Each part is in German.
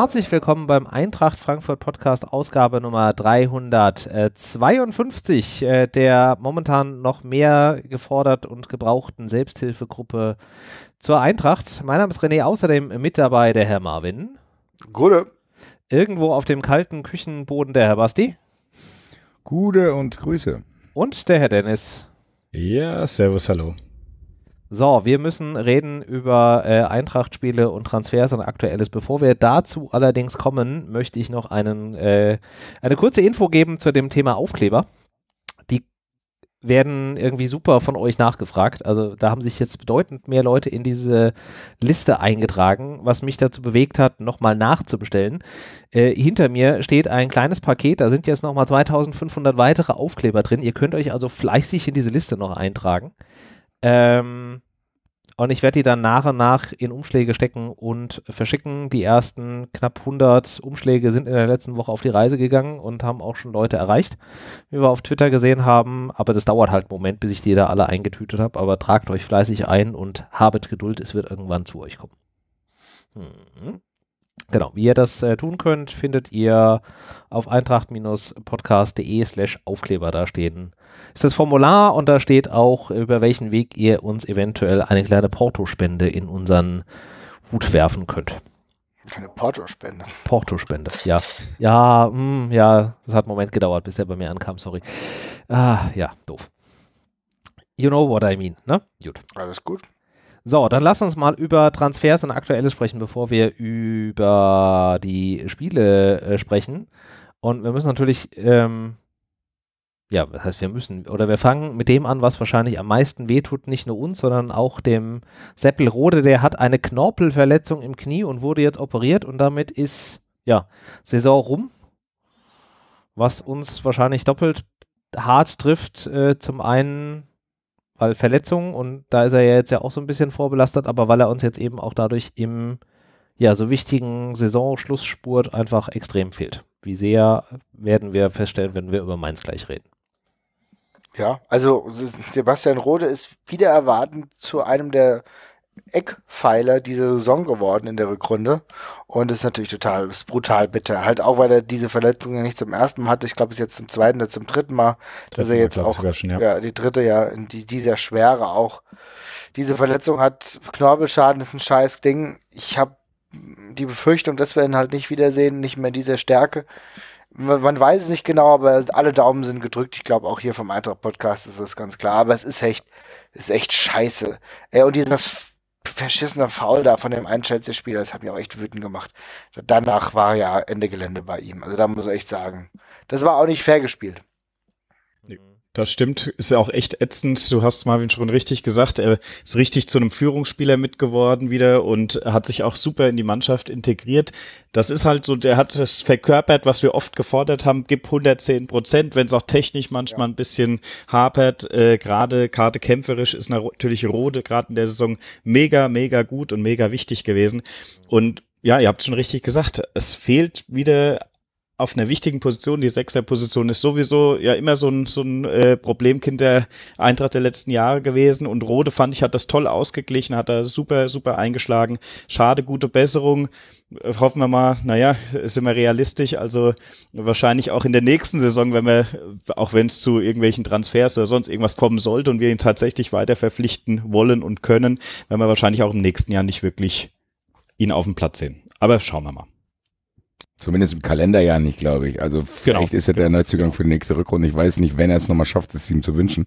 Herzlich willkommen beim Eintracht Frankfurt Podcast, Ausgabe Nummer 352, äh, der momentan noch mehr gefordert und gebrauchten Selbsthilfegruppe zur Eintracht. Mein Name ist René, außerdem mit dabei der Herr Marvin. Gute. Irgendwo auf dem kalten Küchenboden der Herr Basti. Gute und Grüße. Und der Herr Dennis. Ja, servus, hallo. So, wir müssen reden über äh, Eintracht-Spiele und Transfers und Aktuelles. Bevor wir dazu allerdings kommen, möchte ich noch einen, äh, eine kurze Info geben zu dem Thema Aufkleber. Die werden irgendwie super von euch nachgefragt. Also da haben sich jetzt bedeutend mehr Leute in diese Liste eingetragen, was mich dazu bewegt hat, nochmal nachzubestellen. Äh, hinter mir steht ein kleines Paket, da sind jetzt nochmal 2500 weitere Aufkleber drin. Ihr könnt euch also fleißig in diese Liste noch eintragen. Ähm, und ich werde die dann nach und nach in Umschläge stecken und verschicken. Die ersten knapp 100 Umschläge sind in der letzten Woche auf die Reise gegangen und haben auch schon Leute erreicht, wie wir auf Twitter gesehen haben. Aber das dauert halt einen Moment, bis ich die da alle eingetütet habe. Aber tragt euch fleißig ein und habet Geduld, es wird irgendwann zu euch kommen. Hm. Genau, wie ihr das äh, tun könnt, findet ihr auf eintracht-podcast.de slash Aufkleber. Da stehen ist das Formular und da steht auch, über welchen Weg ihr uns eventuell eine kleine Portospende in unseren Hut werfen könnt. Eine Portospende. Portospende, ja. Ja, mh, mm, ja, das hat einen Moment gedauert, bis der bei mir ankam, sorry. Ah, ja, doof. You know what I mean, ne? Gut. Alles gut. So, dann lass uns mal über Transfers und Aktuelles sprechen, bevor wir über die Spiele äh, sprechen. Und wir müssen natürlich, ähm, ja, das heißt, wir müssen, oder wir fangen mit dem an, was wahrscheinlich am meisten wehtut, nicht nur uns, sondern auch dem Seppel Rode, der hat eine Knorpelverletzung im Knie und wurde jetzt operiert und damit ist, ja, Saison rum, was uns wahrscheinlich doppelt hart trifft. Äh, zum einen weil Verletzungen und da ist er ja jetzt ja auch so ein bisschen vorbelastet, aber weil er uns jetzt eben auch dadurch im ja so wichtigen Saisonschlussspurt einfach extrem fehlt. Wie sehr werden wir feststellen, wenn wir über Mainz gleich reden. Ja, also Sebastian Rode ist wieder erwartend zu einem der Eckpfeiler dieser Saison geworden in der Rückrunde. Und das ist natürlich total, ist brutal bitter. Halt auch, weil er diese Verletzung ja nicht zum ersten Mal hatte. Ich glaube, es ist jetzt zum zweiten oder zum dritten Mal, dass er jetzt auch, schon, ja. ja. die dritte ja, die, die sehr schwere auch. Diese Verletzung hat Knorbelschaden ist ein scheiß Ding. Ich habe die Befürchtung, dass wir ihn halt nicht wiedersehen, nicht mehr in dieser Stärke. Man weiß es nicht genau, aber alle Daumen sind gedrückt. Ich glaube, auch hier vom Eintracht Podcast ist das ganz klar. Aber es ist echt, ist echt scheiße. Ey, äh, und dieses verschissener Foul da von dem einen das hat mich auch echt wütend gemacht. Danach war ja Ende Gelände bei ihm. Also da muss ich echt sagen, das war auch nicht fair gespielt. Das stimmt, ist ja auch echt ätzend. Du hast Marvin schon richtig gesagt, er ist richtig zu einem Führungsspieler mitgeworden wieder und hat sich auch super in die Mannschaft integriert. Das ist halt so, der hat das verkörpert, was wir oft gefordert haben, gib 110 Prozent, wenn es auch technisch manchmal ein bisschen hapert. Äh, gerade Karte kämpferisch ist natürlich Rode gerade in der Saison mega, mega gut und mega wichtig gewesen. Und ja, ihr habt schon richtig gesagt, es fehlt wieder auf einer wichtigen Position, die Sechser-Position ist sowieso ja immer so ein, so ein äh, Problemkind der Eintracht der letzten Jahre gewesen. Und Rode fand ich, hat das toll ausgeglichen, hat da super, super eingeschlagen. Schade, gute Besserung. Äh, hoffen wir mal, naja, sind wir realistisch. Also wahrscheinlich auch in der nächsten Saison, wenn wir, auch wenn es zu irgendwelchen Transfers oder sonst irgendwas kommen sollte und wir ihn tatsächlich weiter verpflichten wollen und können, werden wir wahrscheinlich auch im nächsten Jahr nicht wirklich ihn auf dem Platz sehen. Aber schauen wir mal. Zumindest im Kalenderjahr nicht, glaube ich. Also genau. vielleicht genau. ist er der Neuzugang für die nächste Rückrunde. Ich weiß nicht, wenn er es nochmal schafft, es ihm zu wünschen.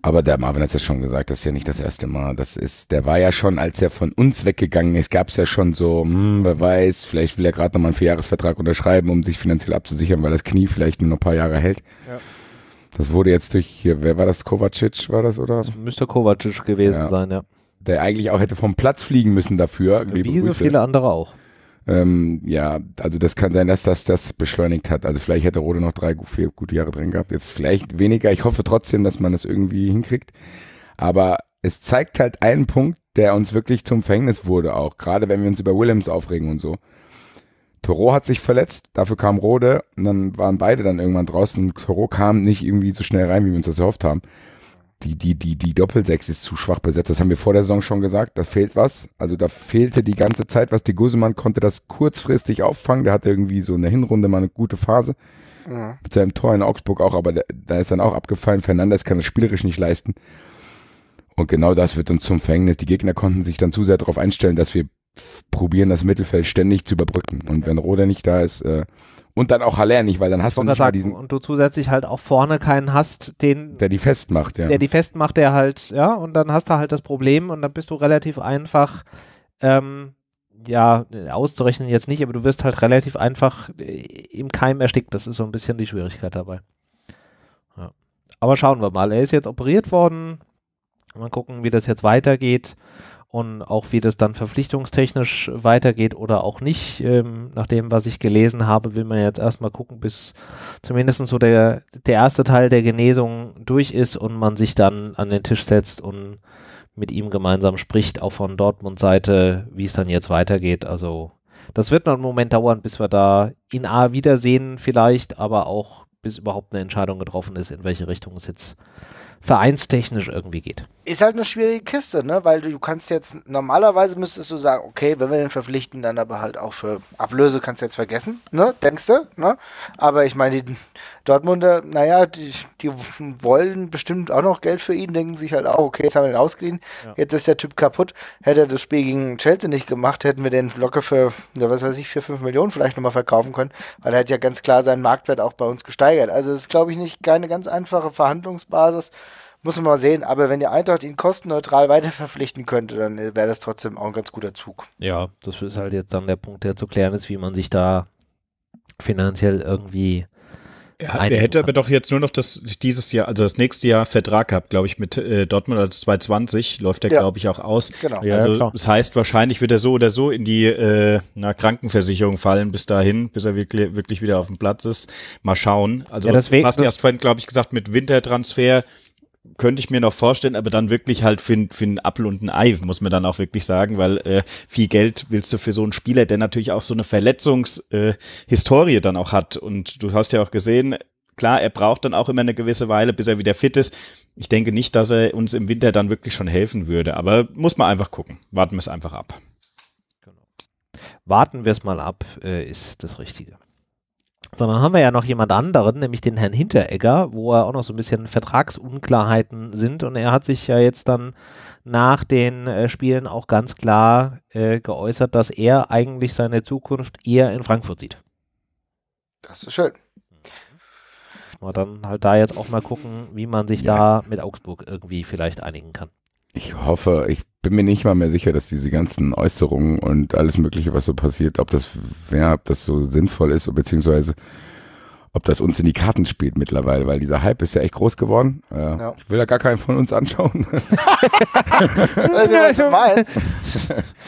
Aber der Marvin hat es ja schon gesagt, das ist ja nicht das erste Mal. Das ist, der war ja schon, als er von uns weggegangen ist, gab es ja schon so, hm, wer weiß, vielleicht will er gerade nochmal einen Vierjahresvertrag unterschreiben, um sich finanziell abzusichern, weil das Knie vielleicht nur noch ein paar Jahre hält. Ja. Das wurde jetzt durch wer war das? Kovacic war das, oder? Das müsste Kovacic gewesen ja. sein, ja. Der eigentlich auch hätte vom Platz fliegen müssen dafür. Wie so viele andere auch. Ähm, ja, also das kann sein, dass das das beschleunigt hat. Also vielleicht hätte Rode noch drei, vier gute Jahre drin gehabt. Jetzt vielleicht weniger. Ich hoffe trotzdem, dass man das irgendwie hinkriegt. Aber es zeigt halt einen Punkt, der uns wirklich zum Verhängnis wurde auch. Gerade wenn wir uns über Williams aufregen und so. Toro hat sich verletzt, dafür kam Rode und dann waren beide dann irgendwann draußen. Toro kam nicht irgendwie so schnell rein, wie wir uns das erhofft haben die, die, die, die Doppelsechs ist zu schwach besetzt. Das haben wir vor der Saison schon gesagt. Da fehlt was. Also da fehlte die ganze Zeit was. Die Gusemann konnte das kurzfristig auffangen. Der hatte irgendwie so eine Hinrunde mal eine gute Phase. Ja. Mit seinem Tor in Augsburg auch, aber da ist dann auch abgefallen. Fernandes kann das spielerisch nicht leisten. Und genau das wird uns zum Verhängnis. Die Gegner konnten sich dann zu sehr darauf einstellen, dass wir probieren, das Mittelfeld ständig zu überbrücken. Und wenn Rode nicht da ist, äh, und dann auch Haller nicht, weil dann hast du nicht sagen, mal diesen. Und du zusätzlich halt auch vorne keinen hast, den. Der die festmacht, ja. Der die festmacht, der halt, ja, und dann hast du halt das Problem und dann bist du relativ einfach, ähm, ja, auszurechnen jetzt nicht, aber du wirst halt relativ einfach äh, im Keim erstickt. Das ist so ein bisschen die Schwierigkeit dabei. Ja. Aber schauen wir mal. Er ist jetzt operiert worden. Mal gucken, wie das jetzt weitergeht und auch wie das dann verpflichtungstechnisch weitergeht oder auch nicht. Ähm, nach dem, was ich gelesen habe, will man jetzt erstmal gucken, bis zumindest so der, der erste Teil der Genesung durch ist und man sich dann an den Tisch setzt und mit ihm gemeinsam spricht, auch von Dortmund-Seite, wie es dann jetzt weitergeht. Also das wird noch einen Moment dauern, bis wir da ihn A wiedersehen vielleicht, aber auch bis überhaupt eine Entscheidung getroffen ist, in welche Richtung es jetzt vereinstechnisch irgendwie geht. Ist halt eine schwierige Kiste, ne? Weil du, kannst jetzt, normalerweise müsstest du sagen, okay, wenn wir den verpflichten, dann aber halt auch für Ablöse kannst du jetzt vergessen, ne? Denkst du, ne? Aber ich meine, die Dortmunder, naja, die, die, wollen bestimmt auch noch Geld für ihn, denken sich halt auch, okay, jetzt haben wir ihn ausgeliehen, ja. jetzt ist der Typ kaputt. Hätte er das Spiel gegen Chelsea nicht gemacht, hätten wir den locker für, was weiß ich, für 5 Millionen vielleicht nochmal verkaufen können, weil er hat ja ganz klar seinen Marktwert auch bei uns gesteigert. Also es ist, glaube ich, nicht keine ganz einfache Verhandlungsbasis. Muss man mal sehen, aber wenn die Eintracht ihn kostenneutral weiter verpflichten könnte, dann wäre das trotzdem auch ein ganz guter Zug. Ja, das ist halt jetzt dann der Punkt, der zu klären ist, wie man sich da finanziell irgendwie er, hat, er hätte aber doch jetzt nur noch das dieses Jahr, also das nächste Jahr Vertrag gehabt, glaube ich, mit äh, Dortmund als 220 läuft er, ja. glaube ich, auch aus. Genau. also ja, das heißt, wahrscheinlich wird er so oder so in die äh, na, Krankenversicherung fallen bis dahin, bis er wirklich, wirklich wieder auf dem Platz ist. Mal schauen. Also ja, deswegen, hast du erst vorhin, glaube ich, gesagt, mit Wintertransfer könnte ich mir noch vorstellen, aber dann wirklich halt für, für einen Appel und ein Ei, muss man dann auch wirklich sagen, weil äh, viel Geld willst du für so einen Spieler, der natürlich auch so eine Verletzungshistorie äh, dann auch hat. Und du hast ja auch gesehen, klar, er braucht dann auch immer eine gewisse Weile, bis er wieder fit ist. Ich denke nicht, dass er uns im Winter dann wirklich schon helfen würde, aber muss man einfach gucken. Warten wir es einfach ab. Genau. Warten wir es mal ab, äh, ist das Richtige sondern haben wir ja noch jemand anderen, nämlich den Herrn Hinteregger, wo auch noch so ein bisschen Vertragsunklarheiten sind und er hat sich ja jetzt dann nach den äh, Spielen auch ganz klar äh, geäußert, dass er eigentlich seine Zukunft eher in Frankfurt sieht. Das ist schön. Mal dann halt da jetzt auch mal gucken, wie man sich ja. da mit Augsburg irgendwie vielleicht einigen kann. Ich hoffe, ich bin mir nicht mal mehr sicher, dass diese ganzen Äußerungen und alles Mögliche, was so passiert, ob das, ja, ob das so sinnvoll ist, beziehungsweise ob das uns in die Karten spielt mittlerweile, weil dieser Hype ist ja echt groß geworden. Äh, ja. Ich will da gar keinen von uns anschauen.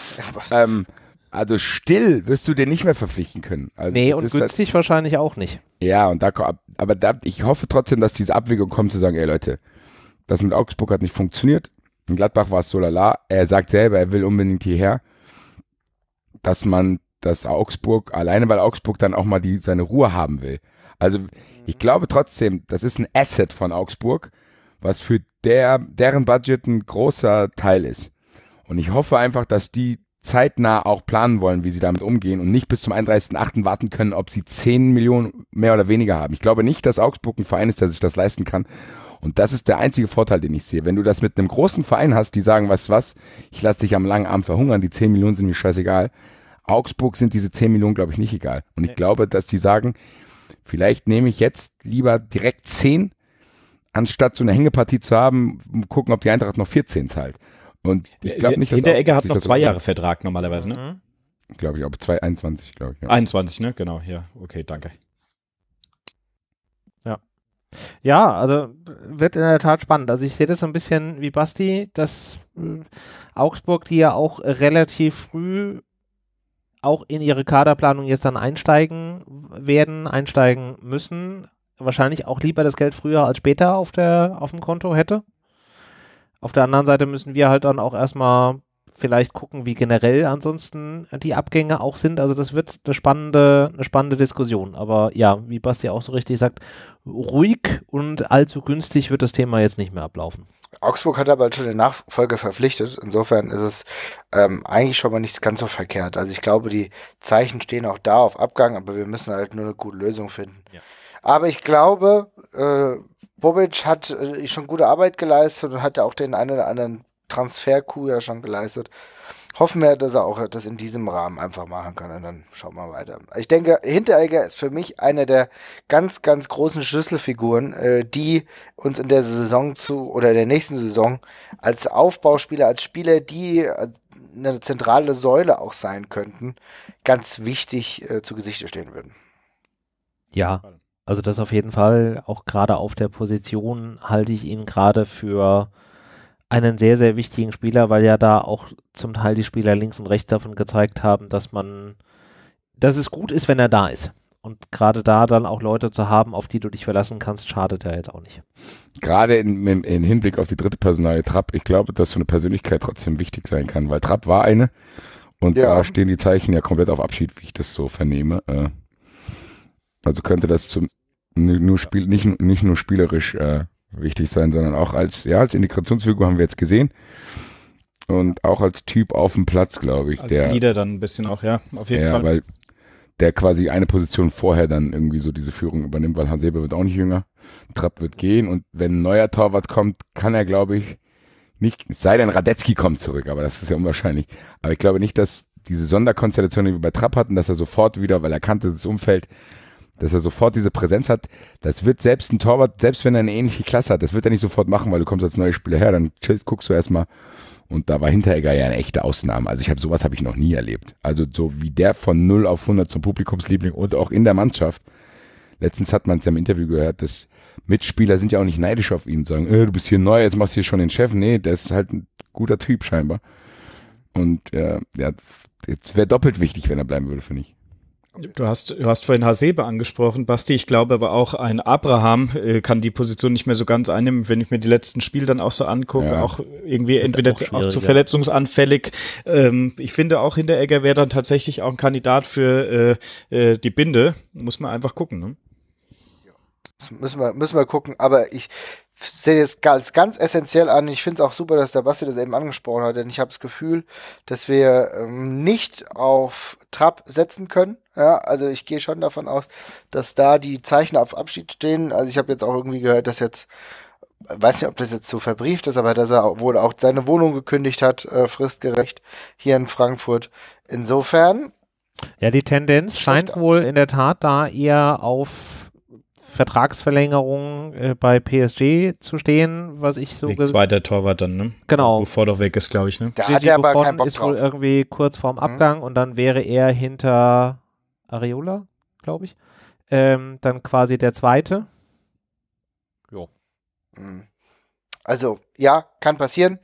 ähm, also still wirst du dir nicht mehr verpflichten können. Also nee, und günstig das, wahrscheinlich auch nicht. Ja, und da aber da, ich hoffe trotzdem, dass diese Abwägung kommt zu sagen, ey Leute, das mit Augsburg hat nicht funktioniert. In Gladbach war es so lala. Er sagt selber, er will unbedingt hierher, dass man das Augsburg, alleine weil Augsburg dann auch mal die, seine Ruhe haben will. Also ich mhm. glaube trotzdem, das ist ein Asset von Augsburg, was für der, deren Budget ein großer Teil ist. Und ich hoffe einfach, dass die zeitnah auch planen wollen, wie sie damit umgehen und nicht bis zum 31.8. warten können, ob sie 10 Millionen mehr oder weniger haben. Ich glaube nicht, dass Augsburg ein Verein ist, der sich das leisten kann. Und das ist der einzige Vorteil, den ich sehe. Wenn du das mit einem großen Verein hast, die sagen, weißt du was, ich lasse dich am langen Arm verhungern, die 10 Millionen sind mir scheißegal. Augsburg sind diese 10 Millionen, glaube ich, nicht egal. Und ich glaube, dass die sagen, vielleicht nehme ich jetzt lieber direkt 10, anstatt so eine Hängepartie zu haben, gucken, ob die Eintracht noch 14 zahlt. Und ich glaube nicht, dass der Hinteregger hat noch zwei Jahre Vertrag normalerweise, ne? Mhm. Glaube ich, aber 21, glaube ich. Ja. 21, ne? Genau, ja. Okay, danke. Ja, also wird in der Tat spannend. Also ich sehe das so ein bisschen wie Basti, dass äh, Augsburg, die ja auch relativ früh auch in ihre Kaderplanung jetzt dann einsteigen werden, einsteigen müssen, wahrscheinlich auch lieber das Geld früher als später auf, der, auf dem Konto hätte. Auf der anderen Seite müssen wir halt dann auch erstmal vielleicht gucken, wie generell ansonsten die Abgänge auch sind. Also das wird eine spannende, eine spannende Diskussion. Aber ja, wie Basti auch so richtig sagt, ruhig und allzu günstig wird das Thema jetzt nicht mehr ablaufen. Augsburg hat aber schon den Nachfolger verpflichtet. Insofern ist es ähm, eigentlich schon mal nicht ganz so verkehrt. Also ich glaube, die Zeichen stehen auch da auf Abgang, aber wir müssen halt nur eine gute Lösung finden. Ja. Aber ich glaube, äh, Bobic hat äh, schon gute Arbeit geleistet und hat ja auch den einen oder anderen Transfer-Coup ja schon geleistet. Hoffen wir, dass er auch das in diesem Rahmen einfach machen kann und dann schauen wir weiter. Ich denke, Hinteregger ist für mich eine der ganz, ganz großen Schlüsselfiguren, äh, die uns in der Saison zu oder der nächsten Saison als Aufbauspieler, als Spieler, die äh, eine zentrale Säule auch sein könnten, ganz wichtig äh, zu Gesicht stehen würden. Ja, also das auf jeden Fall. Auch gerade auf der Position halte ich ihn gerade für einen sehr, sehr wichtigen Spieler, weil ja da auch zum Teil die Spieler links und rechts davon gezeigt haben, dass man, dass es gut ist, wenn er da ist. Und gerade da dann auch Leute zu haben, auf die du dich verlassen kannst, schadet ja jetzt auch nicht. Gerade in, in, in Hinblick auf die dritte Personalie Trapp, ich glaube, dass so eine Persönlichkeit trotzdem wichtig sein kann, weil Trapp war eine und ja. da stehen die Zeichen ja komplett auf Abschied, wie ich das so vernehme. Äh. Also könnte das zum nur Spiel, nicht, nicht nur spielerisch äh, wichtig sein, sondern auch als, ja, als Integrationsfigur haben wir jetzt gesehen. Und auch als Typ auf dem Platz, glaube ich. Als der, Leader dann ein bisschen auch, ja, auf jeden ja, Fall. weil der quasi eine Position vorher dann irgendwie so diese Führung übernimmt, weil Hansebe wird auch nicht jünger. Trapp wird gehen und wenn ein neuer Torwart kommt, kann er, glaube ich, nicht, sei denn, Radetzky kommt zurück, aber das ist ja unwahrscheinlich. Aber ich glaube nicht, dass diese Sonderkonstellation, die wir bei Trapp hatten, dass er sofort wieder, weil er kannte das Umfeld, dass er sofort diese Präsenz hat. Das wird selbst ein Torwart, selbst wenn er eine ähnliche Klasse hat, das wird er nicht sofort machen, weil du kommst als neuer Spieler her, dann chillst, guckst du erstmal. Und da war Hinteregger ja eine echte Ausnahme. Also ich habe sowas habe ich noch nie erlebt. Also so wie der von 0 auf 100 zum Publikumsliebling und auch in der Mannschaft. Letztens hat man es ja im Interview gehört, dass Mitspieler sind ja auch nicht neidisch auf ihn, sagen, äh, du bist hier neu, jetzt machst du hier schon den Chef. Nee, der ist halt ein guter Typ scheinbar. Und äh, ja, jetzt wäre doppelt wichtig, wenn er bleiben würde, finde ich. Du hast, du hast vorhin Hasebe angesprochen, Basti. Ich glaube aber auch, ein Abraham äh, kann die Position nicht mehr so ganz einnehmen, wenn ich mir die letzten Spiele dann auch so angucke. Ja. Auch irgendwie Wird entweder auch, auch, zu verletzungsanfällig. Ähm, ich finde auch Hinteregger wäre dann tatsächlich auch ein Kandidat für äh, äh, die Binde. Muss man einfach gucken. Ne? müssen wir, müssen wir gucken. Aber ich, sehe es als ganz essentiell an. Ich finde es auch super, dass der Basti das eben angesprochen hat, denn ich habe das Gefühl, dass wir ähm, nicht auf Trab setzen können. Ja, also ich gehe schon davon aus, dass da die Zeichen auf Abschied stehen. Also ich habe jetzt auch irgendwie gehört, dass jetzt weiß nicht, ob das jetzt so verbrieft ist, aber dass er wohl auch seine Wohnung gekündigt hat, äh, fristgerecht, hier in Frankfurt. Insofern. Ja, die Tendenz scheint wohl in der Tat da eher auf Vertragsverlängerung äh, bei PSG zu stehen, was ich so. Zweiter Torwart dann, ne? Genau. Bevor doch weg ist, glaube ich, ne? Der Gigi hat er aber keinen Bock ist drauf. wohl irgendwie kurz vorm mhm. Abgang und dann wäre er hinter Areola, glaube ich. Ähm, dann quasi der zweite. Jo. Mhm. Also, ja, kann passieren.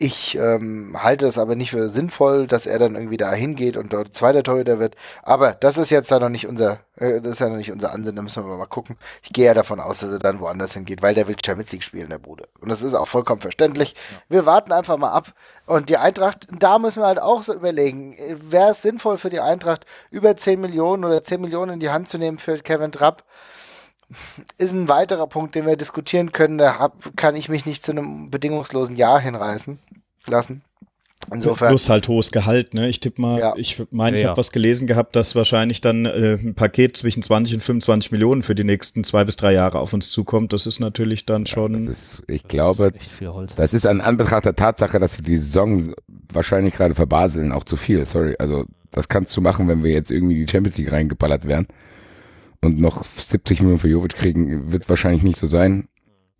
Ich ähm, halte es aber nicht für sinnvoll, dass er dann irgendwie da hingeht und dort zweiter Torhüter wird. Aber das ist jetzt da noch nicht unser, äh, das ist ja noch nicht unser Ansinn, da müssen wir mal gucken. Ich gehe ja davon aus, dass er dann woanders hingeht, weil der will Champions League spielen, der Bude. Und das ist auch vollkommen verständlich. Ja. Wir warten einfach mal ab. Und die Eintracht, da müssen wir halt auch so überlegen, wäre es sinnvoll für die Eintracht, über 10 Millionen oder 10 Millionen in die Hand zu nehmen für Kevin Trapp? ist ein weiterer Punkt, den wir diskutieren können. Da hab, kann ich mich nicht zu einem bedingungslosen Ja hinreißen lassen. Insofern. Plus halt hohes Gehalt, ne? Ich tippe mal, ja. ich meine, ich ja. habe was gelesen gehabt, dass wahrscheinlich dann äh, ein Paket zwischen 20 und 25 Millionen für die nächsten zwei bis drei Jahre auf uns zukommt. Das ist natürlich dann schon. Ja, ist, ich glaube, das ist, das ist an Anbetracht der Tatsache, dass wir die Saison wahrscheinlich gerade verbaseln, auch zu viel. Sorry. Also, das kannst du machen, wenn wir jetzt irgendwie in die Champions League reingeballert wären und noch 70 Millionen für Jovic kriegen, wird wahrscheinlich nicht so sein,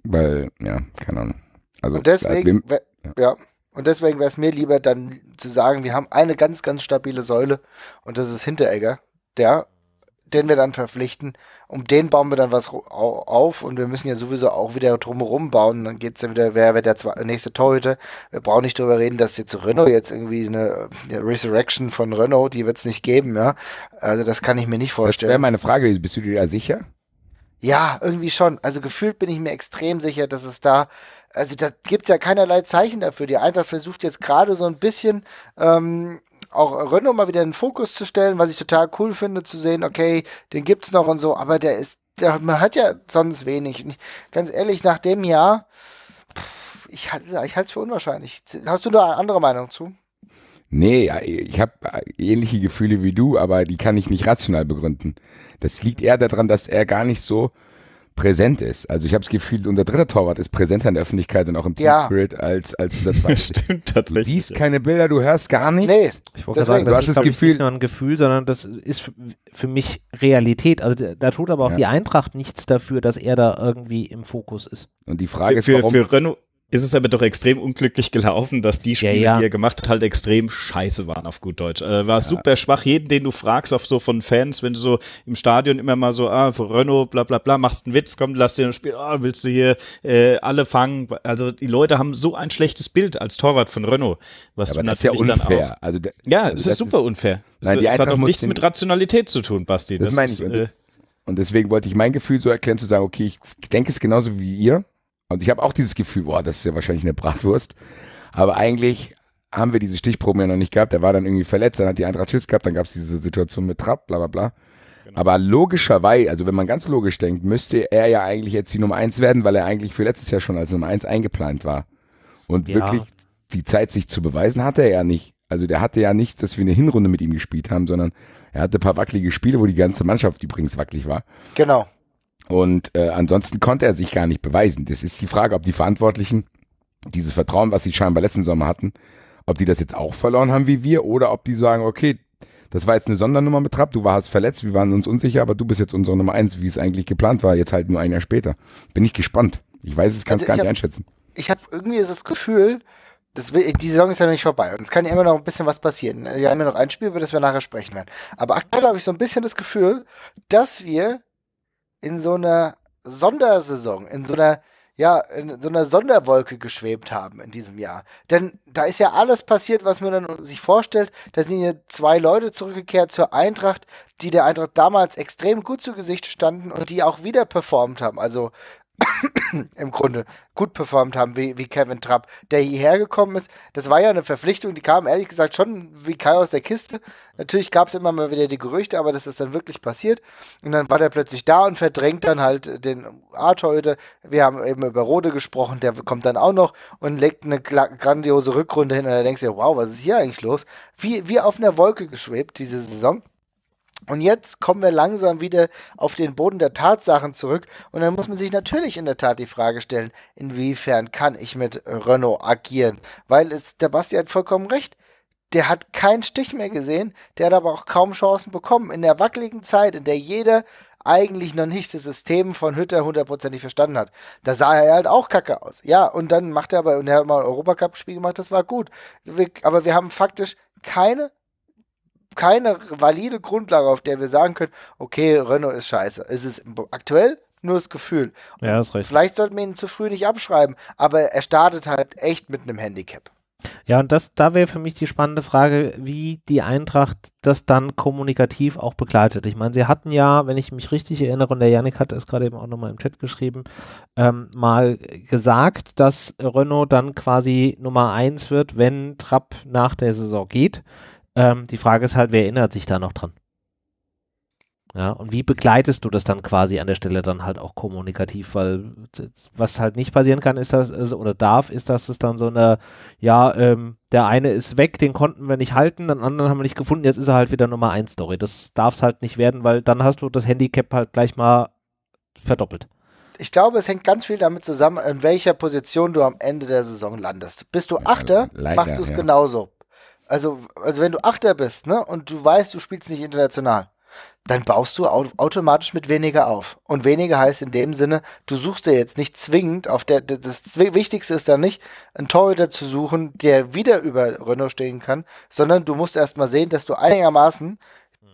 weil, ja, keine Ahnung. Also, und deswegen, wem, ja. und deswegen wäre es mir lieber dann zu sagen, wir haben eine ganz, ganz stabile Säule und das ist Hinteregger, der den wir dann verpflichten. Um den bauen wir dann was auf und wir müssen ja sowieso auch wieder drumherum bauen. Dann geht es ja wieder, wer wird der nächste Torhüter? Wir brauchen nicht drüber reden, dass jetzt Renault jetzt irgendwie eine, eine Resurrection von Renault, die wird es nicht geben, ja. Also das kann ich mir nicht vorstellen. Das wäre meine Frage, bist du dir da sicher? Ja, irgendwie schon. Also gefühlt bin ich mir extrem sicher, dass es da also da gibt es ja keinerlei Zeichen dafür. Die Eintracht versucht jetzt gerade so ein bisschen ähm, auch Renault mal wieder in den Fokus zu stellen, was ich total cool finde, zu sehen, okay, den gibt's noch und so, aber der ist, der, man hat ja sonst wenig. Ich, ganz ehrlich, nach dem Jahr, pff, ich, ich halte es für unwahrscheinlich. Hast du da eine andere Meinung zu? Nee, ich habe ähnliche Gefühle wie du, aber die kann ich nicht rational begründen. Das liegt eher daran, dass er gar nicht so präsent ist. Also ich habe das Gefühl, unser dritter Torwart ist präsenter in der Öffentlichkeit und auch im Team-Spirit als, als unser zweiter. Stimmt, tatsächlich. Du siehst keine Bilder, du hörst gar nichts. Nee, ich wollte sagen, du hast das Gefühl. nicht nur ein Gefühl, sondern das ist für mich Realität. Also da tut aber auch ja. die Eintracht nichts dafür, dass er da irgendwie im Fokus ist. Und die Frage für, ist, warum... Für, für ist es aber doch extrem unglücklich gelaufen, dass die Spiele, ja, ja. die er gemacht hat, halt extrem scheiße waren auf gut Deutsch. Äh, war ja. super schwach. Jeden, den du fragst, auf so von Fans, wenn du so im Stadion immer mal so, ah, Renault, bla bla bla, machst einen Witz, komm, lass dir ein Spiel, ah, willst du hier äh, alle fangen? Also die Leute haben so ein schlechtes Bild als Torwart von Renault. Was aber das ist ja unfair. Auch, also, ja, also es ist super ist, unfair. Nein, es hat auch nichts mit Rationalität zu tun, Basti. Das, das meine ich. Ist, äh, und deswegen wollte ich mein Gefühl so erklären, zu sagen, okay, ich denke es genauso wie ihr, und ich habe auch dieses Gefühl, boah, das ist ja wahrscheinlich eine Bratwurst. Aber eigentlich haben wir diese Stichproben ja noch nicht gehabt. Der war dann irgendwie verletzt, dann hat die Eintracht Schiss gehabt, dann gab es diese Situation mit Trapp, bla bla bla. Genau. Aber logischerweise, also wenn man ganz logisch denkt, müsste er ja eigentlich jetzt die Nummer 1 werden, weil er eigentlich für letztes Jahr schon als Nummer 1 eingeplant war. Und ja. wirklich die Zeit, sich zu beweisen, hatte er ja nicht. Also der hatte ja nicht, dass wir eine Hinrunde mit ihm gespielt haben, sondern er hatte ein paar wackelige Spiele, wo die ganze Mannschaft übrigens wackelig war. Genau. Und äh, ansonsten konnte er sich gar nicht beweisen. Das ist die Frage, ob die Verantwortlichen dieses Vertrauen, was sie scheinbar letzten Sommer hatten, ob die das jetzt auch verloren haben wie wir oder ob die sagen, okay, das war jetzt eine Sondernummer mit Trapp, du warst verletzt, wir waren uns unsicher, aber du bist jetzt unsere Nummer eins, wie es eigentlich geplant war, jetzt halt nur ein Jahr später. Bin ich gespannt. Ich weiß es, kann es also gar nicht hab, einschätzen. Ich habe irgendwie so das Gefühl, das, die Saison ist ja noch nicht vorbei und es kann ja immer noch ein bisschen was passieren. Wir haben ja noch ein Spiel, über das wir nachher sprechen werden. Aber aktuell habe ich so ein bisschen das Gefühl, dass wir in so einer Sondersaison, in so einer, ja, in so einer Sonderwolke geschwebt haben in diesem Jahr. Denn da ist ja alles passiert, was man dann sich vorstellt. Da sind ja zwei Leute zurückgekehrt zur Eintracht, die der Eintracht damals extrem gut zu Gesicht standen und die auch wieder performt haben. Also im Grunde gut performt haben, wie, wie Kevin Trapp, der hierher gekommen ist. Das war ja eine Verpflichtung, die kam ehrlich gesagt schon wie Kai aus der Kiste. Natürlich gab es immer mal wieder die Gerüchte, aber das ist dann wirklich passiert. Und dann war der plötzlich da und verdrängt dann halt den Arthur heute. Wir haben eben über Rode gesprochen, der kommt dann auch noch und legt eine grandiose Rückrunde hin. Und dann denkst du, wow, was ist hier eigentlich los? Wie, wie auf einer Wolke geschwebt diese Saison. Und jetzt kommen wir langsam wieder auf den Boden der Tatsachen zurück. Und dann muss man sich natürlich in der Tat die Frage stellen, inwiefern kann ich mit Renault agieren? Weil es, der Basti hat vollkommen recht. Der hat keinen Stich mehr gesehen, der hat aber auch kaum Chancen bekommen. In der wackeligen Zeit, in der jeder eigentlich noch nicht das System von Hütter hundertprozentig verstanden hat. Da sah er halt auch kacke aus. Ja, und dann macht er aber, und er hat mal ein Europacup-Spiel gemacht, das war gut. aber wir haben faktisch keine keine valide Grundlage, auf der wir sagen können, okay, Renault ist scheiße. Es ist aktuell nur das Gefühl. ja, ist recht. Vielleicht sollten wir ihn zu früh nicht abschreiben, aber er startet halt echt mit einem Handicap. Ja, und das, da wäre für mich die spannende Frage, wie die Eintracht das dann kommunikativ auch begleitet. Ich meine, sie hatten ja, wenn ich mich richtig erinnere, und der Janik hat es gerade eben auch nochmal im Chat geschrieben, ähm, mal gesagt, dass Renault dann quasi Nummer eins wird, wenn Trapp nach der Saison geht. Ähm, die Frage ist halt, wer erinnert sich da noch dran? Ja, und wie begleitest du das dann quasi an der Stelle dann halt auch kommunikativ? Weil was halt nicht passieren kann, ist das, also, oder darf, ist, dass es dann so eine, ja, ähm, der eine ist weg, den konnten wir nicht halten, den anderen haben wir nicht gefunden, jetzt ist er halt wieder Nummer 1 Story. Das darf es halt nicht werden, weil dann hast du das Handicap halt gleich mal verdoppelt. Ich glaube, es hängt ganz viel damit zusammen, in welcher Position du am Ende der Saison landest. Bist du Achter, ja, leider, machst du es ja. genauso also, also wenn du Achter bist, ne, und du weißt, du spielst nicht international, dann baust du automatisch mit weniger auf. Und weniger heißt in dem Sinne, du suchst dir jetzt nicht zwingend auf der, das Wichtigste ist dann nicht, einen Torhüter zu suchen, der wieder über Renault stehen kann, sondern du musst erstmal sehen, dass du einigermaßen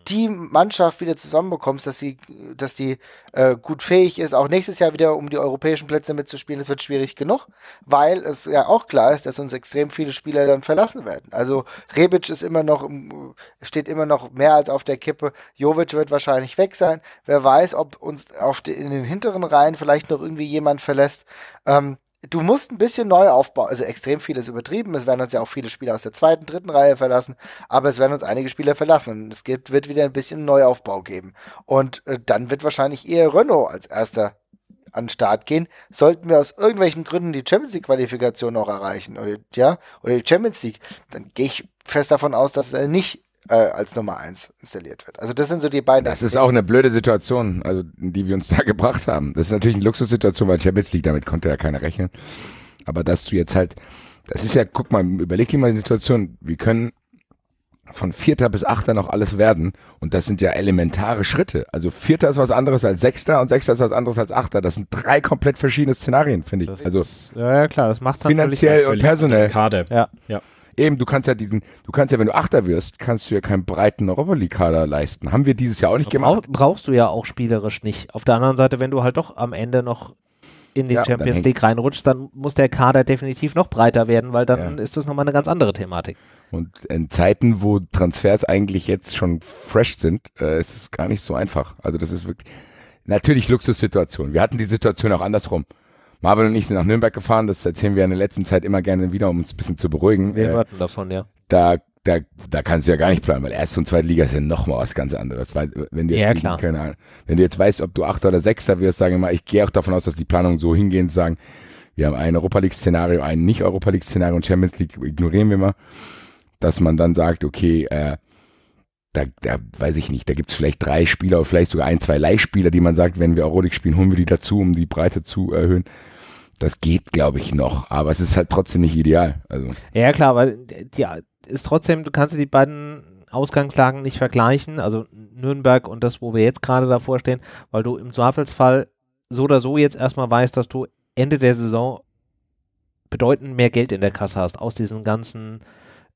die Mannschaft wieder zusammenbekommst, dass sie, dass die äh, gut fähig ist, auch nächstes Jahr wieder um die europäischen Plätze mitzuspielen, das wird schwierig genug, weil es ja auch klar ist, dass uns extrem viele Spieler dann verlassen werden. Also Rebic ist immer noch, steht immer noch mehr als auf der Kippe. Jovic wird wahrscheinlich weg sein. Wer weiß, ob uns auf die, in den hinteren Reihen vielleicht noch irgendwie jemand verlässt. Ähm, du musst ein bisschen neu aufbauen. Also extrem viel ist übertrieben. Es werden uns ja auch viele Spieler aus der zweiten, dritten Reihe verlassen, aber es werden uns einige Spieler verlassen. Und es gibt, wird wieder ein bisschen Neuaufbau geben. Und äh, dann wird wahrscheinlich eher Renault als erster an den Start gehen. Sollten wir aus irgendwelchen Gründen die Champions League Qualifikation noch erreichen oder ja oder die Champions League, dann gehe ich fest davon aus, dass er nicht äh, als Nummer eins installiert wird. Also das sind so die beiden. Das ist auch eine blöde Situation, also die wir uns da gebracht haben. Das ist natürlich eine Luxussituation, weil Champions League, damit konnte ja keiner rechnen. Aber dass du jetzt halt, das ist ja, guck mal, überleg dir mal die Situation, wir können von Vierter bis Achter noch alles werden. Und das sind ja elementare Schritte. Also Vierter ist was anderes als Sechster und Sechster ist was anderes als Achter. Das sind drei komplett verschiedene Szenarien, finde ich. Das also ist, ja, klar, das macht finanziell und personell. Kader. Ja, ja. Eben, du kannst ja diesen, du kannst ja, wenn du Achter wirst, kannst du ja keinen breiten Europa League Kader leisten. Haben wir dieses Jahr auch nicht gemacht. Brauchst du ja auch spielerisch nicht. Auf der anderen Seite, wenn du halt doch am Ende noch in die ja, Champions League reinrutscht, dann muss der Kader definitiv noch breiter werden, weil dann ja. ist das nochmal eine ganz andere Thematik. Und in Zeiten, wo Transfers eigentlich jetzt schon fresh sind, äh, ist es gar nicht so einfach. Also das ist wirklich natürlich Luxussituation. Wir hatten die Situation auch andersrum. Marvin und ich sind nach Nürnberg gefahren, das erzählen wir in der letzten Zeit immer gerne wieder, um uns ein bisschen zu beruhigen. Wir hörten äh, davon, ja. Da, da, da kannst du ja gar nicht planen, weil erste und Zweitliga ist ja nochmal was ganz anderes. Weil, wenn du ja, jetzt, klar. Keine Ahnung, wenn du jetzt weißt, ob du Achter oder Sechster wirst, sage ich mal, ich gehe auch davon aus, dass die Planungen so hingehen, zu sagen, wir haben ein Europa League-Szenario, ein Nicht-Europa League-Szenario und Champions League ignorieren wir mal, dass man dann sagt, okay, äh, da, da weiß ich nicht, da gibt es vielleicht drei Spieler, oder vielleicht sogar ein, zwei Leihspieler, die man sagt, wenn wir Euroleague spielen, holen wir die dazu, um die Breite zu erhöhen. Das geht, glaube ich, noch, aber es ist halt trotzdem nicht ideal. Also. Ja, klar, aber ja, ist trotzdem, du kannst die beiden Ausgangslagen nicht vergleichen, also Nürnberg und das, wo wir jetzt gerade davor stehen, weil du im Zweifelsfall so oder so jetzt erstmal weißt, dass du Ende der Saison bedeutend mehr Geld in der Kasse hast aus diesen ganzen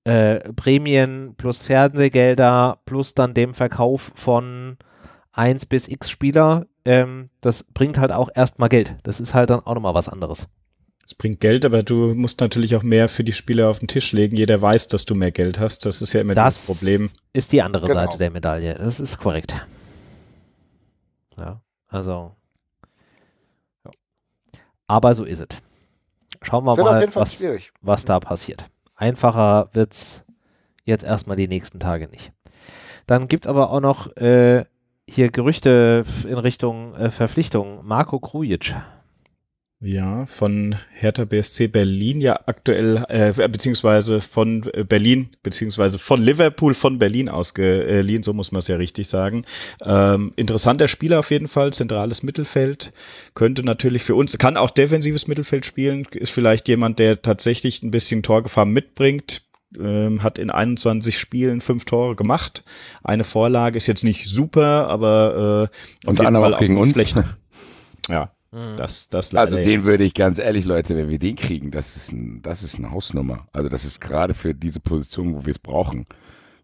äh, Prämien plus Fernsehgelder plus dann dem Verkauf von 1 bis x Spieler, ähm, das bringt halt auch erstmal Geld. Das ist halt dann auch nochmal was anderes. Es bringt Geld, aber du musst natürlich auch mehr für die Spieler auf den Tisch legen. Jeder weiß, dass du mehr Geld hast. Das ist ja immer das, Problem. das Ist die andere genau. Seite der Medaille. Das ist korrekt. Ja, also. Ja. Aber so ist es. Schauen wir mal, was, was da passiert. Einfacher wird es jetzt erstmal die nächsten Tage nicht. Dann gibt es aber auch noch äh, hier Gerüchte in Richtung äh, Verpflichtung. Marco Krujic. Ja, von Hertha BSC Berlin ja aktuell, äh, beziehungsweise von äh, Berlin, beziehungsweise von Liverpool von Berlin ausgeliehen, so muss man es ja richtig sagen. Ähm, interessanter Spieler auf jeden Fall, zentrales Mittelfeld, könnte natürlich für uns, kann auch defensives Mittelfeld spielen, ist vielleicht jemand, der tatsächlich ein bisschen Torgefahr mitbringt, ähm, hat in 21 Spielen fünf Tore gemacht. Eine Vorlage ist jetzt nicht super, aber äh, und einer auch gegen uns. Schlecht. Ja, mhm. das, das leider. Also den würde ich ganz ehrlich, Leute, wenn wir den kriegen, das ist ein, das ist eine Hausnummer. Also das ist gerade für diese Position, wo wir es brauchen.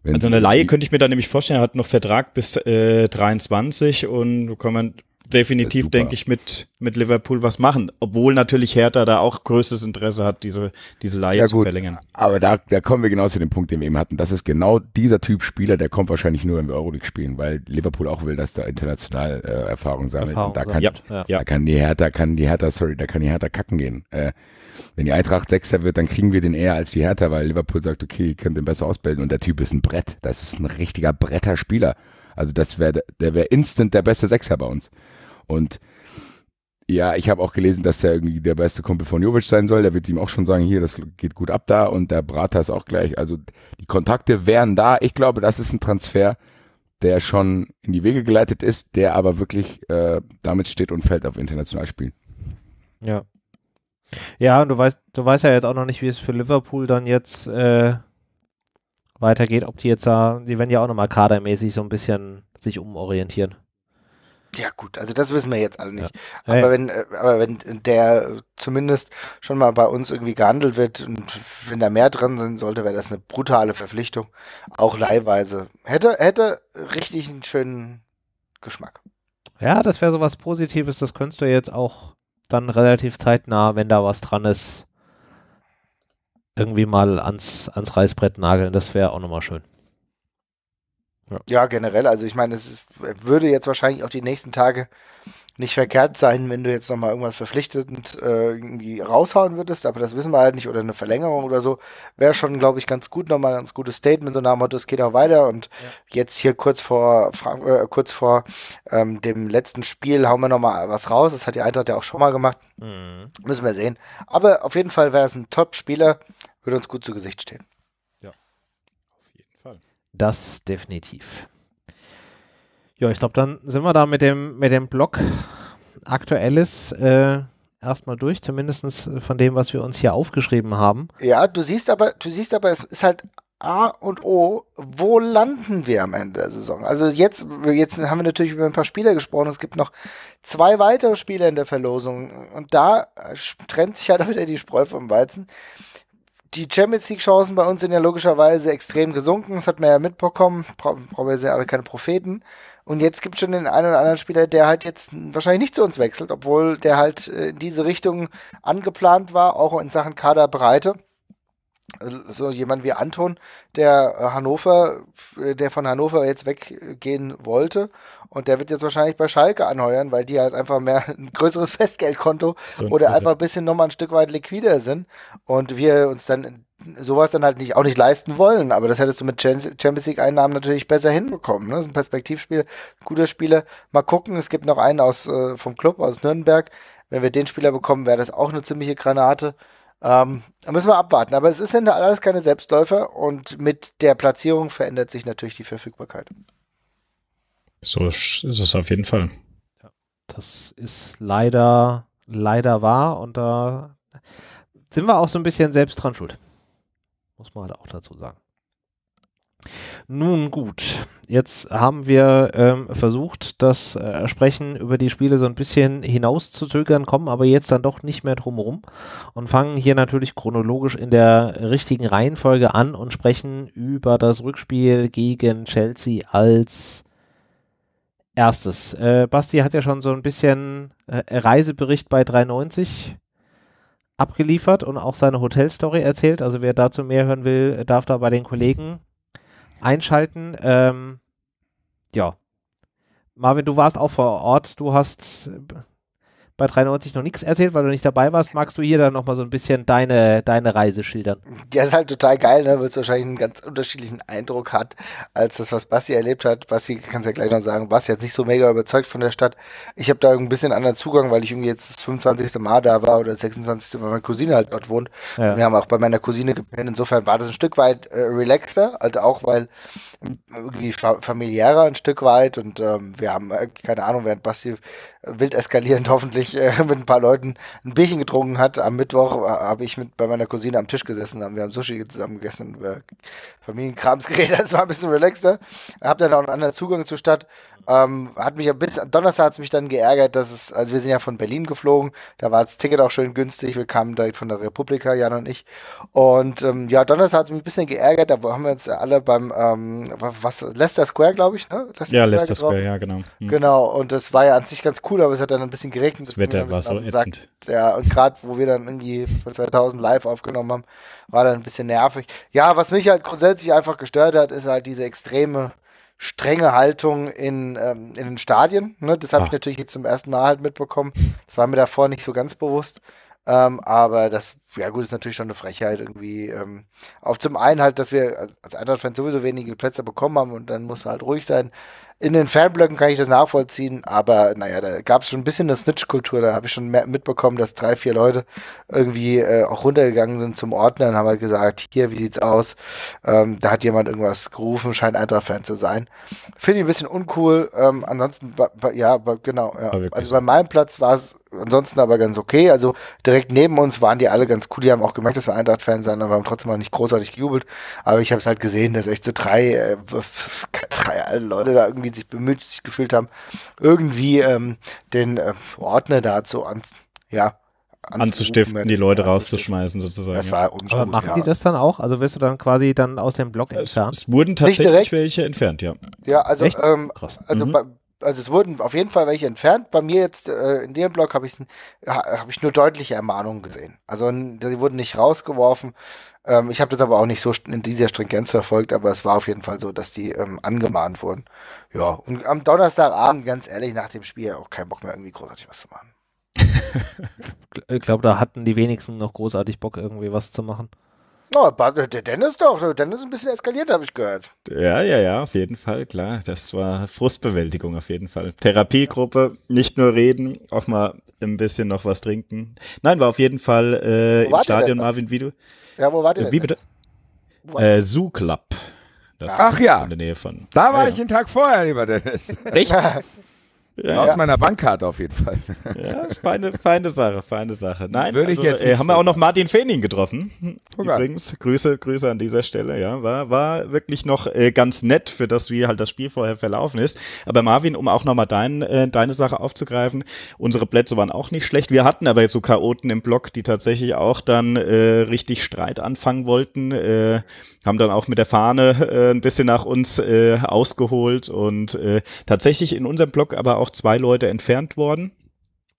Wenn also eine Laie könnte ich mir da nämlich vorstellen, er hat noch Vertrag bis äh, 23 und kann man definitiv, äh, denke ich, mit, mit Liverpool was machen. Obwohl natürlich Hertha da auch größtes Interesse hat, diese, diese Leihe ja, zu gut, verlängern. Aber da, da kommen wir genau zu dem Punkt, den wir eben hatten. Das ist genau dieser Typ Spieler, der kommt wahrscheinlich nur, wenn wir Euroleague spielen, weil Liverpool auch will, dass da international äh, Erfahrung sammelt. Erfahrung da, kann, ja, ja. da kann die Hertha, kann die Hertha, sorry, da kann die Hertha kacken gehen. Äh, wenn die Eintracht Sechser wird, dann kriegen wir den eher als die Hertha, weil Liverpool sagt, okay, ihr könnt den besser ausbilden. Und der Typ ist ein Brett. Das ist ein richtiger Bretter Spieler. Also das wäre, der wäre instant der beste Sechser bei uns. Und ja, ich habe auch gelesen, dass er irgendwie der beste Kumpel von Jovic sein soll. Der wird ihm auch schon sagen, hier, das geht gut ab da und der Brater ist auch gleich. Also die Kontakte wären da. Ich glaube, das ist ein Transfer, der schon in die Wege geleitet ist, der aber wirklich äh, damit steht und fällt auf international spielen. Ja. Ja, und du weißt, du weißt ja jetzt auch noch nicht, wie es für Liverpool dann jetzt äh, weitergeht, ob die jetzt da, die werden ja auch nochmal kadermäßig so ein bisschen sich umorientieren. Ja, gut, also das wissen wir jetzt alle nicht. Ja. Aber, ja. Wenn, äh, aber wenn der zumindest schon mal bei uns irgendwie gehandelt wird und wenn da mehr drin sind sollte, wäre das eine brutale Verpflichtung. Auch leihweise. Hätte, hätte richtig einen schönen Geschmack. Ja, das wäre so was Positives, das könntest du jetzt auch dann relativ zeitnah, wenn da was dran ist, irgendwie mal ans, ans Reißbrett nageln. Das wäre auch nochmal schön. Ja. ja, generell. Also ich meine, es ist, würde jetzt wahrscheinlich auch die nächsten Tage nicht verkehrt sein, wenn du jetzt nochmal irgendwas verpflichtend äh, irgendwie raushauen würdest, aber das wissen wir halt nicht, oder eine Verlängerung oder so, wäre schon, glaube ich, ganz gut, nochmal ein ganz gutes Statement, so nach Motto, es geht auch weiter und ja. jetzt hier kurz vor Frank äh, kurz vor ähm, dem letzten Spiel hauen wir nochmal was raus, das hat die Eintracht ja auch schon mal gemacht, mhm. müssen wir sehen. Aber auf jeden Fall wäre das ein Top-Spieler, würde uns gut zu Gesicht stehen. Das definitiv. Ja, ich glaube, dann sind wir da mit dem, mit dem Blog Aktuelles äh, erstmal durch, zumindest von dem, was wir uns hier aufgeschrieben haben. Ja, du siehst aber, du siehst aber, es ist halt A und O, wo landen wir am Ende der Saison? Also jetzt, jetzt haben wir natürlich über ein paar Spieler gesprochen. Es gibt noch zwei weitere Spieler in der Verlosung und da trennt sich halt wieder die Spreu vom Weizen die Champions League-Chancen bei uns sind ja logischerweise extrem gesunken. Das hat man ja mitbekommen. Brauchen wir ja alle keine Propheten. Und jetzt gibt es schon den einen oder anderen Spieler, der halt jetzt wahrscheinlich nicht zu uns wechselt, obwohl der halt äh, in diese Richtung angeplant war, auch in Sachen Kaderbreite. Also, so jemand wie Anton, der äh, Hannover, der von Hannover jetzt weggehen wollte und der wird jetzt wahrscheinlich bei Schalke anheuern, weil die halt einfach mehr ein größeres Festgeldkonto so ein oder Größe. einfach ein bisschen nochmal ein Stück weit liquider sind. Und wir uns dann sowas dann halt nicht, auch nicht leisten wollen. Aber das hättest du mit Champions League-Einnahmen natürlich besser hinbekommen. Ne? Das ist ein Perspektivspiel, guter Spieler. Mal gucken, es gibt noch einen aus äh, vom Club aus Nürnberg. Wenn wir den Spieler bekommen, wäre das auch eine ziemliche Granate. Ähm, da müssen wir abwarten. Aber es ist alles keine Selbstläufer und mit der Platzierung verändert sich natürlich die Verfügbarkeit. So ist es auf jeden Fall. Ja, das ist leider, leider wahr und da sind wir auch so ein bisschen selbst dran schuld. Muss man halt auch dazu sagen. Nun gut, jetzt haben wir ähm, versucht, das äh, Sprechen über die Spiele so ein bisschen hinaus zu zögern, kommen aber jetzt dann doch nicht mehr drumherum und fangen hier natürlich chronologisch in der richtigen Reihenfolge an und sprechen über das Rückspiel gegen Chelsea als erstes. Äh, Basti hat ja schon so ein bisschen äh, Reisebericht bei 390 abgeliefert und auch seine Hotelstory erzählt. Also wer dazu mehr hören will, darf da bei den Kollegen einschalten. Ähm, ja. Marvin, du warst auch vor Ort. Du hast äh, bei 93 noch nichts erzählt, weil du nicht dabei warst. Magst du hier dann nochmal so ein bisschen deine, deine Reise schildern? Der ist halt total geil, ne? weil es wahrscheinlich einen ganz unterschiedlichen Eindruck hat, als das, was Basti erlebt hat. Basti, kannst ja gleich noch sagen, Basti jetzt nicht so mega überzeugt von der Stadt. Ich habe da ein bisschen anderen Zugang, weil ich irgendwie jetzt das 25. Mal da war oder das 26. Mal weil meine Cousine halt dort wohnt. Ja. Wir haben auch bei meiner Cousine gepennt. Insofern war das ein Stück weit äh, relaxter, also auch, weil irgendwie familiärer ein Stück weit und ähm, wir haben, äh, keine Ahnung, während Basti wild eskalierend hoffentlich äh, mit ein paar Leuten ein Bierchen getrunken hat. Am Mittwoch äh, habe ich mit bei meiner Cousine am Tisch gesessen, haben wir haben Sushi zusammen gegessen und über Familienkrams geredet. Das war ein bisschen relaxter. Ne? Habe dann auch einen anderen Zugang zur Stadt. Ähm, hat mich bis Donnerstag hat mich dann geärgert, dass es, also wir sind ja von Berlin geflogen, da war das Ticket auch schön günstig, wir kamen direkt von der Republika, Jan und ich. Und ähm, ja, Donnerstag hat mich ein bisschen geärgert, da haben wir uns alle beim ähm, was, Leicester Square, glaube ich, ne? Leicester ja, Square Leicester Square, ja, genau. Mhm. Genau, und das war ja an sich ganz cool cool, aber es hat dann ein bisschen geregnet. Das Wetter war so ätzend. Ja, und gerade, wo wir dann irgendwie von 2000 live aufgenommen haben, war dann ein bisschen nervig. Ja, was mich halt grundsätzlich einfach gestört hat, ist halt diese extreme strenge Haltung in, ähm, in den Stadien. Ne? Das habe ich ah. natürlich jetzt zum ersten Mal halt mitbekommen. Das war mir davor nicht so ganz bewusst. Ähm, aber das, ja gut, ist natürlich schon eine Frechheit irgendwie. Ähm, auf zum einen halt, dass wir als Eintracht-Fans sowieso wenige Plätze bekommen haben und dann muss halt ruhig sein. In den Fanblöcken kann ich das nachvollziehen, aber naja, da gab es schon ein bisschen eine Snitch-Kultur. Da habe ich schon mitbekommen, dass drei, vier Leute irgendwie äh, auch runtergegangen sind zum Ordner und haben halt gesagt, hier, wie sieht's aus? Ähm, da hat jemand irgendwas gerufen, scheint Eintracht-Fan zu sein. Finde ich ein bisschen uncool. Ähm, ansonsten, ja, genau. Ja. Also bei meinem Platz war es ansonsten aber ganz okay. Also direkt neben uns waren die alle ganz cool. Die haben auch gemerkt, dass wir Eintracht-Fans sind, aber haben trotzdem auch nicht großartig gejubelt. Aber ich habe es halt gesehen, dass echt so drei, äh, drei Leute da irgendwie sich bemüht sich gefühlt haben, irgendwie ähm, den äh, Ordner dazu an, ja, anzustiften, die Leute rauszuschmeißen sozusagen. Das war unschuldig, Aber machen ja. die das dann auch? Also wirst du dann quasi dann aus dem Block entfernt? Es, es wurden tatsächlich welche entfernt, ja. Ja, also, ähm, also mhm. bei, also es wurden auf jeden Fall welche entfernt. Bei mir jetzt äh, in dem Blog habe ich, hab ich nur deutliche Ermahnungen gesehen. Also sie wurden nicht rausgeworfen. Ähm, ich habe das aber auch nicht so in dieser Stringenz verfolgt, aber es war auf jeden Fall so, dass die ähm, angemahnt wurden. Ja, und am Donnerstagabend, ganz ehrlich, nach dem Spiel auch keinen Bock mehr, irgendwie großartig was zu machen. ich glaube, da hatten die wenigsten noch großartig Bock, irgendwie was zu machen. Oh, der Dennis doch. Der Dennis ist ein bisschen eskaliert, habe ich gehört. Ja, ja, ja, auf jeden Fall, klar. Das war Frustbewältigung auf jeden Fall. Therapiegruppe, nicht nur reden, auch mal ein bisschen noch was trinken. Nein, war auf jeden Fall äh, im Stadion Marvin wie du. Ja, wo war der? Äh, wie bitte? Äh, Zoo Club. Das Ach ja. In der Nähe von. Da war ja, ich ja. einen Tag vorher, lieber Dennis. Echt? Ja, Laut ja. meiner Bankkarte auf jeden Fall. Ja, feine, feine Sache, feine Sache. Nein, Würde also, ich jetzt äh, haben wir auch noch Martin Feening getroffen. Oh Übrigens, Grüße, Grüße an dieser Stelle. Ja, war, war wirklich noch äh, ganz nett, für das wie halt das Spiel vorher verlaufen ist. Aber Marvin, um auch nochmal dein, äh, deine Sache aufzugreifen, unsere Plätze waren auch nicht schlecht. Wir hatten aber jetzt so Chaoten im Block, die tatsächlich auch dann äh, richtig Streit anfangen wollten. Äh, haben dann auch mit der Fahne äh, ein bisschen nach uns äh, ausgeholt und äh, tatsächlich in unserem Block aber auch auch zwei Leute entfernt worden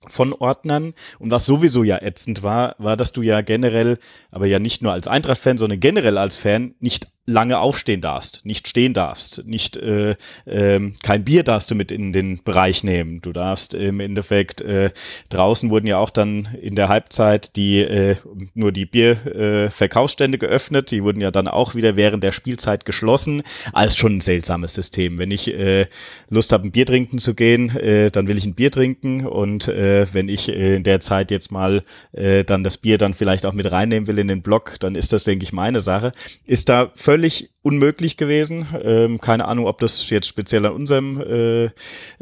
von Ordnern. Und was sowieso ja ätzend war, war, dass du ja generell, aber ja nicht nur als Eintracht-Fan, sondern generell als Fan nicht lange aufstehen darfst, nicht stehen darfst, nicht äh, äh, kein Bier darfst du mit in den Bereich nehmen. Du darfst im Endeffekt äh, draußen wurden ja auch dann in der Halbzeit die äh, nur die Bierverkaufsstände äh, geöffnet, die wurden ja dann auch wieder während der Spielzeit geschlossen. Alles schon ein seltsames System. Wenn ich äh, Lust habe, ein Bier trinken zu gehen, äh, dann will ich ein Bier trinken und äh, wenn ich äh, in der Zeit jetzt mal äh, dann das Bier dann vielleicht auch mit reinnehmen will in den Blog, dann ist das denke ich meine Sache. Ist da völlig völlig unmöglich gewesen. Ähm, keine Ahnung, ob das jetzt speziell an unserem äh,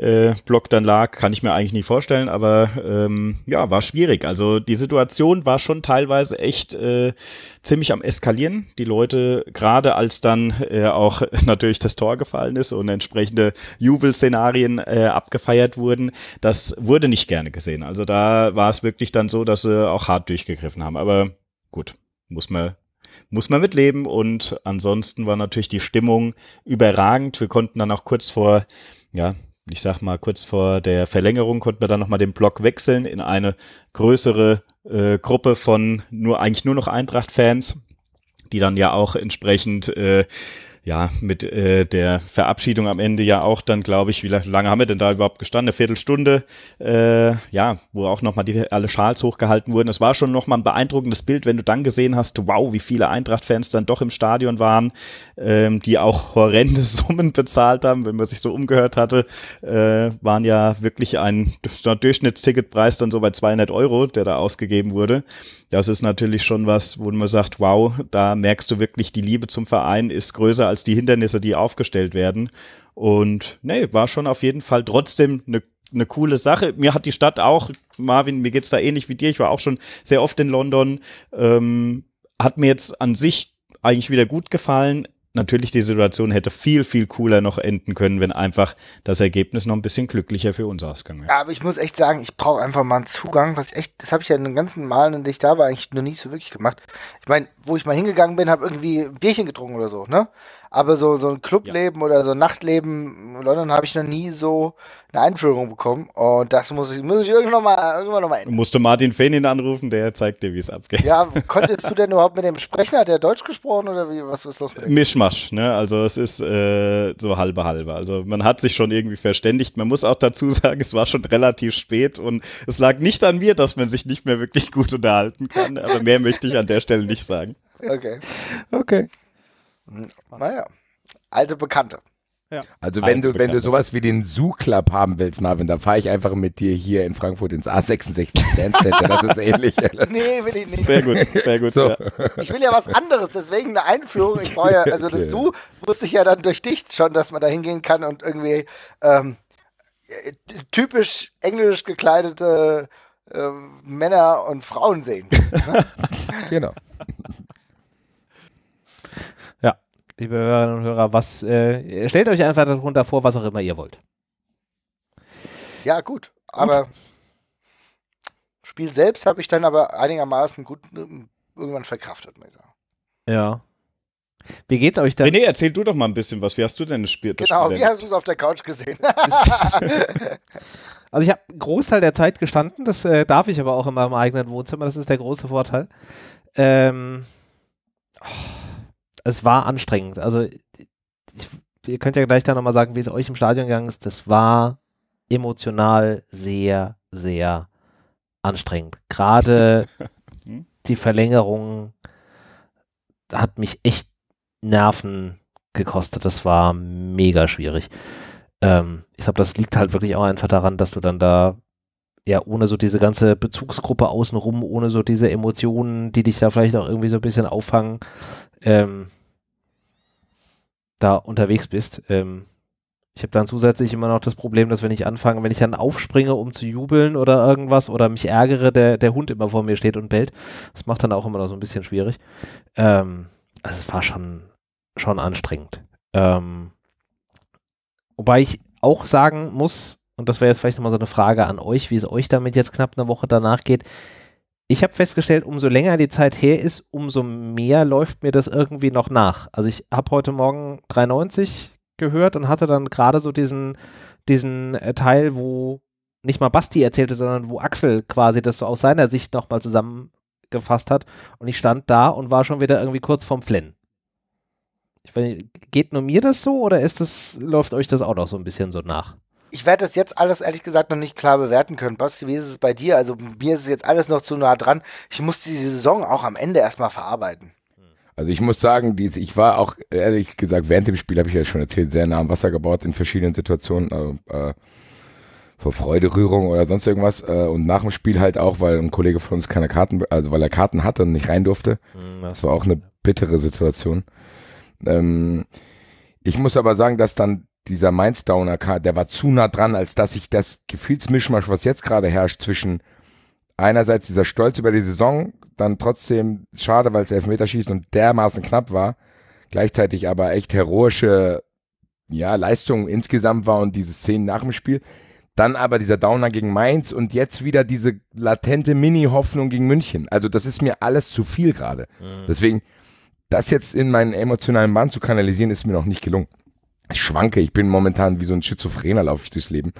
äh, Blog dann lag, kann ich mir eigentlich nicht vorstellen, aber ähm, ja, war schwierig. Also die Situation war schon teilweise echt äh, ziemlich am Eskalieren. Die Leute, gerade als dann äh, auch natürlich das Tor gefallen ist und entsprechende Jubelszenarien äh, abgefeiert wurden, das wurde nicht gerne gesehen. Also da war es wirklich dann so, dass sie auch hart durchgegriffen haben. Aber gut, muss man muss man mitleben. Und ansonsten war natürlich die Stimmung überragend. Wir konnten dann auch kurz vor, ja, ich sag mal, kurz vor der Verlängerung konnten wir dann nochmal den Block wechseln in eine größere äh, Gruppe von nur eigentlich nur noch Eintracht-Fans, die dann ja auch entsprechend äh, ja, mit äh, der Verabschiedung am Ende ja auch dann, glaube ich, wie lange haben wir denn da überhaupt gestanden? Eine Viertelstunde, äh, ja, wo auch nochmal alle Schals hochgehalten wurden. Es war schon nochmal ein beeindruckendes Bild, wenn du dann gesehen hast, wow, wie viele Eintracht-Fans dann doch im Stadion waren, ähm, die auch horrende Summen bezahlt haben, wenn man sich so umgehört hatte, äh, waren ja wirklich ein Durchschnittsticketpreis dann so bei 200 Euro, der da ausgegeben wurde. Das ist natürlich schon was, wo man sagt, wow, da merkst du wirklich, die Liebe zum Verein ist größer als als die Hindernisse, die aufgestellt werden. Und nee, war schon auf jeden Fall trotzdem eine eine coole Sache. Mir hat die Stadt auch, Marvin, mir geht es da ähnlich wie dir. Ich war auch schon sehr oft in London. Ähm, hat mir jetzt an sich eigentlich wieder gut gefallen. Natürlich, die Situation hätte viel, viel cooler noch enden können, wenn einfach das Ergebnis noch ein bisschen glücklicher für uns ausgegangen wäre. Ja, aber ich muss echt sagen, ich brauche einfach mal einen Zugang, was echt, das habe ich ja in den ganzen Malen, in denen ich da war, eigentlich noch nie so wirklich gemacht. Ich meine, wo ich mal hingegangen bin, habe irgendwie ein Bierchen getrunken oder so, ne? Aber so, so ein Clubleben ja. oder so ein Nachtleben in London habe ich noch nie so eine Einführung bekommen. Und das muss ich, muss ich irgendwann mal, ändern. noch mal Musste Martin Fenin anrufen, der zeigt dir, wie es abgeht. Ja, konntest du denn überhaupt mit dem sprechen? Hat der Deutsch gesprochen oder wie, was ist los mit dem? Mischmasch, ne? Also es ist äh, so halbe halbe. Also man hat sich schon irgendwie verständigt. Man muss auch dazu sagen, es war schon relativ spät und es lag nicht an mir, dass man sich nicht mehr wirklich gut unterhalten kann. Aber mehr möchte ich an der Stelle nicht sagen. Okay. Okay. Naja, alte Bekannte. Ja. Also wenn alte du, Bekannte. wenn du sowas wie den Zoo-Club haben willst, Marvin, dann fahre ich einfach mit dir hier in Frankfurt ins A66 Dance Center. Das ist ähnlich. nee, will ich nicht. Sehr gut, sehr gut. So. Ja. Ich will ja was anderes, deswegen eine Einführung. Ich freue ja, also das Zoo wusste ich ja dann durch dich schon, dass man da hingehen kann und irgendwie ähm, typisch englisch gekleidete äh, Männer und Frauen sehen. Ne? genau liebe Hörerinnen und Hörer, was äh, stellt euch einfach darunter vor, was auch immer ihr wollt. Ja, gut, aber gut. Spiel selbst habe ich dann aber einigermaßen gut äh, irgendwann verkraftet, muss ich sagen. Ja. Wie geht's euch da? René, erzähl du doch mal ein bisschen was. Wie hast du denn das Spiel? Das genau, Spiel wie hast du es auf der Couch gesehen? also ich habe einen Großteil der Zeit gestanden, das äh, darf ich aber auch in meinem eigenen Wohnzimmer, das ist der große Vorteil. Ähm, oh es war anstrengend. Also ich, ihr könnt ja gleich da nochmal sagen, wie es euch im Stadion gegangen ist. Das war emotional sehr, sehr anstrengend. Gerade hm? die Verlängerung hat mich echt Nerven gekostet. Das war mega schwierig. Ähm, ich glaube, das liegt halt wirklich auch einfach daran, dass du dann da ja, ohne so diese ganze Bezugsgruppe außenrum, ohne so diese Emotionen, die dich da vielleicht auch irgendwie so ein bisschen auffangen, ähm, da unterwegs bist. Ähm, ich habe dann zusätzlich immer noch das Problem, dass wenn ich anfange, wenn ich dann aufspringe, um zu jubeln oder irgendwas oder mich ärgere, der, der Hund immer vor mir steht und bellt. Das macht dann auch immer noch so ein bisschen schwierig. Ähm, also es war schon, schon anstrengend. Ähm, wobei ich auch sagen muss, und das wäre jetzt vielleicht nochmal so eine Frage an euch, wie es euch damit jetzt knapp eine Woche danach geht. Ich habe festgestellt, umso länger die Zeit her ist, umso mehr läuft mir das irgendwie noch nach. Also ich habe heute Morgen 93 gehört und hatte dann gerade so diesen, diesen äh, Teil, wo nicht mal Basti erzählte, sondern wo Axel quasi das so aus seiner Sicht nochmal zusammengefasst hat. Und ich stand da und war schon wieder irgendwie kurz vorm Flennen. Nicht, geht nur mir das so oder ist das, läuft euch das auch noch so ein bisschen so nach? ich werde das jetzt alles ehrlich gesagt noch nicht klar bewerten können. Basti, wie ist es bei dir? Also mir ist es jetzt alles noch zu nah dran. Ich muss die Saison auch am Ende erstmal verarbeiten. Also ich muss sagen, dies, ich war auch, ehrlich gesagt, während dem Spiel habe ich ja schon erzählt, sehr nah am Wasser gebaut in verschiedenen Situationen. Also, äh, vor Freude, Rührung oder sonst irgendwas. Äh, und nach dem Spiel halt auch, weil ein Kollege von uns keine Karten, also weil er Karten hatte und nicht rein durfte. Hm, das war auch eine bittere Situation. Ähm, ich muss aber sagen, dass dann dieser Mindstowner, der war zu nah dran, als dass ich das Gefühlsmischmasch, was jetzt gerade herrscht, zwischen einerseits dieser Stolz über die Saison, dann trotzdem schade, weil es Elfmeterschießen und dermaßen knapp war, gleichzeitig aber echt heroische ja, Leistung insgesamt war und diese Szenen nach dem Spiel. Dann aber dieser Downer gegen Mainz und jetzt wieder diese latente Mini-Hoffnung gegen München. Also das ist mir alles zu viel gerade. Mhm. Deswegen, das jetzt in meinen emotionalen Bahn zu kanalisieren, ist mir noch nicht gelungen ich schwanke, ich bin momentan wie so ein Schizophrener, laufe ich durchs Leben.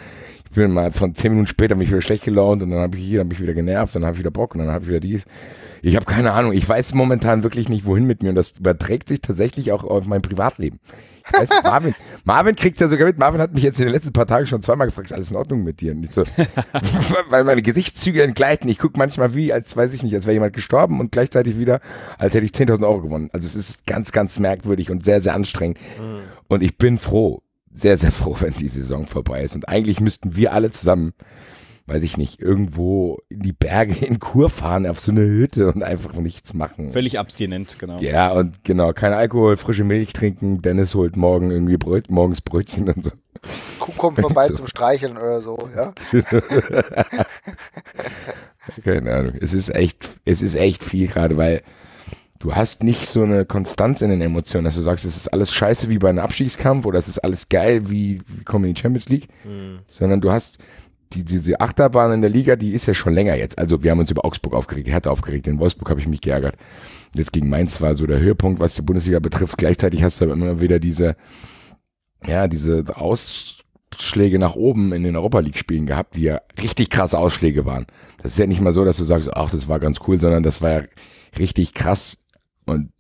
Ich bin mal von zehn Minuten später mich wieder schlecht gelaunt und dann habe ich hier, dann bin ich wieder genervt, dann habe ich wieder Bock und dann habe ich wieder dies. Ich habe keine Ahnung, ich weiß momentan wirklich nicht, wohin mit mir und das überträgt sich tatsächlich auch auf mein Privatleben. Ich weiß, Marvin, Marvin kriegt ja sogar mit. Marvin hat mich jetzt in den letzten paar Tagen schon zweimal gefragt, ist alles in Ordnung mit dir? Und so, weil meine Gesichtszüge entgleiten. Ich gucke manchmal wie, als weiß ich nicht, als wäre jemand gestorben und gleichzeitig wieder, als hätte ich 10.000 Euro gewonnen. Also es ist ganz, ganz merkwürdig und sehr, sehr anstrengend. Mhm. Und ich bin froh, sehr, sehr froh, wenn die Saison vorbei ist. Und eigentlich müssten wir alle zusammen, weiß ich nicht, irgendwo in die Berge in Kur fahren, auf so eine Hütte und einfach nichts machen. Völlig abstinent, genau. Ja, und genau, kein Alkohol, frische Milch trinken. Dennis holt morgen irgendwie Bröt, morgens Brötchen und so. Kommt vorbei so. zum Streicheln oder so, ja. Keine Ahnung. Es ist echt, es ist echt viel gerade, weil du hast nicht so eine Konstanz in den Emotionen, dass du sagst, es ist alles scheiße wie bei einem Abstiegskampf oder es ist alles geil wie, wie kommen die Champions League, mhm. sondern du hast die, diese Achterbahn in der Liga, die ist ja schon länger jetzt. Also wir haben uns über Augsburg aufgeregt, Hertha aufgeregt, in Wolfsburg habe ich mich geärgert. Jetzt gegen Mainz war so der Höhepunkt, was die Bundesliga betrifft. Gleichzeitig hast du aber immer wieder diese, ja, diese Ausschläge nach oben in den Europa League Spielen gehabt, die ja richtig krasse Ausschläge waren. Das ist ja nicht mal so, dass du sagst, ach, das war ganz cool, sondern das war ja richtig krass und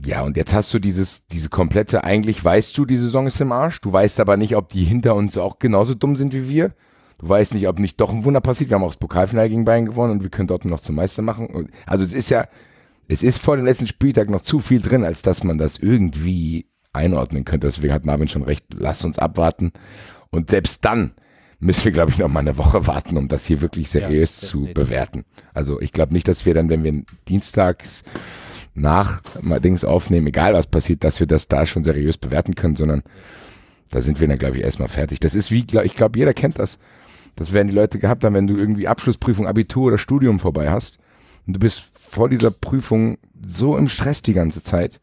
ja, und jetzt hast du dieses, diese komplette, eigentlich weißt du, die Saison ist im Arsch. Du weißt aber nicht, ob die hinter uns auch genauso dumm sind wie wir. Du weißt nicht, ob nicht doch ein Wunder passiert. Wir haben auch das Pokalfinale gegen Bayern gewonnen und wir können dort noch zum Meister machen. also es ist ja, es ist vor dem letzten Spieltag noch zu viel drin, als dass man das irgendwie einordnen könnte. Deswegen also hat Marvin schon recht, lass uns abwarten. Und selbst dann, müssen wir, glaube ich, noch mal eine Woche warten, um das hier wirklich seriös ja, zu bewerten. Also ich glaube nicht, dass wir dann, wenn wir dienstags nach mal Dings aufnehmen, egal was passiert, dass wir das da schon seriös bewerten können, sondern da sind wir dann, glaube ich, erstmal fertig. Das ist wie, glaub, ich glaube, jeder kennt das. Das werden die Leute gehabt haben, wenn du irgendwie Abschlussprüfung, Abitur oder Studium vorbei hast und du bist vor dieser Prüfung so im Stress die ganze Zeit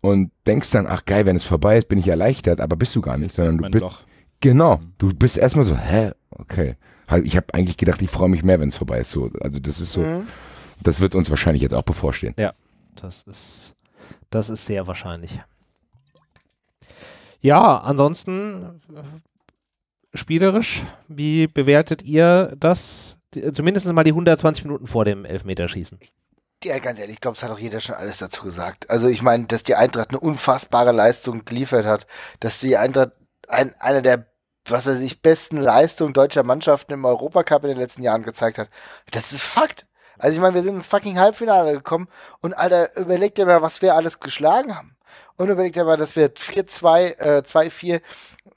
und denkst dann, ach geil, wenn es vorbei ist, bin ich erleichtert, aber bist du gar nicht, sondern du bist, Loch. Genau. Du bist erstmal so, hä? Okay. Halt, ich habe eigentlich gedacht, ich freue mich mehr, wenn es vorbei ist. So, also das ist so, mhm. das wird uns wahrscheinlich jetzt auch bevorstehen. Ja, das ist, das ist sehr wahrscheinlich. Ja, ansonsten äh, spielerisch, wie bewertet ihr das? Zumindest mal die 120 Minuten vor dem Elfmeterschießen. Ja, ganz ehrlich, ich glaube, es hat auch jeder schon alles dazu gesagt. Also ich meine, dass die Eintracht eine unfassbare Leistung geliefert hat, dass die Eintracht ein, einer der was weiß ich, besten Leistungen deutscher Mannschaften im Europacup in den letzten Jahren gezeigt hat. Das ist Fakt. Also ich meine, wir sind ins fucking Halbfinale gekommen und Alter, überlegt dir mal, was wir alles geschlagen haben. Und überlegt dir mal, dass wir 4-2, äh, 2-4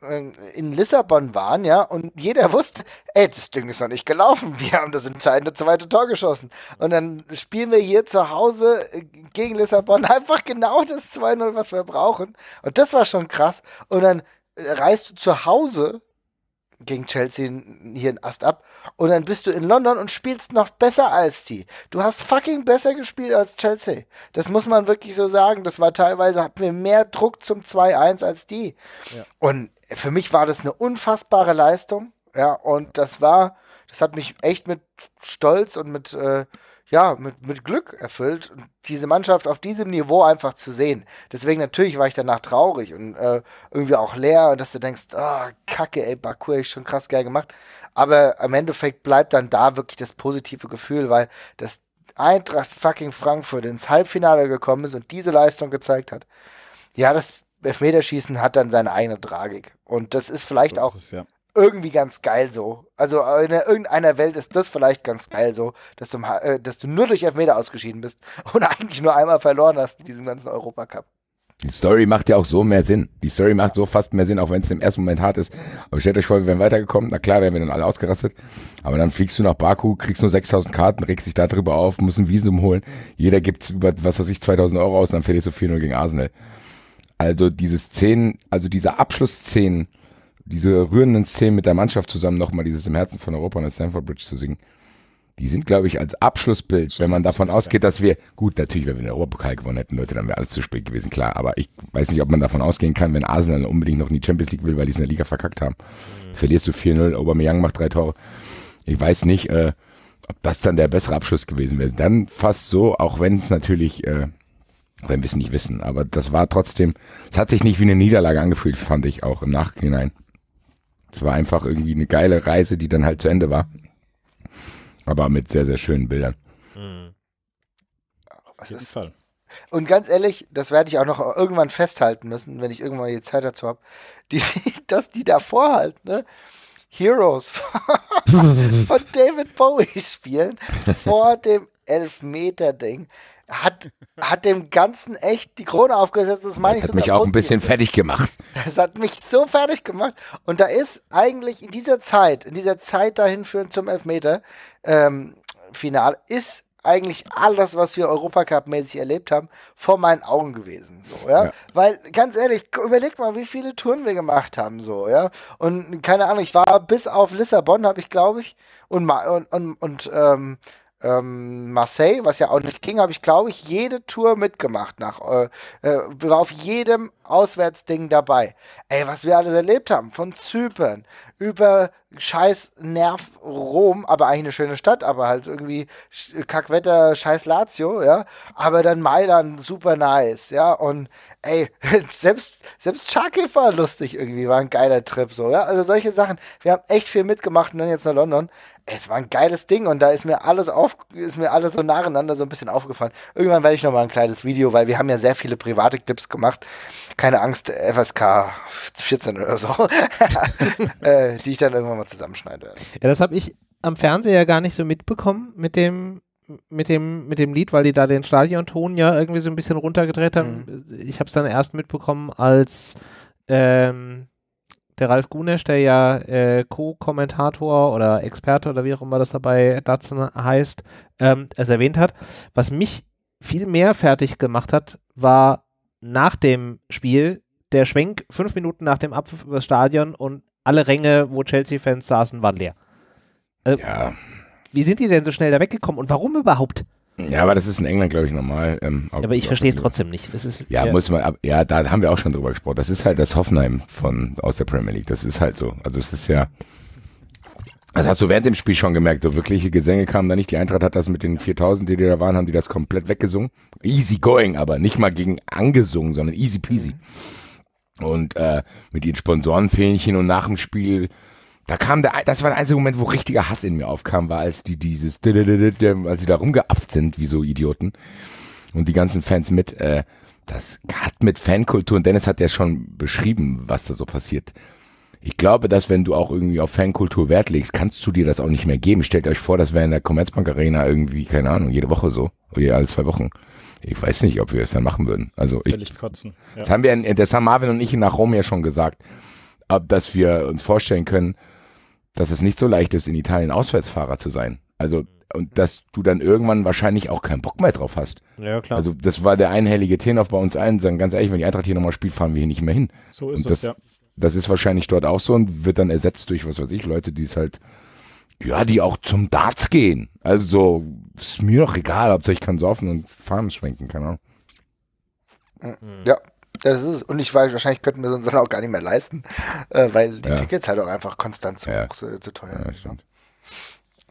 äh, in Lissabon waren, ja, und jeder wusste, ey, das Ding ist noch nicht gelaufen. Wir haben das entscheidende zweite Tor geschossen. Und dann spielen wir hier zu Hause äh, gegen Lissabon einfach genau das 2-0, was wir brauchen. Und das war schon krass. Und dann äh, reißt du zu Hause gegen Chelsea hier einen Ast ab und dann bist du in London und spielst noch besser als die. Du hast fucking besser gespielt als Chelsea. Das muss man wirklich so sagen. Das war teilweise, hatten wir mehr Druck zum 2-1 als die. Ja. Und für mich war das eine unfassbare Leistung. Ja, und das war, das hat mich echt mit Stolz und mit äh, ja, mit, mit Glück erfüllt, diese Mannschaft auf diesem Niveau einfach zu sehen. Deswegen natürlich war ich danach traurig und äh, irgendwie auch leer und dass du denkst, oh, kacke, ey, Baku ich schon krass geil gemacht. Aber im Endeffekt bleibt dann da wirklich das positive Gefühl, weil das Eintracht fucking Frankfurt ins Halbfinale gekommen ist und diese Leistung gezeigt hat. Ja, das Elfmeterschießen hat dann seine eigene Tragik. Und das ist vielleicht so auch ist es, ja irgendwie ganz geil so. Also äh, in irgendeiner Welt ist das vielleicht ganz geil so, dass du, äh, dass du nur durch Elfmeter ausgeschieden bist und eigentlich nur einmal verloren hast in diesem ganzen Europacup. Die Story macht ja auch so mehr Sinn. Die Story macht so fast mehr Sinn, auch wenn es im ersten Moment hart ist. Aber stellt euch vor, wir wären weitergekommen. Na klar, wären wir dann alle ausgerastet. Aber dann fliegst du nach Baku, kriegst nur 6000 Karten, regst dich da drüber auf, musst ein Visum holen. Jeder gibt über, was weiß ich, 2000 Euro aus, dann verlierst du 4-0 gegen Arsenal. Also diese Szenen, also diese Abschlussszenen, diese rührenden Szenen mit der Mannschaft zusammen nochmal dieses im Herzen von Europa und der Stanford Bridge zu singen, die sind, glaube ich, als Abschlussbild, wenn man davon ausgeht, dass wir, gut, natürlich, wenn wir den Europapokal gewonnen hätten, Leute, dann wäre alles zu spät gewesen, klar, aber ich weiß nicht, ob man davon ausgehen kann, wenn Arsenal unbedingt noch in die Champions League will, weil die es in der Liga verkackt haben. Mhm. Verlierst du 4-0, Aubameyang macht drei Tore. Ich weiß nicht, äh, ob das dann der bessere Abschluss gewesen wäre. Dann fast so, auch wenn es natürlich, äh, wenn wir es nicht wissen, aber das war trotzdem, es hat sich nicht wie eine Niederlage angefühlt, fand ich auch im Nachhinein. Es war einfach irgendwie eine geile Reise, die dann halt zu Ende war. Aber mit sehr, sehr schönen Bildern. Mhm. Auf jeden Fall. Und ganz ehrlich, das werde ich auch noch irgendwann festhalten müssen, wenn ich irgendwann die Zeit dazu habe, die, dass die davor halt, ne? Heroes von David Bowie spielen vor dem Elfmeter-Ding hat, hat dem Ganzen echt die Krone aufgesetzt. Das meine das ich hat so mich auch ein bisschen fertig gemacht. Das hat mich so fertig gemacht. Und da ist eigentlich in dieser Zeit, in dieser Zeit dahin führen zum Elfmeter, ähm, Final, ist eigentlich alles, was wir Europacup-mäßig erlebt haben, vor meinen Augen gewesen. So, ja? ja? Weil, ganz ehrlich, überlegt mal, wie viele Touren wir gemacht haben, so, ja. Und keine Ahnung, ich war bis auf Lissabon, habe ich, glaube ich, und, und, und, und ähm, ähm, Marseille, was ja auch nicht ging, habe ich, glaube ich, jede Tour mitgemacht. Nach, äh, äh, war auf jedem Auswärtsding dabei. Ey, was wir alles erlebt haben, von Zypern über scheiß Nerv Rom, aber eigentlich eine schöne Stadt, aber halt irgendwie Kackwetter, scheiß Lazio, ja. Aber dann Mailand, super nice, ja. Und ey, selbst, selbst Charkiv war lustig irgendwie, war ein geiler Trip, so, ja. Also solche Sachen. Wir haben echt viel mitgemacht und dann jetzt nach London es war ein geiles Ding und da ist mir alles auf, ist mir alles so nacheinander so ein bisschen aufgefallen. Irgendwann werde ich nochmal ein kleines Video, weil wir haben ja sehr viele private Clips gemacht. Keine Angst, FSK 14 oder so, äh, die ich dann irgendwann mal zusammenschneide. Ja, das habe ich am Fernseher ja gar nicht so mitbekommen mit dem mit dem, mit dem Lied, weil die da den Stadionton ja irgendwie so ein bisschen runtergedreht haben. Mhm. Ich habe es dann erst mitbekommen, als ähm, der Ralf Gunesch, der ja äh, Co-Kommentator oder Experte oder wie auch immer das dabei Datsen heißt, ähm, es erwähnt hat. Was mich viel mehr fertig gemacht hat, war nach dem Spiel der Schwenk fünf Minuten nach dem Abpfiff übers Stadion und alle Ränge, wo Chelsea-Fans saßen, waren leer. Äh, ja. Wie sind die denn so schnell da weggekommen und warum überhaupt? Ja, aber das ist in England, glaube ich, normal. Ähm, aber ich verstehe es trotzdem nicht. Ist, ja, ja, muss man, Ab, ja, da haben wir auch schon drüber gesprochen. Das ist halt das Hoffenheim von, aus der Premier League. Das ist halt so. Also es ist ja, das hast du während dem Spiel schon gemerkt, so wirkliche Gesänge kamen da nicht. Die Eintracht hat das mit den 4000, die da waren, haben die das komplett weggesungen. Easy going, aber nicht mal gegen angesungen, sondern easy peasy. Mhm. Und äh, mit den Sponsorenfähnchen und nach dem Spiel da kam der, das war der einzige Moment, wo richtiger Hass in mir aufkam, war als die dieses, als sie da rumgeapft sind, wie so Idioten. Und die ganzen Fans mit, äh, das hat mit Fankultur, und Dennis hat ja schon beschrieben, was da so passiert. Ich glaube, dass wenn du auch irgendwie auf Fankultur Wert legst, kannst du dir das auch nicht mehr geben. Stellt euch vor, das wäre in der Commerzbank Arena irgendwie, keine Ahnung, jede Woche so. Oder alle zwei Wochen. Ich weiß nicht, ob wir es dann machen würden. Also ich, Völlig kotzen. Ja. Das haben wir, das haben Marvin und ich nach Rom ja schon gesagt, dass wir uns vorstellen können, dass es nicht so leicht ist, in Italien Auswärtsfahrer zu sein. Also, und dass du dann irgendwann wahrscheinlich auch keinen Bock mehr drauf hast. Ja, klar. Also, das war der einhellige Tenor bei uns allen, sagen ganz ehrlich, wenn die Eintracht hier nochmal spielt, fahren wir hier nicht mehr hin. So ist das, es, ja. Das ist wahrscheinlich dort auch so und wird dann ersetzt durch, was weiß ich, Leute, die es halt, ja, die auch zum Darts gehen. Also, ist mir doch egal, hauptsächlich kann saufen und Farms schwenken, keine Ahnung. Ja, das ist Und ich weiß, wahrscheinlich könnten wir uns dann auch gar nicht mehr leisten, äh, weil die ja. Tickets halt auch einfach konstant zu, ja. hoch, zu, äh, zu teuer ja, sind. Ne?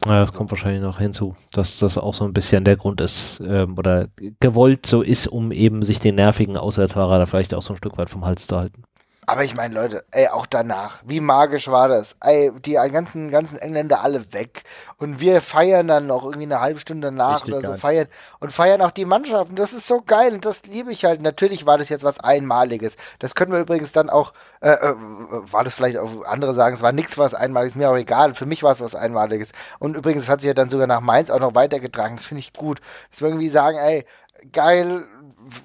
Ja, das also. kommt wahrscheinlich noch hinzu, dass das auch so ein bisschen der Grund ist ähm, oder gewollt so ist, um eben sich den nervigen Auswärtsfahrer da vielleicht auch so ein Stück weit vom Hals zu halten. Aber ich meine, Leute, ey, auch danach, wie magisch war das? Ey, die ganzen, ganzen Engländer alle weg. Und wir feiern dann noch irgendwie eine halbe Stunde danach Richtig oder so, feiern und feiern auch die Mannschaften. Das ist so geil und das liebe ich halt. Natürlich war das jetzt was Einmaliges. Das können wir übrigens dann auch, äh, äh, war das vielleicht auch andere sagen, es war nichts was Einmaliges, mir auch egal. Für mich war es was Einmaliges. Und übrigens hat sich ja dann sogar nach Mainz auch noch weitergetragen. Das finde ich gut. Dass wir irgendwie sagen, ey, geil,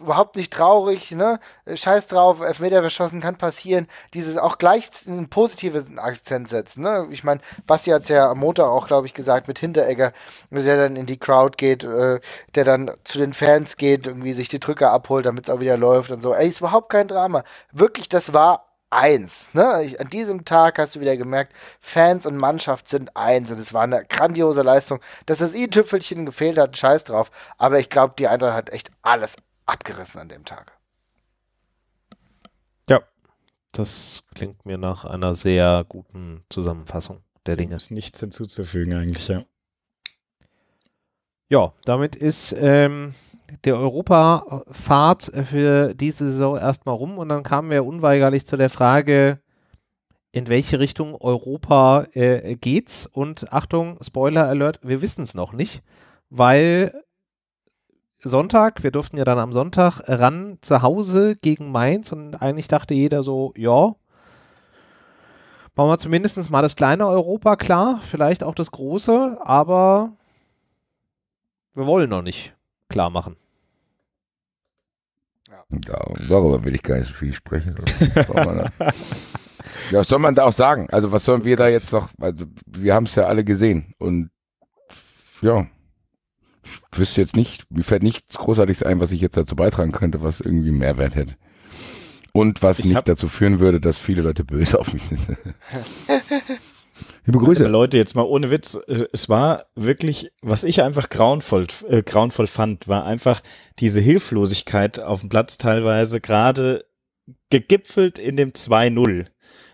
überhaupt nicht traurig, ne? Scheiß drauf, Elfmeter verschossen kann passieren. Dieses auch gleich einen positiven Akzent setzen, ne? Ich meine, Basti hat es ja am Montag auch, glaube ich, gesagt, mit Hinteregger, der dann in die Crowd geht, äh, der dann zu den Fans geht, irgendwie sich die Drücker abholt, damit es auch wieder läuft und so. Ey, ist überhaupt kein Drama. Wirklich, das war eins. Ne? Ich, an diesem Tag hast du wieder gemerkt, Fans und Mannschaft sind eins und es war eine grandiose Leistung. Dass das i-Tüpfelchen gefehlt hat, scheiß drauf. Aber ich glaube, die Eintracht hat echt alles, abgerissen an dem Tag. Ja, das klingt mir nach einer sehr guten Zusammenfassung der Dinge. Ist nichts hinzuzufügen eigentlich, ja. Ja, damit ist ähm, der Europafahrt für diese Saison erstmal rum und dann kamen wir unweigerlich zu der Frage, in welche Richtung Europa äh, geht's. Und Achtung, Spoiler Alert, wir wissen es noch nicht, weil Sonntag, wir durften ja dann am Sonntag ran zu Hause gegen Mainz und eigentlich dachte jeder so, ja, machen wir zumindest mal das kleine Europa klar, vielleicht auch das große, aber wir wollen noch nicht klar machen. Ja, darüber will ich gar nicht so viel sprechen. Was soll ja, was soll man da auch sagen? Also was sollen wir da jetzt noch, also wir haben es ja alle gesehen und ja, ich wüsste jetzt nicht, mir fällt nichts Großartiges ein, was ich jetzt dazu beitragen könnte, was irgendwie Mehrwert hätte. Und was ich nicht dazu führen würde, dass viele Leute böse auf mich sind. Liebe Grüße. Leute, jetzt mal ohne Witz, äh, es war wirklich, was ich einfach grauenvoll, äh, grauenvoll fand, war einfach diese Hilflosigkeit auf dem Platz teilweise, gerade gegipfelt in dem 2-0,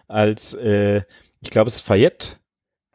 als, äh, ich glaube, es ist Fayette,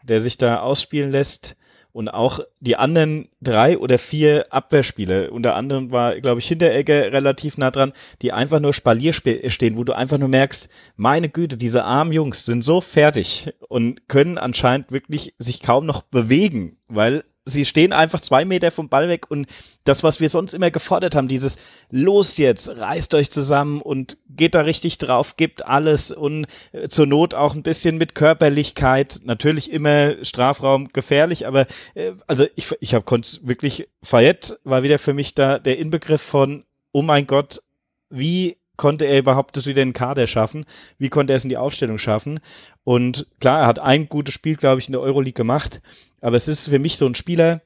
der sich da ausspielen lässt und auch die anderen drei oder vier Abwehrspiele, unter anderem war, glaube ich, Hinteregger relativ nah dran, die einfach nur Spalier äh, stehen, wo du einfach nur merkst, meine Güte, diese armen Jungs sind so fertig und können anscheinend wirklich sich kaum noch bewegen, weil sie stehen einfach zwei Meter vom Ball weg und das, was wir sonst immer gefordert haben, dieses Los jetzt, reißt euch zusammen und geht da richtig drauf, gibt alles und äh, zur Not auch ein bisschen mit Körperlichkeit. Natürlich immer Strafraum gefährlich, aber äh, also ich, ich habe wirklich, Fayette war wieder für mich da der Inbegriff von, oh mein Gott, wie konnte er überhaupt das wieder in den Kader schaffen? Wie konnte er es in die Aufstellung schaffen? Und klar, er hat ein gutes Spiel, glaube ich, in der Euroleague gemacht, aber es ist für mich so ein Spieler,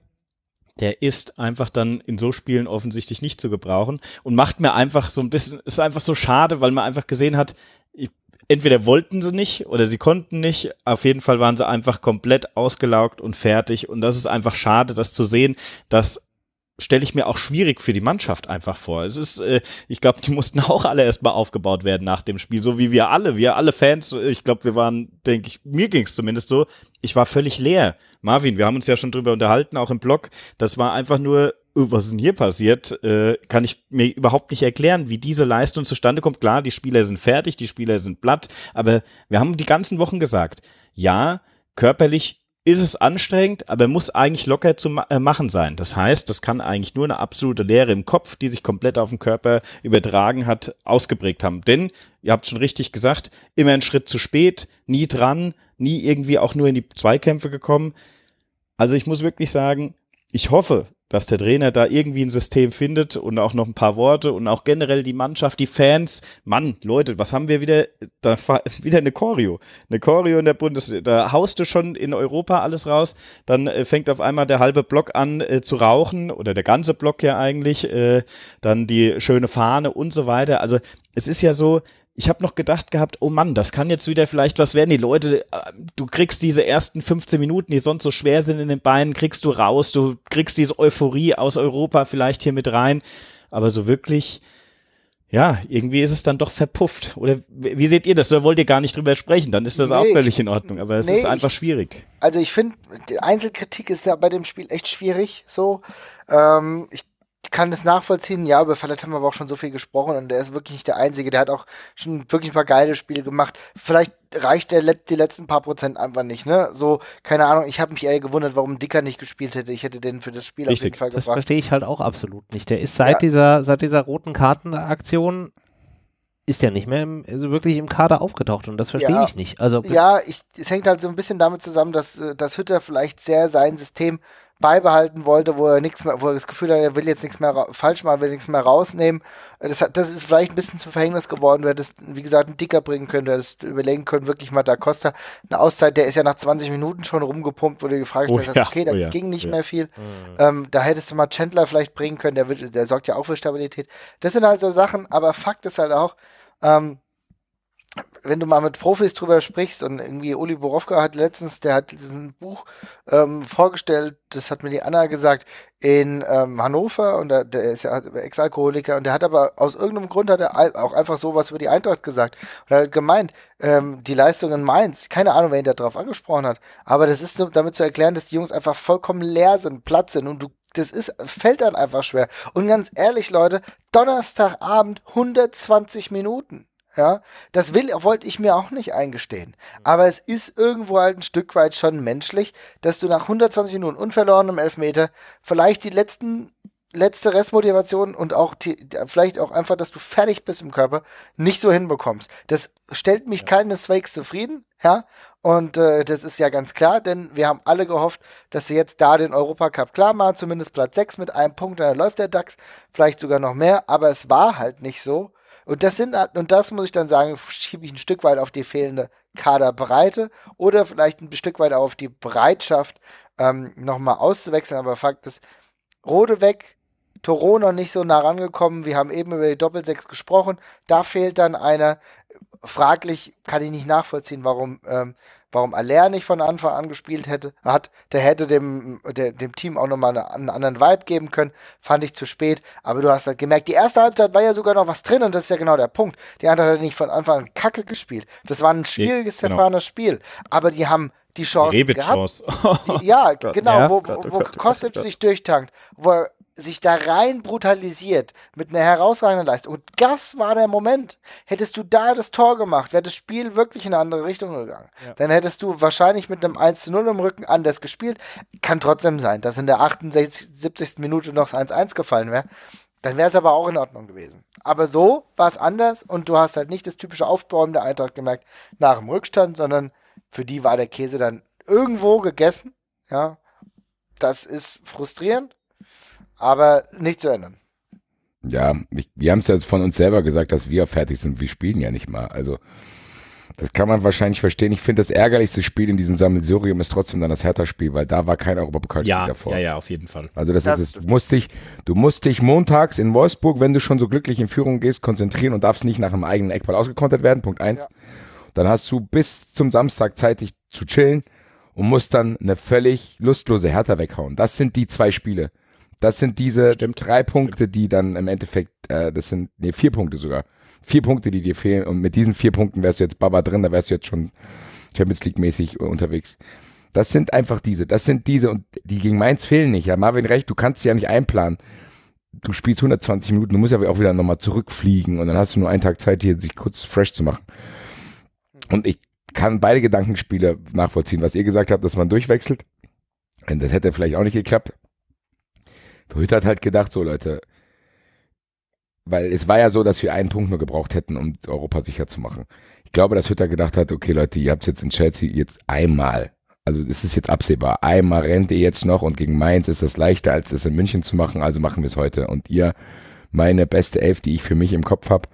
der ist einfach dann in so Spielen offensichtlich nicht zu gebrauchen und macht mir einfach so ein bisschen, ist einfach so schade, weil man einfach gesehen hat, entweder wollten sie nicht oder sie konnten nicht. Auf jeden Fall waren sie einfach komplett ausgelaugt und fertig und das ist einfach schade, das zu sehen, dass stelle ich mir auch schwierig für die Mannschaft einfach vor. Es ist, äh, ich glaube, die mussten auch alle erstmal aufgebaut werden nach dem Spiel, so wie wir alle, wir alle Fans. Äh, ich glaube, wir waren, denke ich, mir ging es zumindest so. Ich war völlig leer. Marvin, wir haben uns ja schon drüber unterhalten, auch im Blog. Das war einfach nur, oh, was ist denn hier passiert? Äh, kann ich mir überhaupt nicht erklären, wie diese Leistung zustande kommt. Klar, die Spieler sind fertig, die Spieler sind platt, aber wir haben die ganzen Wochen gesagt, ja, körperlich ist es anstrengend, aber muss eigentlich locker zu äh, machen sein. Das heißt, das kann eigentlich nur eine absolute Leere im Kopf, die sich komplett auf den Körper übertragen hat, ausgeprägt haben. Denn, ihr habt schon richtig gesagt, immer einen Schritt zu spät, nie dran, nie irgendwie auch nur in die Zweikämpfe gekommen. Also ich muss wirklich sagen, ich hoffe, dass der Trainer da irgendwie ein System findet und auch noch ein paar Worte und auch generell die Mannschaft, die Fans. Mann, Leute, was haben wir wieder? Da wieder eine Choreo. Eine Choreo in der Bundesliga. Da haust du schon in Europa alles raus. Dann äh, fängt auf einmal der halbe Block an äh, zu rauchen oder der ganze Block ja eigentlich. Äh, dann die schöne Fahne und so weiter. Also es ist ja so, ich habe noch gedacht gehabt, oh Mann, das kann jetzt wieder vielleicht was werden. Die Leute, äh, du kriegst diese ersten 15 Minuten, die sonst so schwer sind in den Beinen, kriegst du raus, du kriegst diese Euphorie aus Europa vielleicht hier mit rein. Aber so wirklich, ja, irgendwie ist es dann doch verpufft. Oder wie seht ihr das? Da wollt ihr gar nicht drüber sprechen, dann ist das nee, auch völlig in Ordnung. Aber es nee, ist einfach ich, schwierig. Also ich finde, Einzelkritik ist ja bei dem Spiel echt schwierig. So, ähm, ich kann das nachvollziehen, ja, über Verlet haben wir aber auch schon so viel gesprochen und der ist wirklich nicht der Einzige. Der hat auch schon wirklich ein paar geile Spiele gemacht. Vielleicht reicht der die letzten paar Prozent einfach nicht, ne? So, keine Ahnung, ich habe mich eher gewundert, warum Dicker nicht gespielt hätte. Ich hätte den für das Spiel Richtig. auf jeden Fall gebracht. Das verstehe ich halt auch absolut nicht. Der ist seit ja. dieser, seit dieser roten Kartenaktion ist ja nicht mehr im, also wirklich im Kader aufgetaucht und das verstehe ja. ich nicht. Also ja, ich, es hängt halt so ein bisschen damit zusammen, dass, äh, dass Hütter vielleicht sehr sein System beibehalten wollte, wo er nichts mehr, wo er das Gefühl hat, er will jetzt nichts mehr falsch machen, will nichts mehr rausnehmen. Das, hat, das ist vielleicht ein bisschen zu Verhängnis geworden, wer das, wie gesagt, einen Dicker bringen könnte, das überlegen können, wirklich mal da Costa. Eine Auszeit, der ist ja nach 20 Minuten schon rumgepumpt, wo du die Frage gestellt oh, ja, okay, da oh, ja, ging nicht ja. mehr viel. Mhm. Ähm, da hättest du mal Chandler vielleicht bringen können, der, der sorgt ja auch für Stabilität. Das sind halt so Sachen, aber Fakt ist halt auch, ähm, wenn du mal mit Profis drüber sprichst und irgendwie Uli Borowka hat letztens, der hat ein Buch ähm, vorgestellt, das hat mir die Anna gesagt, in ähm, Hannover und da, der ist ja Ex-Alkoholiker und der hat aber aus irgendeinem Grund hat er auch einfach so was über die Eintracht gesagt und er hat gemeint, ähm, die Leistung in Mainz, keine Ahnung, wer ihn da drauf angesprochen hat, aber das ist so, damit zu erklären, dass die Jungs einfach vollkommen leer sind, platt sind und du das ist, fällt dann einfach schwer. Und ganz ehrlich, Leute, Donnerstagabend 120 Minuten. Ja, das will, wollte ich mir auch nicht eingestehen. Mhm. Aber es ist irgendwo halt ein Stück weit schon menschlich, dass du nach 120 Minuten unverlorenem Elfmeter vielleicht die letzten, letzte Restmotivation und auch die, vielleicht auch einfach, dass du fertig bist im Körper, nicht so hinbekommst. Das stellt mich ja. keineswegs zufrieden, ja. Und äh, das ist ja ganz klar, denn wir haben alle gehofft, dass sie jetzt da den Europacup klar machen, zumindest Platz 6 mit einem Punkt, dann läuft der DAX, vielleicht sogar noch mehr, aber es war halt nicht so. Und das sind, halt, und das muss ich dann sagen, schiebe ich ein Stück weit auf die fehlende Kaderbreite oder vielleicht ein Stück weit auf die Bereitschaft, ähm, nochmal auszuwechseln. Aber Fakt ist, Rode weg, Toro noch nicht so nah rangekommen. Wir haben eben über die Doppelsechs gesprochen. Da fehlt dann einer fraglich kann ich nicht nachvollziehen, warum, ähm, warum Aller nicht von Anfang an gespielt hätte, hat. Der hätte dem, der, dem Team auch nochmal eine, einen anderen Vibe geben können. Fand ich zu spät. Aber du hast halt gemerkt, die erste Halbzeit war ja sogar noch was drin und das ist ja genau der Punkt. Die Eintracht hat nicht von Anfang an Kacke gespielt. Das war ein schwieriges, zerfahrenes genau. Spiel. Aber die haben die Chance Rebit gehabt. Chance. die, ja, oh genau, ja, wo, Gott, oh wo Gott, oh Kostic sich durchtankt, wo er sich da rein brutalisiert mit einer herausragenden Leistung. Und das war der Moment. Hättest du da das Tor gemacht, wäre das Spiel wirklich in eine andere Richtung gegangen. Ja. Dann hättest du wahrscheinlich mit einem 1-0 im Rücken anders gespielt. Kann trotzdem sein, dass in der 68, 70. Minute noch das 1-1 gefallen wäre. Dann wäre es aber auch in Ordnung gewesen. Aber so war es anders und du hast halt nicht das typische Aufbäumen der Eintracht gemerkt nach dem Rückstand, sondern für die war der Käse dann irgendwo gegessen. Ja, das ist frustrierend, aber nicht zu ändern. Ja, ich, wir haben es ja von uns selber gesagt, dass wir fertig sind. Wir spielen ja nicht mal. Also, das kann man wahrscheinlich verstehen. Ich finde, das ärgerlichste Spiel in diesem Sammelsurium ist trotzdem dann das Hertha-Spiel, weil da war kein Europapokal ja, davor. Ja, ja, auf jeden Fall. Also das, das ist es. Du musst, dich, du musst dich montags in Wolfsburg, wenn du schon so glücklich in Führung gehst, konzentrieren und darfst nicht nach einem eigenen Eckball ausgekontert werden, Punkt eins. Ja. Dann hast du bis zum Samstag Zeit, dich zu chillen und musst dann eine völlig lustlose Hertha weghauen. Das sind die zwei Spiele. Das sind diese Stimmt. drei Punkte, die dann im Endeffekt, äh, das sind, nee, vier Punkte sogar. Vier Punkte, die dir fehlen. Und mit diesen vier Punkten wärst du jetzt Baba drin, da wärst du jetzt schon Champions League-mäßig unterwegs. Das sind einfach diese. Das sind diese. Und die gegen Mainz fehlen nicht. Ja, Marvin recht, du kannst sie ja nicht einplanen. Du spielst 120 Minuten, du musst ja auch wieder nochmal zurückfliegen und dann hast du nur einen Tag Zeit, hier sich kurz fresh zu machen. Und ich kann beide Gedankenspiele nachvollziehen, was ihr gesagt habt, dass man durchwechselt. Das hätte vielleicht auch nicht geklappt. Verhüt hat halt gedacht, so Leute, weil es war ja so, dass wir einen Punkt nur gebraucht hätten, um Europa sicher zu machen. Ich glaube, dass Hütter gedacht hat, okay Leute, ihr habt es jetzt in Chelsea jetzt einmal. Also es ist jetzt absehbar. Einmal rennt ihr jetzt noch und gegen Mainz ist das leichter, als das in München zu machen. Also machen wir es heute. Und ihr, meine beste Elf, die ich für mich im Kopf habe,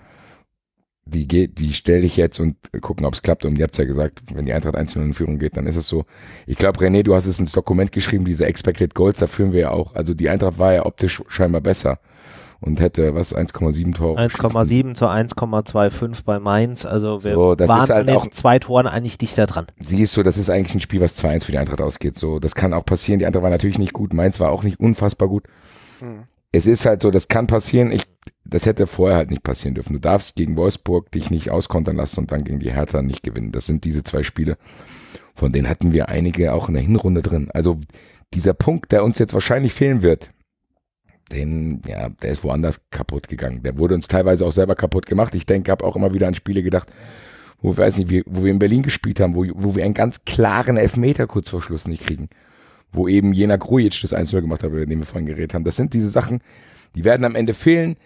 die geht, die stelle ich jetzt und gucken, ob es klappt. Und ihr habt ja gesagt, wenn die Eintracht 1 in Führung geht, dann ist es so. Ich glaube, René, du hast es ins Dokument geschrieben, diese Expected Goals, da führen wir ja auch. Also die Eintracht war ja optisch scheinbar besser und hätte was 1,7 Tore. 1,7 zu 1,25 bei Mainz. Also wir so, waren halt an den zwei Toren eigentlich dichter dran. Siehst du, das ist eigentlich ein Spiel, was 2-1 für die Eintracht ausgeht. So, das kann auch passieren. Die Eintracht war natürlich nicht gut, Mainz war auch nicht unfassbar gut. Hm. Es ist halt so, das kann passieren. Ich das hätte vorher halt nicht passieren dürfen. Du darfst gegen Wolfsburg dich nicht auskontern lassen und dann gegen die Hertha nicht gewinnen. Das sind diese zwei Spiele. Von denen hatten wir einige auch in der Hinrunde drin. Also dieser Punkt, der uns jetzt wahrscheinlich fehlen wird, den, ja, der ist woanders kaputt gegangen. Der wurde uns teilweise auch selber kaputt gemacht. Ich denke, habe auch immer wieder an Spiele gedacht, wo, weiß nicht, wo wir in Berlin gespielt haben, wo, wo wir einen ganz klaren Elfmeter kurz vor Schluss nicht kriegen. Wo eben jener Grujic das 1 gemacht hat, über den wir vorhin geredet haben. Das sind diese Sachen, die werden am Ende fehlen.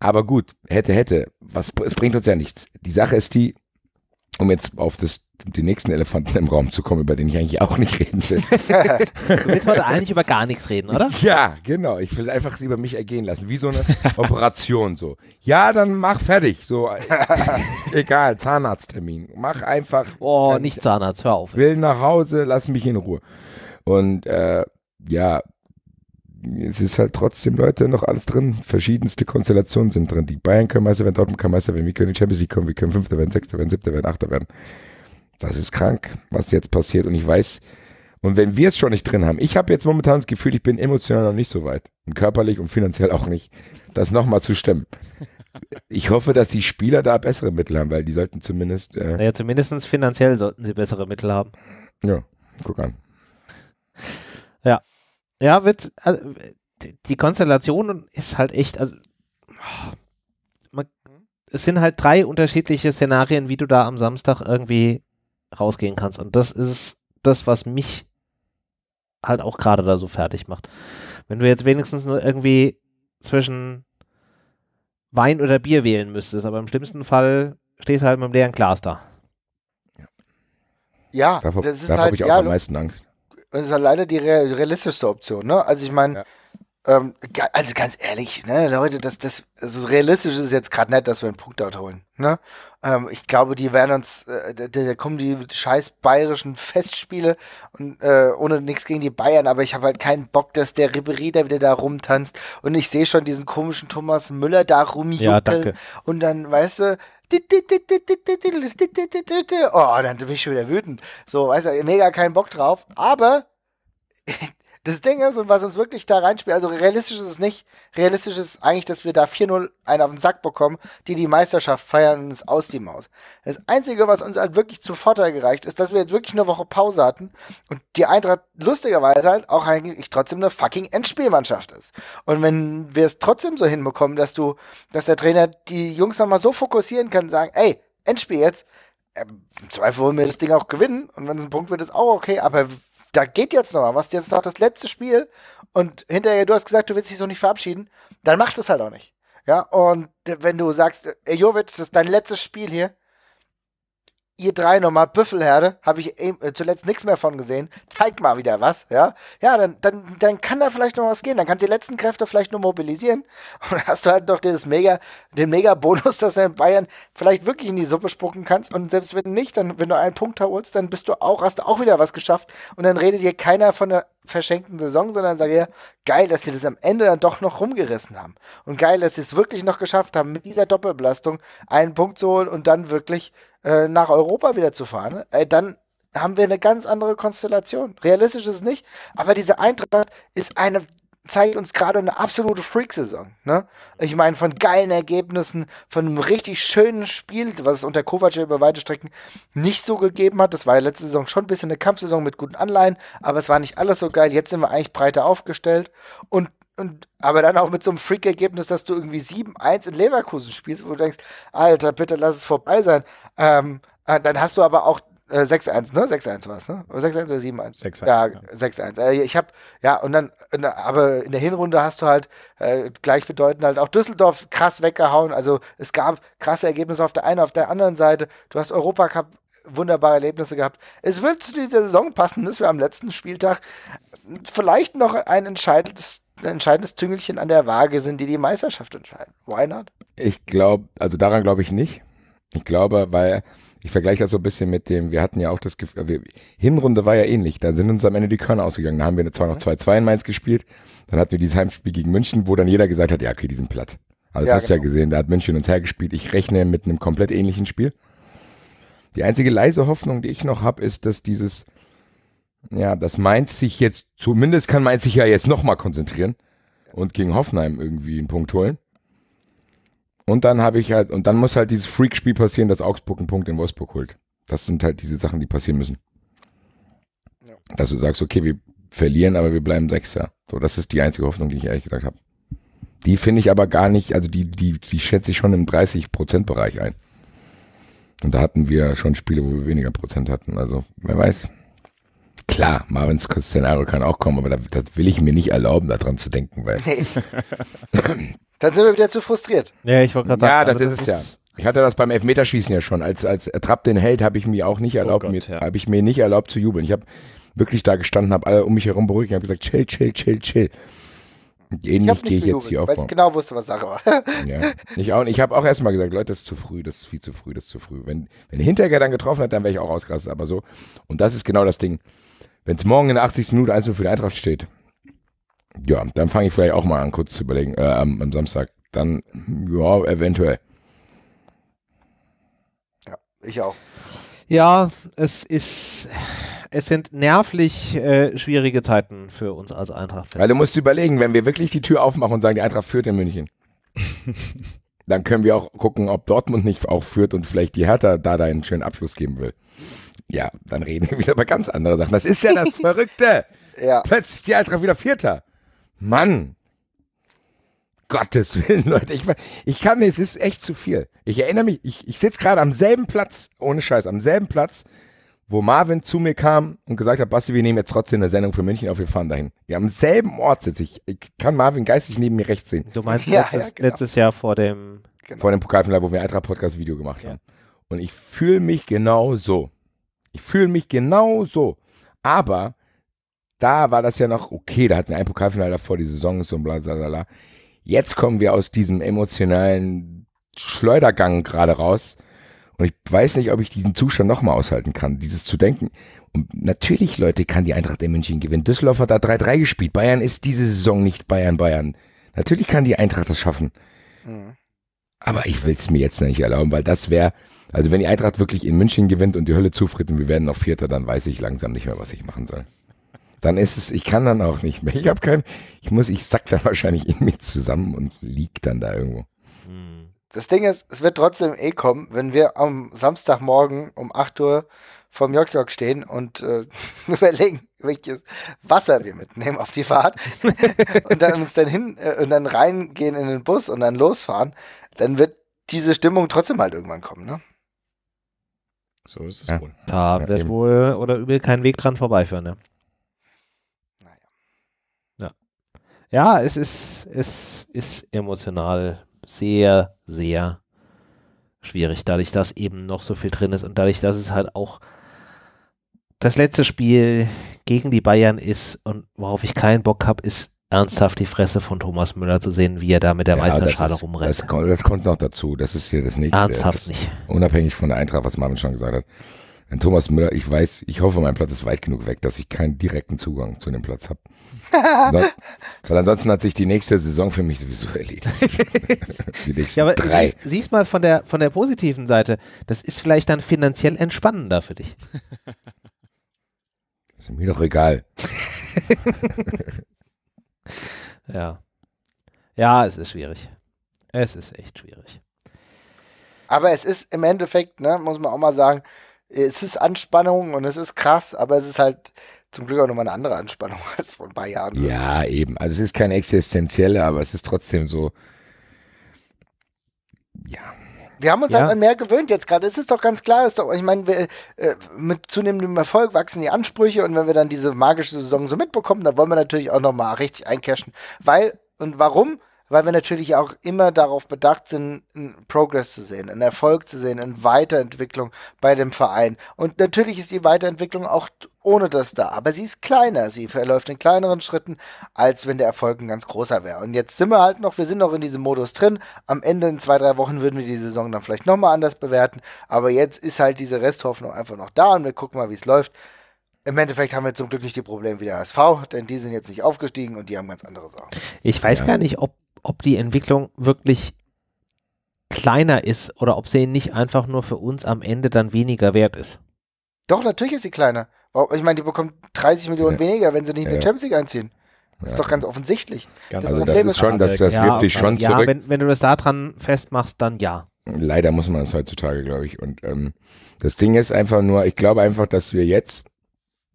Aber gut, hätte, hätte. Was, es bringt uns ja nichts. Die Sache ist die, um jetzt auf das, den nächsten Elefanten im Raum zu kommen, über den ich eigentlich auch nicht reden will. du willst heute eigentlich über gar nichts reden, oder? Ja, genau. Ich will einfach über mich ergehen lassen, wie so eine Operation so. Ja, dann mach fertig. So, egal, Zahnarzttermin. Mach einfach. Oh, nicht Zahnarzt, hör auf. Will nach Hause, lass mich in Ruhe. Und äh, ja, es ist halt trotzdem, Leute, noch alles drin. Verschiedenste Konstellationen sind drin. Die Bayern können Meister werden, Dortmund kann Meister werden, wir können die Champions League kommen, wir können Fünfter werden, Sechster werden, Siebter werden, Achter werden. Das ist krank, was jetzt passiert. Und ich weiß, und wenn wir es schon nicht drin haben, ich habe jetzt momentan das Gefühl, ich bin emotional noch nicht so weit. Und körperlich und finanziell auch nicht, das nochmal zu stemmen. Ich hoffe, dass die Spieler da bessere Mittel haben, weil die sollten zumindest. Äh naja, zumindest finanziell sollten sie bessere Mittel haben. Ja, guck an. Ja, ja, wird, also, die Konstellation ist halt echt, also man, es sind halt drei unterschiedliche Szenarien, wie du da am Samstag irgendwie rausgehen kannst. Und das ist das, was mich halt auch gerade da so fertig macht. Wenn du jetzt wenigstens nur irgendwie zwischen Wein oder Bier wählen müsstest, aber im schlimmsten Fall stehst du halt mit dem leeren Glas da. Ja, Davor, das ist davor halt, habe ich auch ja, am meisten Angst ist ja halt leider die realistischste Option, ne? Also ich meine, ja. ähm, also ganz ehrlich, ne, Leute, das, das, also realistisch ist jetzt gerade nicht, dass wir einen Punkt dort holen, ne? Ähm, ich glaube, die werden uns, äh, da, da, kommen die scheiß bayerischen Festspiele und äh, ohne nichts gegen die Bayern, aber ich habe halt keinen Bock, dass der Ribéry da wieder da rumtanzt und ich sehe schon diesen komischen Thomas Müller da rumjuckeln ja, und dann, weißt du, Oh, dann bin ich schon wieder wütend. So, weißt du, mega keinen Bock drauf. Aber das Ding ist, und was uns wirklich da reinspielt, also realistisch ist es nicht. Realistisch ist eigentlich, dass wir da 4-0 einen auf den Sack bekommen, die die Meisterschaft feiern und es aus die Maus. Das Einzige, was uns halt wirklich zum Vorteil gereicht, ist, dass wir jetzt wirklich eine Woche Pause hatten und die Eintracht lustigerweise halt auch eigentlich trotzdem eine fucking Endspielmannschaft ist. Und wenn wir es trotzdem so hinbekommen, dass du, dass der Trainer die Jungs nochmal so fokussieren kann, sagen, ey, Endspiel jetzt, äh, im Zweifel wollen wir das Ding auch gewinnen und wenn es ein Punkt wird, ist auch okay, aber da geht jetzt noch mal, was, jetzt noch das letzte Spiel und hinterher, du hast gesagt, du willst dich so nicht verabschieden, dann mach das halt auch nicht. Ja, und wenn du sagst, ey äh, Jovic, das ist dein letztes Spiel hier, ihr drei nochmal, Büffelherde, habe ich eben, äh, zuletzt nichts mehr von gesehen. Zeigt mal wieder was, ja. Ja, dann, dann, dann kann da vielleicht noch was gehen. Dann kannst du die letzten Kräfte vielleicht nur mobilisieren. Und dann hast du halt doch dieses Mega, den Mega-Bonus, dass du in Bayern vielleicht wirklich in die Suppe spucken kannst. Und selbst wenn nicht, dann, wenn du einen Punkt holst, dann bist du auch, hast du auch wieder was geschafft. Und dann redet dir keiner von der verschenkten Saison, sondern sage ja, geil, dass sie das am Ende dann doch noch rumgerissen haben. Und geil, dass sie es wirklich noch geschafft haben, mit dieser Doppelbelastung einen Punkt zu holen und dann wirklich äh, nach Europa wieder zu fahren. Äh, dann haben wir eine ganz andere Konstellation. Realistisch ist es nicht, aber diese Eintracht ist eine zeigt uns gerade eine absolute Freak-Saison. Ne? Ich meine, von geilen Ergebnissen, von einem richtig schönen Spiel, was es unter Kovac über weite Strecken nicht so gegeben hat. Das war ja letzte Saison schon ein bisschen eine Kampfsaison mit guten Anleihen, aber es war nicht alles so geil. Jetzt sind wir eigentlich breiter aufgestellt und und, aber dann auch mit so einem Freak-Ergebnis, dass du irgendwie 7-1 in Leverkusen spielst, wo du denkst, Alter, bitte lass es vorbei sein. Ähm, äh, dann hast du aber auch äh, 6-1, ne? 6-1 war es, ne? 6-1 oder 7-1? 6-1. Ja, ja. 6-1. Äh, ich habe, ja, und dann, aber in der Hinrunde hast du halt äh, gleichbedeutend halt auch Düsseldorf krass weggehauen. Also es gab krasse Ergebnisse auf der einen, auf der anderen Seite. Du hast Europacup wunderbare Erlebnisse gehabt. Es wird zu dieser Saison passen, dass wir am letzten Spieltag vielleicht noch ein entscheidendes ein entscheidendes Tüngelchen an der Waage sind, die die Meisterschaft entscheiden. Why not? Ich glaube, also daran glaube ich nicht. Ich glaube, weil ich vergleiche das so ein bisschen mit dem, wir hatten ja auch das Gefühl, äh, wir, Hinrunde war ja ähnlich, da sind uns am Ende die Körner ausgegangen. Da haben wir zwar noch 2-2 in Mainz gespielt, dann hatten wir dieses Heimspiel gegen München, wo dann jeder gesagt hat, ja, okay, die sind platt. Also ja, das hast du genau. ja gesehen, da hat München uns hergespielt. Ich rechne mit einem komplett ähnlichen Spiel. Die einzige leise Hoffnung, die ich noch habe, ist, dass dieses, ja, dass Mainz sich jetzt, zumindest kann Mainz sich ja jetzt nochmal konzentrieren und gegen Hoffenheim irgendwie einen Punkt holen. Und dann habe ich halt, und dann muss halt dieses Freak-Spiel passieren, dass Augsburg einen Punkt in Wolfsburg holt. Das sind halt diese Sachen, die passieren müssen. Ja. Dass du sagst, okay, wir verlieren, aber wir bleiben Sechster. So, das ist die einzige Hoffnung, die ich ehrlich gesagt habe. Die finde ich aber gar nicht, also die, die, die schätze ich schon im 30%-Bereich ein. Und da hatten wir schon Spiele, wo wir weniger Prozent hatten. Also, wer weiß. Klar, Marvin Scenario kann auch kommen, aber das will ich mir nicht erlauben, daran zu denken, weil. Nee. Dann sind wir wieder zu frustriert. Ja, ich wollte gerade sagen. Ja, das also ist es ja. Ich hatte das beim Elfmeterschießen ja schon. Als, als Trapp den Held habe ich mir auch nicht oh erlaubt, oh ja. habe ich mir nicht erlaubt zu jubeln. Ich habe wirklich da gestanden, habe alle um mich herum beruhigt und habe gesagt, chill, chill, chill, chill. ähnlich gehe ich jetzt hier auch. Weil ich genau wusste, was Sache war. ja. Ich, auch, ich habe auch erstmal gesagt, Leute, das ist zu früh, das ist viel zu früh, das ist zu früh. Wenn, wenn Hinterger dann getroffen hat, dann wäre ich auch ausgerastet, aber so. Und das ist genau das Ding. Wenn es morgen in der 80. Minute 1 für die Eintracht steht, ja, dann fange ich vielleicht auch mal an, kurz zu überlegen, äh, am, am Samstag. Dann, ja, eventuell. Ja, ich auch. Ja, es ist, es sind nervlich äh, schwierige Zeiten für uns als Eintracht. Weil du musst überlegen, wenn wir wirklich die Tür aufmachen und sagen, die Eintracht führt in München, dann können wir auch gucken, ob Dortmund nicht auch führt und vielleicht die Hertha da einen schönen Abschluss geben will. Ja, dann reden wir wieder über ganz andere Sachen. Das ist ja das Verrückte. ja. Plötzlich ist die Eintracht wieder Vierter. Mann. Gottes Willen, Leute. Ich, ich kann, es ist echt zu viel. Ich erinnere mich, ich, ich sitze gerade am selben Platz, ohne Scheiß, am selben Platz, wo Marvin zu mir kam und gesagt hat, Basti, wir nehmen jetzt trotzdem eine Sendung für München auf, wir fahren dahin. Ja, am selben Ort sitze ich. Ich kann Marvin geistig neben mir rechts sehen. Du meinst ja, letztes, ja, genau. letztes, Jahr vor dem... Genau. Vor dem Pokalfinale, wo wir Eintracht-Podcast-Video gemacht ja. haben. Und ich fühle mich genau so. Ich fühle mich genau so. Aber da war das ja noch okay, da hatten wir ein Pokalfinale davor, die Saison ist und bla bla bla. Jetzt kommen wir aus diesem emotionalen Schleudergang gerade raus. Und ich weiß nicht, ob ich diesen Zustand nochmal aushalten kann, dieses zu denken. Und natürlich, Leute, kann die Eintracht in München gewinnen. Düsseldorf hat da 3-3 gespielt. Bayern ist diese Saison nicht Bayern-Bayern. Natürlich kann die Eintracht das schaffen. Mhm. Aber ich will es mir jetzt nicht erlauben, weil das wäre also wenn die Eintracht wirklich in München gewinnt und die Hölle zufritt und wir werden noch Vierter, dann weiß ich langsam nicht mehr, was ich machen soll. Dann ist es, ich kann dann auch nicht mehr. Ich habe kein, ich muss, ich sack dann wahrscheinlich in mir zusammen und lieg dann da irgendwo. Das Ding ist, es wird trotzdem eh kommen, wenn wir am Samstagmorgen um 8 Uhr vom Jokjok stehen und äh, überlegen, welches Wasser wir mitnehmen auf die Fahrt und dann uns dann hin äh, und dann reingehen in den Bus und dann losfahren, dann wird diese Stimmung trotzdem halt irgendwann kommen, ne? So ist es ja. wohl. Da ja, wird eben. wohl oder übel kein Weg dran vorbeiführen, ne? Naja. Ja. Ja, es ist, es ist emotional sehr, sehr schwierig, dadurch, dass eben noch so viel drin ist und dadurch, dass es halt auch das letzte Spiel gegen die Bayern ist und worauf ich keinen Bock habe, ist ernsthaft die Fresse von Thomas Müller zu sehen, wie er da mit der ja, Meisterschale das ist, rumrennt. Das, das, kommt noch dazu. Das ist hier das nächste. Ernsthaft das, nicht. Unabhängig von der Eintracht, was Marvin schon gesagt hat. Denn Thomas Müller, ich weiß, ich hoffe, mein Platz ist weit genug weg, dass ich keinen direkten Zugang zu dem Platz habe. Weil ansonsten hat sich die nächste Saison für mich sowieso erledigt. die nächsten ja, aber drei. Siehst, siehst mal von der, von der positiven Seite, das ist vielleicht dann finanziell entspannender für dich. Das ist mir doch egal ja. Ja, es ist schwierig. Es ist echt schwierig. Aber es ist im Endeffekt, ne, muss man auch mal sagen, es ist Anspannung und es ist krass, aber es ist halt zum Glück auch nochmal eine andere Anspannung als vor ein paar Jahren. Ja, eben. Also es ist keine existenzielle, aber es ist trotzdem so, ja, wir haben uns ja. an mehr gewöhnt jetzt gerade. Es ist doch ganz klar, ist doch, ich meine, äh, mit zunehmendem Erfolg wachsen die Ansprüche und wenn wir dann diese magische Saison so mitbekommen, dann wollen wir natürlich auch nochmal richtig einkaschen. Weil und warum? weil wir natürlich auch immer darauf bedacht sind, einen Progress zu sehen, einen Erfolg zu sehen, eine Weiterentwicklung bei dem Verein. Und natürlich ist die Weiterentwicklung auch ohne das da, aber sie ist kleiner, sie verläuft in kleineren Schritten, als wenn der Erfolg ein ganz großer wäre. Und jetzt sind wir halt noch, wir sind noch in diesem Modus drin. Am Ende in zwei, drei Wochen würden wir die Saison dann vielleicht nochmal anders bewerten, aber jetzt ist halt diese Resthoffnung einfach noch da und wir gucken mal, wie es läuft. Im Endeffekt haben wir zum Glück nicht die Probleme wie der HSV, denn die sind jetzt nicht aufgestiegen und die haben ganz andere Sorgen. Ich weiß ja. gar nicht, ob ob die Entwicklung wirklich kleiner ist oder ob sie nicht einfach nur für uns am Ende dann weniger wert ist. Doch, natürlich ist sie kleiner. Ich meine, die bekommt 30 Millionen ja. weniger, wenn sie nicht ja. in die Champions League einziehen. Das ist doch ganz offensichtlich. Ganz das also Problem das ist schon, dass das ja, wirft dich schon ja, zurück. Wenn, wenn du das daran festmachst, dann ja. Leider muss man es heutzutage, glaube ich. Und ähm, das Ding ist einfach nur, ich glaube einfach, dass wir jetzt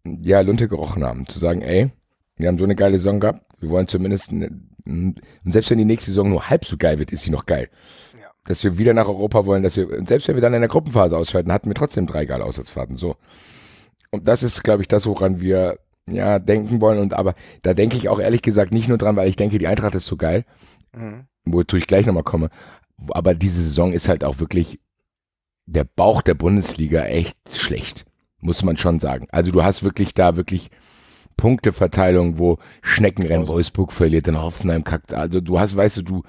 ja Lunte gerochen haben, zu sagen, ey, wir haben so eine geile Saison gehabt, wir wollen zumindest und selbst wenn die nächste Saison nur halb so geil wird, ist sie noch geil. Ja. Dass wir wieder nach Europa wollen, dass wir, selbst wenn wir dann in der Gruppenphase ausschalten, hatten wir trotzdem drei geile Auswärtsfahrten. So. Und das ist, glaube ich, das, woran wir ja denken wollen. Und aber da denke ich auch ehrlich gesagt nicht nur dran, weil ich denke, die Eintracht ist so geil. Mhm. Wozu ich gleich nochmal komme. Aber diese Saison ist halt auch wirklich der Bauch der Bundesliga echt schlecht. Muss man schon sagen. Also du hast wirklich da wirklich Punkteverteilung, wo Schneckenrennen Wolfsburg verliert, dann Hoffenheim kackt. Also du hast, weißt du, du,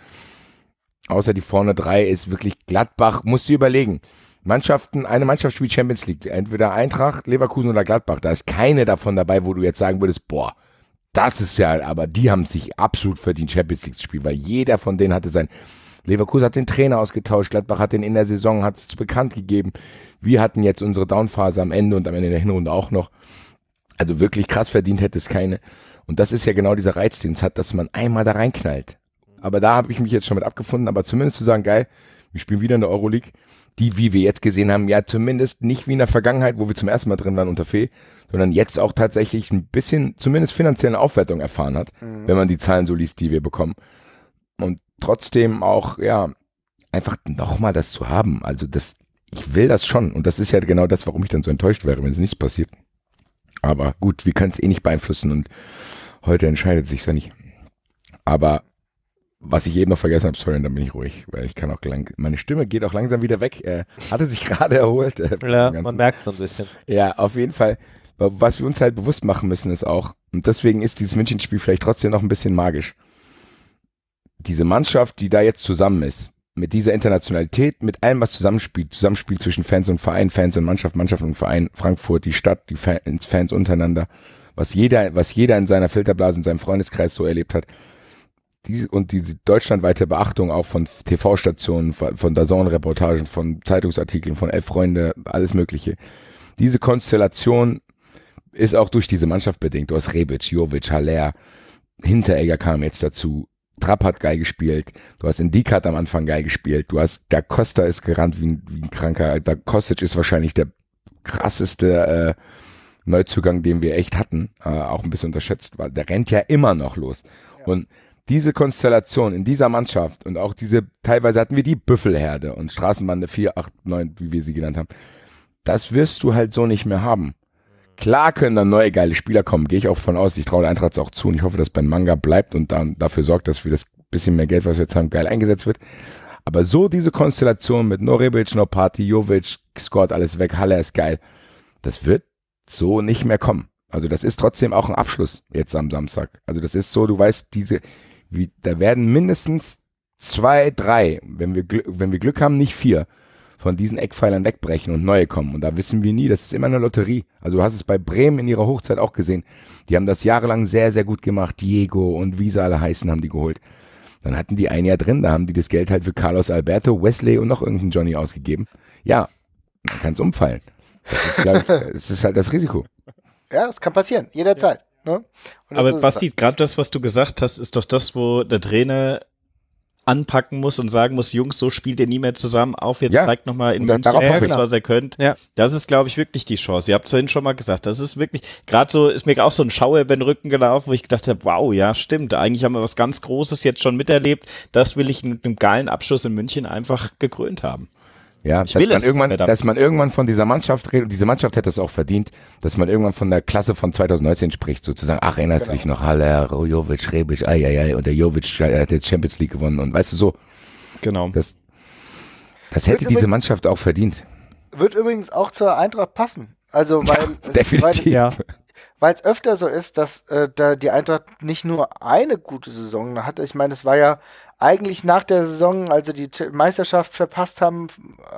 außer die vorne drei ist wirklich Gladbach, musst du überlegen. Mannschaften, eine Mannschaft spielt Champions League, entweder Eintracht, Leverkusen oder Gladbach. Da ist keine davon dabei, wo du jetzt sagen würdest, boah, das ist ja, aber die haben sich absolut verdient, Champions League zu spielen, weil jeder von denen hatte sein. Leverkusen hat den Trainer ausgetauscht, Gladbach hat den in der Saison, hat es bekannt gegeben. Wir hatten jetzt unsere Downphase am Ende und am Ende der Hinrunde auch noch also wirklich krass verdient hätte es keine. Und das ist ja genau dieser Reiz, den es hat, dass man einmal da reinknallt. Aber da habe ich mich jetzt schon mit abgefunden, aber zumindest zu sagen, geil, wir spielen wieder in der Euroleague, die, wie wir jetzt gesehen haben, ja zumindest nicht wie in der Vergangenheit, wo wir zum ersten Mal drin waren unter Fee, sondern jetzt auch tatsächlich ein bisschen, zumindest finanzielle Aufwertung erfahren hat, mhm. wenn man die Zahlen so liest, die wir bekommen. Und trotzdem auch, ja, einfach nochmal das zu haben. Also das, ich will das schon. Und das ist ja genau das, warum ich dann so enttäuscht wäre, wenn es nichts passiert. Aber gut, wir können es eh nicht beeinflussen und heute entscheidet sich's ja nicht. Aber was ich eben noch vergessen habe, sorry, dann bin ich ruhig, weil ich kann auch lang, meine Stimme geht auch langsam wieder weg. Äh, hatte sich gerade erholt. Äh, ja, man merkt so ein bisschen. Ja, auf jeden Fall. Was wir uns halt bewusst machen müssen, ist auch, und deswegen ist dieses Münchenspiel vielleicht trotzdem noch ein bisschen magisch. Diese Mannschaft, die da jetzt zusammen ist, mit dieser Internationalität, mit allem, was zusammenspielt, Zusammenspiel zwischen Fans und Verein, Fans und Mannschaft, Mannschaft und Verein, Frankfurt, die Stadt, die Fans, Fans untereinander, was jeder, was jeder in seiner Filterblase, in seinem Freundeskreis so erlebt hat. Diese, und diese deutschlandweite Beachtung auch von TV-Stationen, von Dazon-Reportagen, von Zeitungsartikeln, von Elf Freunde, alles Mögliche. Diese Konstellation ist auch durch diese Mannschaft bedingt. Du hast Rebic, Jovic, Haller, Hinteregger kam jetzt dazu, Trapp hat geil gespielt, du hast Indik hat am Anfang geil gespielt, du hast, da Costa ist gerannt wie ein, wie ein Kranker, da Kostic ist wahrscheinlich der krasseste äh, Neuzugang, den wir echt hatten, äh, auch ein bisschen unterschätzt war. Der rennt ja immer noch los. Ja. Und diese Konstellation in dieser Mannschaft und auch diese, teilweise hatten wir die Büffelherde und Straßenbande 4, 8, 9, wie wir sie genannt haben, das wirst du halt so nicht mehr haben. Klar können dann neue geile Spieler kommen, gehe ich auch von aus. Ich traue der Eintracht auch zu und ich hoffe, dass Ben Manga bleibt und dann dafür sorgt, dass wir das bisschen mehr Geld, was wir jetzt haben, geil eingesetzt wird. Aber so diese Konstellation mit Norebic, Nopati, Jovic, scored alles weg, Halle ist geil. Das wird so nicht mehr kommen. Also das ist trotzdem auch ein Abschluss jetzt am Samstag. Also das ist so, du weißt, diese, wie, da werden mindestens zwei, drei, wenn wir, wenn wir Glück haben, nicht vier, von diesen Eckpfeilern wegbrechen und neue kommen. Und da wissen wir nie, das ist immer eine Lotterie. Also du hast es bei Bremen in ihrer Hochzeit auch gesehen. Die haben das jahrelang sehr, sehr gut gemacht. Diego und wie sie alle heißen, haben die geholt. Dann hatten die ein Jahr drin, da haben die das Geld halt für Carlos Alberto, Wesley und noch irgendeinen Johnny ausgegeben. Ja, man kann es umfallen. Das ist, ich, es ist halt das Risiko. Ja, es kann passieren, jederzeit. Ja. Ne? Aber Basti, gerade das, was du gesagt hast, ist doch das, wo der Trainer anpacken muss und sagen muss, Jungs, so spielt ihr nie mehr zusammen auf, jetzt ja. zeigt nochmal in München alles, ja, was ihr könnt. Ja. Das ist, glaube ich, wirklich die Chance. Ihr habt es vorhin schon mal gesagt, das ist wirklich, gerade so ist mir auch so ein Schauer über den Rücken gelaufen, wo ich gedacht habe, wow, ja, stimmt, eigentlich haben wir was ganz Großes jetzt schon miterlebt, das will ich mit einem geilen Abschluss in München einfach gekrönt haben. Ja, ich dass, will man es, irgendwann, dass man irgendwann von dieser Mannschaft redet, und diese Mannschaft hätte es auch verdient, dass man irgendwann von der Klasse von 2019 spricht, sozusagen, ach, erinnerst du genau. dich noch, Haller, Jovic, Rebic, ei, ei, ei, und der Jovic der äh, hat jetzt Champions League gewonnen und weißt du so. Genau. Das, das hätte diese Mannschaft auch verdient. Wird übrigens auch zur Eintracht passen. Also, weil, ja, definitiv. Weil, weil es öfter so ist, dass äh, da die Eintracht nicht nur eine gute Saison hatte. Ich meine, es war ja eigentlich nach der Saison, als sie die Meisterschaft verpasst haben,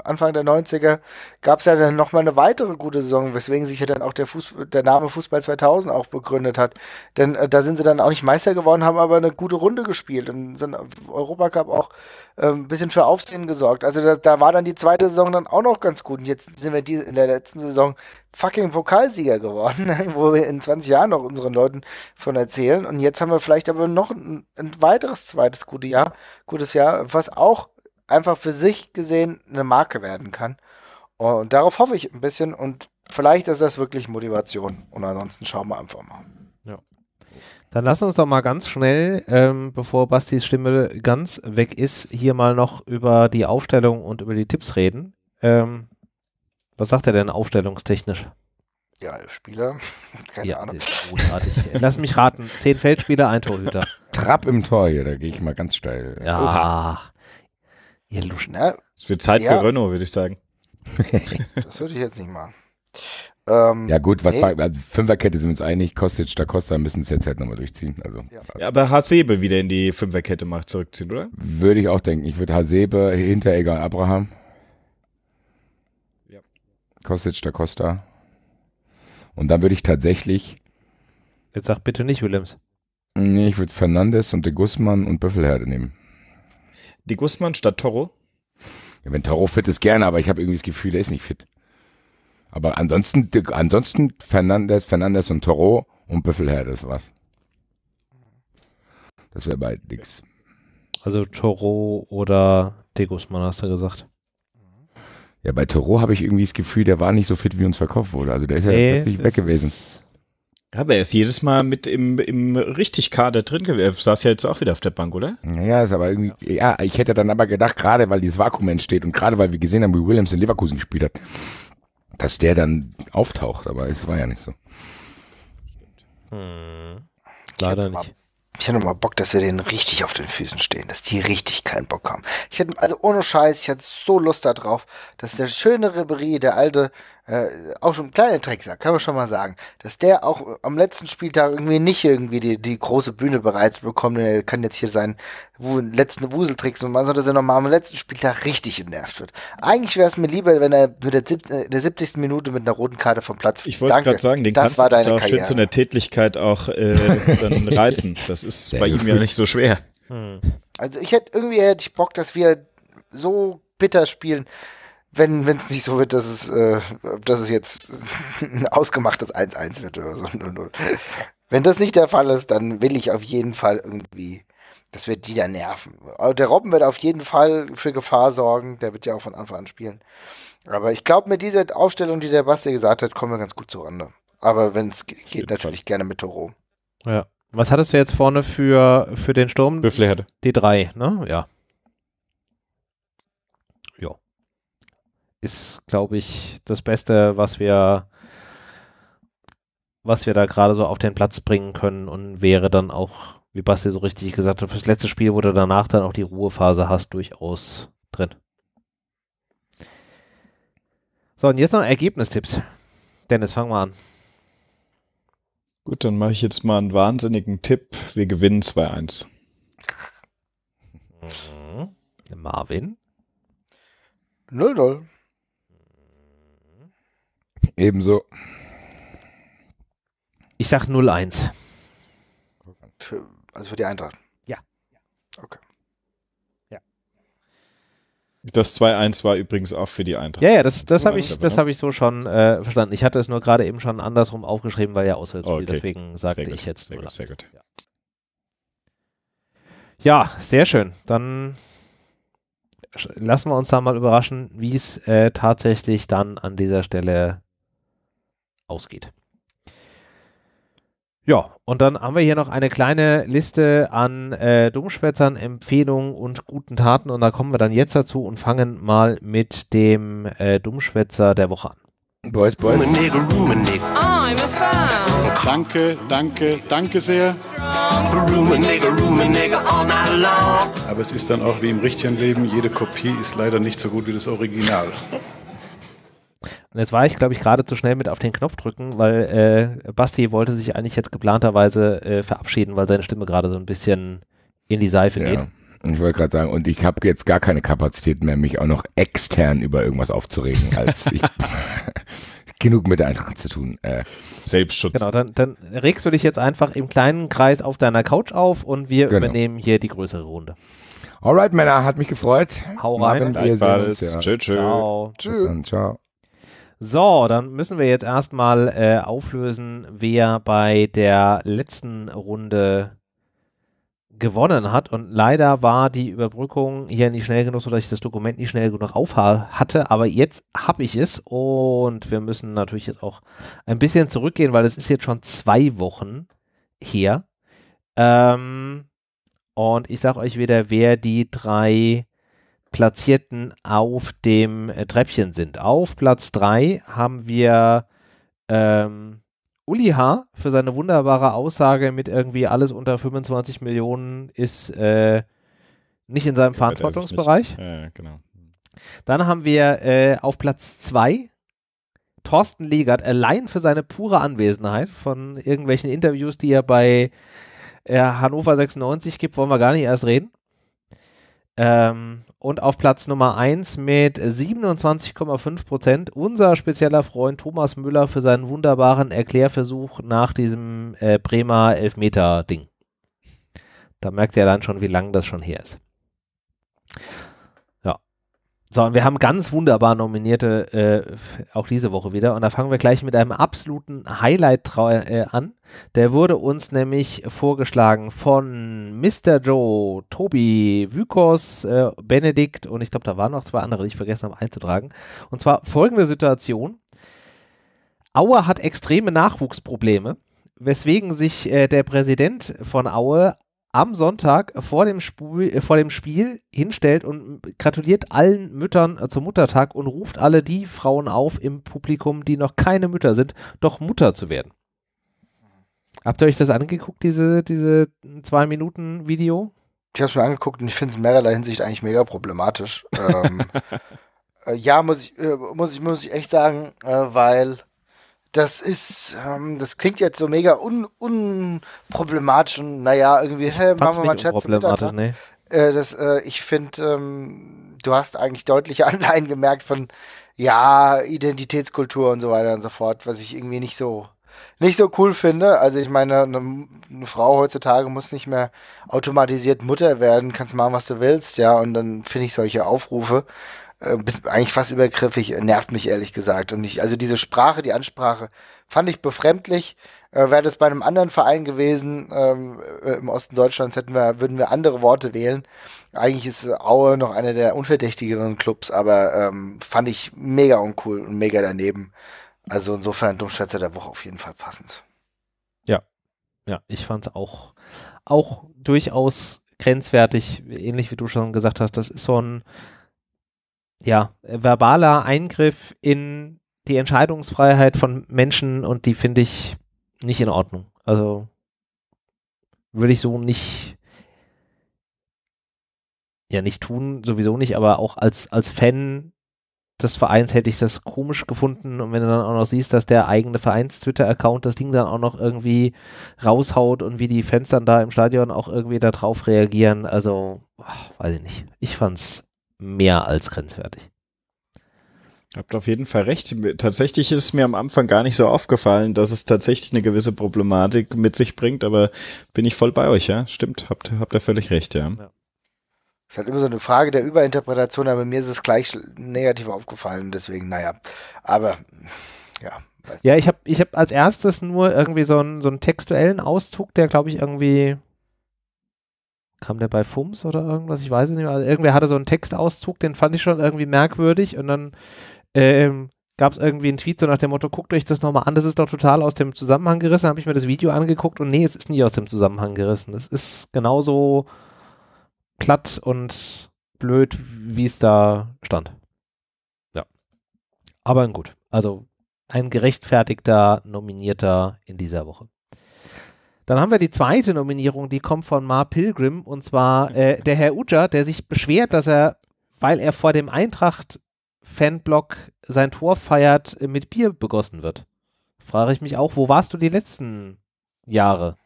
Anfang der 90er, gab es ja dann nochmal eine weitere gute Saison, weswegen sich ja dann auch der, Fußball, der Name Fußball 2000 auch begründet hat. Denn äh, da sind sie dann auch nicht Meister geworden, haben aber eine gute Runde gespielt und sind Europacup auch äh, ein bisschen für Aufsehen gesorgt. Also da, da war dann die zweite Saison dann auch noch ganz gut. Und jetzt sind wir die, in der letzten Saison fucking Pokalsieger geworden, wo wir in 20 Jahren noch unseren Leuten von erzählen. Und jetzt haben wir vielleicht aber noch ein, ein weiteres zweites gutes Jahr, gutes Jahr, was auch einfach für sich gesehen eine Marke werden kann. Und darauf hoffe ich ein bisschen und vielleicht ist das wirklich Motivation. Und ansonsten schauen wir einfach mal. Ja. Dann lass uns doch mal ganz schnell, ähm, bevor Bastis Stimme ganz weg ist, hier mal noch über die Aufstellung und über die Tipps reden. Ähm, was sagt er denn aufstellungstechnisch? Ja, Spieler. Keine ja, Ahnung. Lass mich raten. Zehn Feldspieler, ein Torhüter. Trapp im Tor hier, da gehe ich mal ganz steil. Ja. Oha. Ihr Luschen. Es wird Zeit ja. für Renault, würde ich sagen. das würde ich jetzt nicht machen. Ähm, ja gut, was nee. bei, Fünferkette sind wir uns einig, Kostic, Da Costa müssen es jetzt halt nochmal durchziehen. Also, ja. ja. aber Hasebe wieder in die Fünferkette macht, zurückziehen, oder? Würde ich auch denken. Ich würde Hasebe, hinter Egal Abraham. Kostic, da Costa. Und dann würde ich tatsächlich. Jetzt sag bitte nicht Willems. Nee, ich würde Fernandes und de Guzman und Büffelherde nehmen. De Guzman statt Toro? Ja, wenn Toro fit ist, gerne, aber ich habe irgendwie das Gefühl, er ist nicht fit. Aber ansonsten, ansonsten Fernandes, Fernandes und Toro und Büffelherde ist was. Das wäre bald nix. Also Toro oder de Guzman hast du gesagt. Ja, bei Toro habe ich irgendwie das Gefühl, der war nicht so fit, wie uns verkauft wurde. Also der ist nee, ja plötzlich weg gewesen. Ist, ja, aber er ist jedes Mal mit im, im richtig Kader drin gewesen. Er saß ja jetzt auch wieder auf der Bank, oder? Ja, ist aber irgendwie, ja, ich hätte dann aber gedacht, gerade weil dieses Vakuum entsteht und gerade weil wir gesehen haben, wie Williams in Leverkusen gespielt hat, dass der dann auftaucht, aber es war ja nicht so. Hm. Leider nicht. Ich hätte mal Bock, dass wir denen richtig auf den Füßen stehen, dass die richtig keinen Bock haben. Ich hätte, also ohne Scheiß, ich hätte so Lust darauf, dass der schöne Ribéry, der alte äh, auch schon ein kleiner Trickser, kann man schon mal sagen, dass der auch am letzten Spieltag irgendwie nicht irgendwie die, die große Bühne bereitet bekommt. Er kann jetzt hier seinen letzten Wuseltricks und machen, sondern dass er nochmal am letzten Spieltag richtig genervt wird. Eigentlich wäre es mir lieber, wenn er mit der, sieb äh, der 70. Minute mit einer roten Karte vom Platz Ich wollte gerade sagen, den das kannst war deine du zu einer Tätlichkeit auch äh, dann reizen. Das ist Sehr bei ihm ja nicht so schwer. Hm. Also ich hätte irgendwie hätte ich Bock, dass wir so bitter spielen wenn es nicht so wird, dass es, äh, dass es jetzt ein ausgemachtes 1-1 wird oder so. Wenn das nicht der Fall ist, dann will ich auf jeden Fall irgendwie, das wird die da nerven. Der Robben wird auf jeden Fall für Gefahr sorgen, der wird ja auch von Anfang an spielen. Aber ich glaube, mit dieser Aufstellung, die der Basti gesagt hat, kommen wir ganz gut zurande. Aber wenn es geht, natürlich Fall. gerne mit Toro. Ja. Was hattest du jetzt vorne für, für den Sturm? Befleherde. Die drei, ne? Ja. ist, glaube ich, das Beste, was wir, was wir da gerade so auf den Platz bringen können und wäre dann auch, wie Basti so richtig gesagt hat, fürs letzte Spiel, wo du danach dann auch die Ruhephase hast, durchaus drin. So, und jetzt noch Ergebnistipps. Dennis, fangen wir an. Gut, dann mache ich jetzt mal einen wahnsinnigen Tipp. Wir gewinnen 2-1. Mhm. Marvin? 0-0. Ebenso. Ich sag 0-1. Für, also für die Eintracht? Ja. Okay. Das 2-1 war übrigens auch für die Eintracht. Ja, ja, das, das habe ich, das hab ich so schon äh, verstanden. Ich hatte es nur gerade eben schon andersrum aufgeschrieben, weil ja Auswärtsspiel, okay. deswegen sagte sehr ich jetzt. Sehr gut, sehr gut. Ja. ja, sehr schön. Dann lassen wir uns da mal überraschen, wie es äh, tatsächlich dann an dieser Stelle ausgeht. Ja, und dann haben wir hier noch eine kleine Liste an äh, Dummschwätzern, Empfehlungen und guten Taten. Und da kommen wir dann jetzt dazu und fangen mal mit dem äh, Dummschwätzer der Woche an. Boys, boys. Rumenegel, Oh, I'm a fan. Danke, danke, danke sehr. Rumenegel, Rumenegel all night long. Aber es ist dann auch wie im richtigen Leben, jede Kopie ist leider nicht so gut wie das Original. Und jetzt war ich, glaube ich, gerade zu schnell mit auf den Knopf drücken, weil äh, Basti wollte sich eigentlich jetzt geplanterweise äh, verabschieden, weil seine Stimme gerade so ein bisschen in die Seife ja. geht. Ich wollte gerade sagen, und ich habe jetzt gar keine Kapazität mehr, mich auch noch extern über irgendwas aufzuregen. Ich, genug mit der Eintracht zu tun. Äh, Selbstschutz. Genau, dann, dann, regst du dich jetzt einfach im kleinen Kreis auf deiner Couch auf und wir genau. übernehmen hier die größere Runde. Alright, Männer, hat mich gefreut. Hau rein. Abend, wir sehen uns, ja. Tschö, tschö. Ciao. Tschö. Dann, so, dann müssen wir jetzt erstmal äh, auflösen, wer bei der letzten Runde gewonnen hat. Und leider war die Überbrückung hier nicht schnell genug, sodass ich das Dokument nicht schnell genug auf hatte. Aber jetzt habe ich es. Und wir müssen natürlich jetzt auch ein bisschen zurückgehen, weil es ist jetzt schon zwei Wochen her. Ähm, und ich sage euch wieder, wer die drei Platzierten auf dem äh, Treppchen sind. Auf Platz 3 haben wir ähm, Uli H. für seine wunderbare Aussage mit irgendwie alles unter 25 Millionen ist äh, nicht in seinem Verantwortungsbereich. Äh, genau. Dann haben wir äh, auf Platz 2 Thorsten Legert allein für seine pure Anwesenheit von irgendwelchen Interviews, die er bei äh, Hannover 96 gibt, wollen wir gar nicht erst reden. Ähm, und auf Platz Nummer 1 mit 27,5 Prozent unser spezieller Freund Thomas Müller für seinen wunderbaren Erklärversuch nach diesem äh, Bremer Elfmeter-Ding. Da merkt ihr dann schon, wie lang das schon her ist. So, und wir haben ganz wunderbar nominierte äh, auch diese Woche wieder. Und da fangen wir gleich mit einem absoluten Highlight äh, an. Der wurde uns nämlich vorgeschlagen von Mr. Joe, Tobi, Vykos, äh, Benedikt und ich glaube, da waren noch zwei andere, die ich vergessen habe einzutragen. Und zwar folgende Situation. Aue hat extreme Nachwuchsprobleme weswegen sich äh, der Präsident von Aue am Sonntag vor dem, Spul, äh, vor dem Spiel hinstellt und gratuliert allen Müttern äh, zum Muttertag und ruft alle die Frauen auf im Publikum, die noch keine Mütter sind, doch Mutter zu werden. Habt ihr euch das angeguckt, diese, diese zwei Minuten Video? Ich habe es mir angeguckt und ich finde es in mehrerlei Hinsicht eigentlich mega problematisch. ähm, äh, ja, muss ich, äh, muss, ich, muss ich echt sagen, äh, weil das ist, ähm, das klingt jetzt so mega un, unproblematisch und naja, irgendwie, hä, machen wir mal Chat zum Mittag. Ne? Nee. Äh, das, äh, ich finde, ähm, du hast eigentlich deutliche Anleihen gemerkt von, ja, Identitätskultur und so weiter und so fort, was ich irgendwie nicht so nicht so cool finde. Also ich meine, eine, eine, Frau heutzutage muss nicht mehr automatisiert Mutter werden, kannst machen, was du willst, ja. Und dann finde ich solche Aufrufe äh, bis, eigentlich fast übergriffig, nervt mich ehrlich gesagt. Und ich, also diese Sprache, die Ansprache, fand ich befremdlich. Äh, Wäre das bei einem anderen Verein gewesen, ähm, äh, im Osten Deutschlands, hätten wir, würden wir andere Worte wählen. Eigentlich ist Aue noch einer der unverdächtigeren Clubs, aber ähm, fand ich mega uncool und mega daneben. Also insofern Dummschätzer der Woche auf jeden Fall passend. Ja, ja, ich fand es auch, auch durchaus grenzwertig, ähnlich wie du schon gesagt hast. Das ist so ein ja, verbaler Eingriff in die Entscheidungsfreiheit von Menschen und die finde ich nicht in Ordnung. Also würde ich so nicht ja nicht tun, sowieso nicht, aber auch als, als Fan des Vereins hätte ich das komisch gefunden und wenn du dann auch noch siehst, dass der eigene Vereins-Twitter-Account das Ding dann auch noch irgendwie raushaut und wie die Fans dann da im Stadion auch irgendwie darauf reagieren, also weiß ich nicht. Ich fand's mehr als grenzwertig. Habt auf jeden Fall recht. Tatsächlich ist es mir am Anfang gar nicht so aufgefallen, dass es tatsächlich eine gewisse Problematik mit sich bringt, aber bin ich voll bei euch, ja? Stimmt, habt, habt ihr völlig recht, ja. ja. Ist halt immer so eine Frage der Überinterpretation, aber mir ist es gleich negativ aufgefallen, deswegen, naja. Aber ja. Ja, ich habe ich hab als erstes nur irgendwie so einen, so einen textuellen Ausdruck, der glaube ich irgendwie kam der bei FUMS oder irgendwas? Ich weiß es nicht mehr. Also irgendwer hatte so einen Textauszug, den fand ich schon irgendwie merkwürdig und dann ähm, gab es irgendwie einen Tweet so nach dem Motto, guckt euch das nochmal an, das ist doch total aus dem Zusammenhang gerissen. Dann habe ich mir das Video angeguckt und nee, es ist nie aus dem Zusammenhang gerissen. Es ist genauso platt und blöd, wie es da stand. Ja. Aber gut. Also ein gerechtfertigter Nominierter in dieser Woche. Dann haben wir die zweite Nominierung, die kommt von Mar Pilgrim und zwar äh, der Herr Uja, der sich beschwert, dass er, weil er vor dem Eintracht-Fanblock sein Tor feiert, mit Bier begossen wird. Frage ich mich auch, wo warst du die letzten Jahre?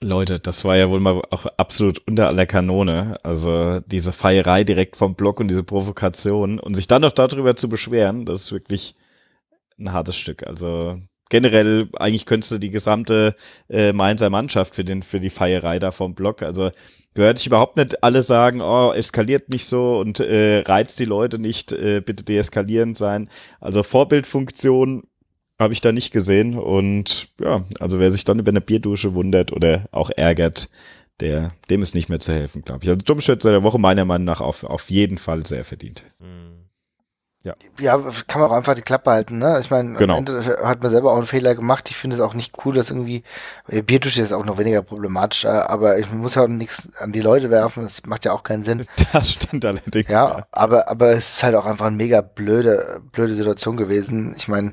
Leute, das war ja wohl mal auch absolut unter aller Kanone. Also diese Feierei direkt vom Block und diese Provokation und sich dann noch darüber zu beschweren, das ist wirklich ein hartes Stück. Also generell, eigentlich könntest du die gesamte äh, Mainzer Mannschaft für, den, für die Feierei da vom Block. Also gehört sich überhaupt nicht alle sagen, oh, eskaliert nicht so und äh, reizt die Leute nicht, äh, bitte deeskalierend sein. Also Vorbildfunktion habe ich da nicht gesehen. Und ja, also wer sich dann über eine Bierdusche wundert oder auch ärgert, der, dem ist nicht mehr zu helfen, glaube ich. Also Dummschütze der Woche meiner Meinung nach auf, auf jeden Fall sehr verdient. Mhm. Ja. ja, kann man auch einfach die Klappe halten, ne? Ich meine, genau. am Ende hat man selber auch einen Fehler gemacht. Ich finde es auch nicht cool, dass irgendwie, äh, Biertisch ist auch noch weniger problematisch, äh, aber ich muss ja halt auch nichts an die Leute werfen, das macht ja auch keinen Sinn. Das stimmt allerdings. Ja, ja. aber, aber es ist halt auch einfach eine mega blöde, blöde Situation gewesen. Ich meine,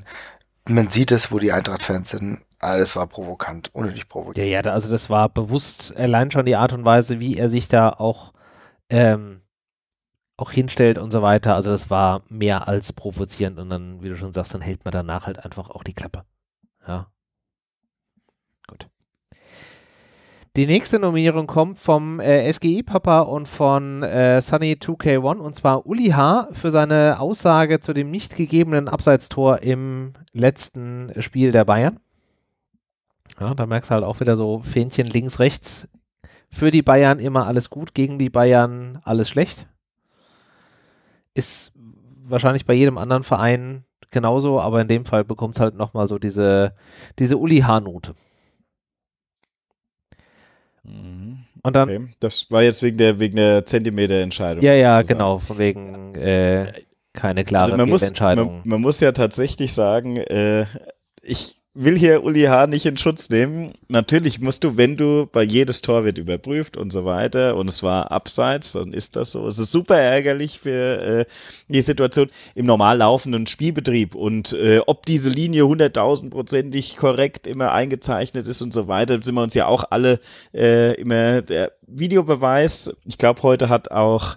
man sieht es, wo die Eintracht-Fans sind. Alles war provokant, unnötig provokant. Ja, ja, also das war bewusst allein schon die Art und Weise, wie er sich da auch ähm, auch hinstellt und so weiter. Also das war mehr als provozierend und dann, wie du schon sagst, dann hält man danach halt einfach auch die Klappe. Ja. Gut. Die nächste Nominierung kommt vom äh, SGI-Papa und von äh, Sunny2K1 und zwar Uli H. für seine Aussage zu dem nicht gegebenen Abseitstor im letzten Spiel der Bayern. Ja, da merkst du halt auch wieder so Fähnchen links, rechts. Für die Bayern immer alles gut, gegen die Bayern alles schlecht ist wahrscheinlich bei jedem anderen Verein genauso, aber in dem Fall bekommt es halt nochmal so diese, diese Uli-H-Note. Mhm. Und dann. Okay. Das war jetzt wegen der, wegen der Zentimeter-Entscheidung. Ja, ja, sozusagen. genau, von wegen äh, keine klare also man muss, man, man, muss ja tatsächlich sagen, äh, ich will hier Uli H. nicht in Schutz nehmen. Natürlich musst du, wenn du bei jedes Tor wird überprüft und so weiter und es war abseits, dann ist das so. Es ist super ärgerlich für äh, die Situation im normal laufenden Spielbetrieb und äh, ob diese Linie hunderttausendprozentig korrekt immer eingezeichnet ist und so weiter, sind wir uns ja auch alle äh, immer der Videobeweis. Ich glaube, heute hat auch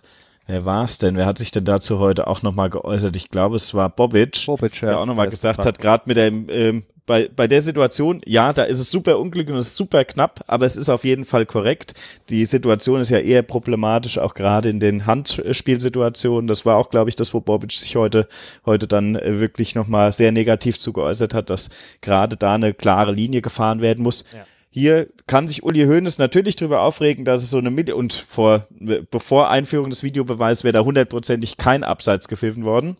Wer war es denn? Wer hat sich denn dazu heute auch nochmal geäußert? Ich glaube, es war Bobic, Bobic ja, der auch nochmal gesagt hat, gerade mit dem ähm, bei, bei der Situation, ja, da ist es super unglücklich und es ist super knapp, aber es ist auf jeden Fall korrekt. Die Situation ist ja eher problematisch, auch gerade in den Handspielsituationen. Das war auch, glaube ich, das, wo Bobic sich heute, heute dann äh, wirklich nochmal sehr negativ zugeäußert hat, dass gerade da eine klare Linie gefahren werden muss. Ja. Hier kann sich Uli Hoeneß natürlich darüber aufregen, dass es so eine Mitte und vor, bevor Einführung des Videobeweises wäre da hundertprozentig kein Abseits gepfiffen worden.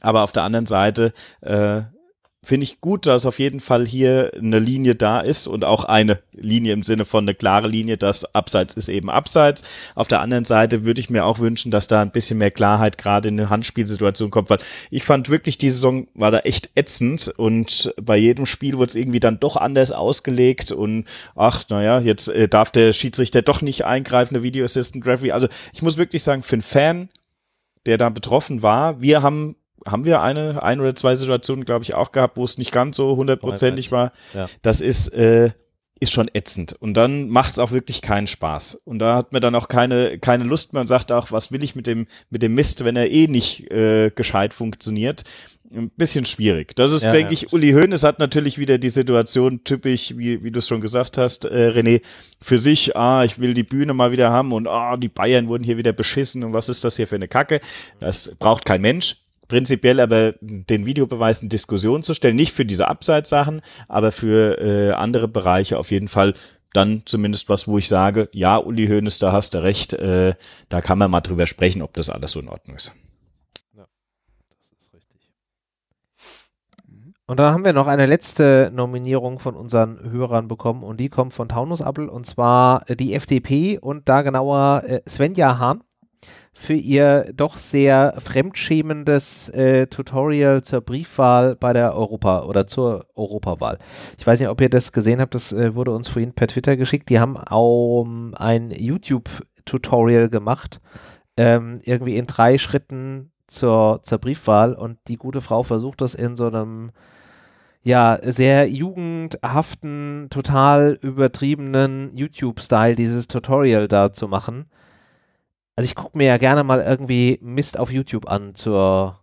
Aber auf der anderen Seite äh, finde ich gut, dass auf jeden Fall hier eine Linie da ist und auch eine Linie im Sinne von eine klare Linie, dass abseits ist eben abseits. Auf der anderen Seite würde ich mir auch wünschen, dass da ein bisschen mehr Klarheit gerade in eine Handspielsituation kommt, weil ich fand wirklich, die Saison war da echt ätzend und bei jedem Spiel wurde es irgendwie dann doch anders ausgelegt und ach, naja, jetzt äh, darf der Schiedsrichter doch nicht eingreifen, der Video Assistant Referee. Also ich muss wirklich sagen, für einen Fan der da betroffen war. Wir haben haben wir eine, ein oder zwei Situationen, glaube ich, auch gehabt, wo es nicht ganz so hundertprozentig war. Ja. Das ist, äh, ist schon ätzend. Und dann macht es auch wirklich keinen Spaß. Und da hat man dann auch keine, keine Lust mehr und sagt auch, was will ich mit dem, mit dem Mist, wenn er eh nicht äh, gescheit funktioniert. Ein bisschen schwierig. Das ist, ja, denke ja. ich, Uli Hoeneß hat natürlich wieder die Situation typisch, wie, wie du es schon gesagt hast, äh, René, für sich, ah, ich will die Bühne mal wieder haben und ah, die Bayern wurden hier wieder beschissen und was ist das hier für eine Kacke? Das braucht kein Mensch prinzipiell aber den Videobeweis in Diskussion zu stellen, nicht für diese Abseitssachen, aber für äh, andere Bereiche auf jeden Fall dann zumindest was, wo ich sage, ja, Uli Hoeneß, da hast du recht, äh, da kann man mal drüber sprechen, ob das alles so in Ordnung ist. Ja, das ist richtig. Und dann haben wir noch eine letzte Nominierung von unseren Hörern bekommen und die kommt von Taunus Appel und zwar äh, die FDP und da genauer äh, Svenja Hahn für ihr doch sehr fremdschämendes äh, Tutorial zur Briefwahl bei der Europa- oder zur Europawahl. Ich weiß nicht, ob ihr das gesehen habt, das äh, wurde uns vorhin per Twitter geschickt. Die haben auch um, ein YouTube-Tutorial gemacht, ähm, irgendwie in drei Schritten zur, zur Briefwahl und die gute Frau versucht das in so einem ja, sehr jugendhaften, total übertriebenen YouTube-Style, dieses Tutorial da zu machen. Also ich gucke mir ja gerne mal irgendwie Mist auf YouTube an, zur,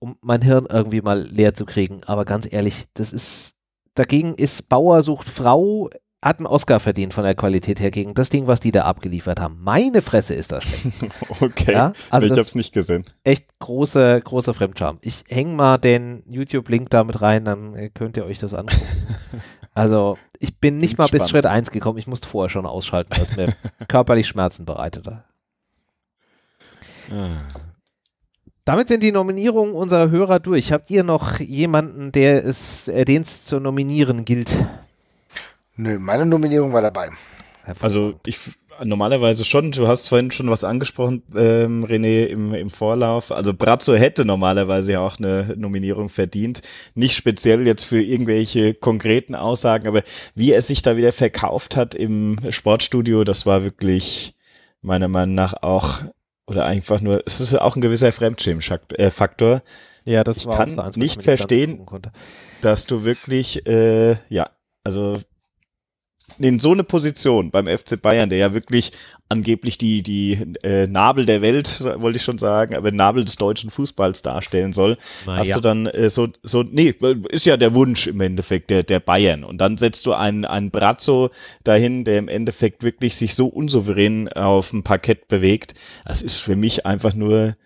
um mein Hirn irgendwie mal leer zu kriegen. Aber ganz ehrlich, das ist, dagegen ist Bauer sucht Frau, hat einen Oscar verdient von der Qualität her gegen das Ding, was die da abgeliefert haben. Meine Fresse ist das schlecht. okay, ja? also ich habe es nicht gesehen. Echt große, großer Fremdscham. Ich hänge mal den YouTube-Link damit rein, dann äh, könnt ihr euch das angucken. also ich bin nicht Klingt mal bis Schritt 1 gekommen, ich musste vorher schon ausschalten, weil es mir körperlich Schmerzen bereitete. Ah. Damit sind die Nominierungen unserer Hörer durch. Habt ihr noch jemanden, der es, äh, den es zu nominieren gilt? Nö, meine Nominierung war dabei. Also ich normalerweise schon. Du hast vorhin schon was angesprochen, ähm, René, im, im Vorlauf. Also Brazzo hätte normalerweise ja auch eine Nominierung verdient. Nicht speziell jetzt für irgendwelche konkreten Aussagen, aber wie er sich da wieder verkauft hat im Sportstudio, das war wirklich meiner Meinung nach auch oder einfach nur, es ist auch ein gewisser Fremdschirmfaktor. Äh, ja, das ich war kann nicht verstehen, dass du wirklich, äh, ja, also in so eine Position beim FC Bayern, der ja wirklich angeblich die, die äh, Nabel der Welt, wollte ich schon sagen, aber Nabel des deutschen Fußballs darstellen soll, Na, hast ja. du dann äh, so, so, nee, ist ja der Wunsch im Endeffekt der, der Bayern. Und dann setzt du einen, einen Brazzo dahin, der im Endeffekt wirklich sich so unsouverän auf dem Parkett bewegt. Das ist für mich einfach nur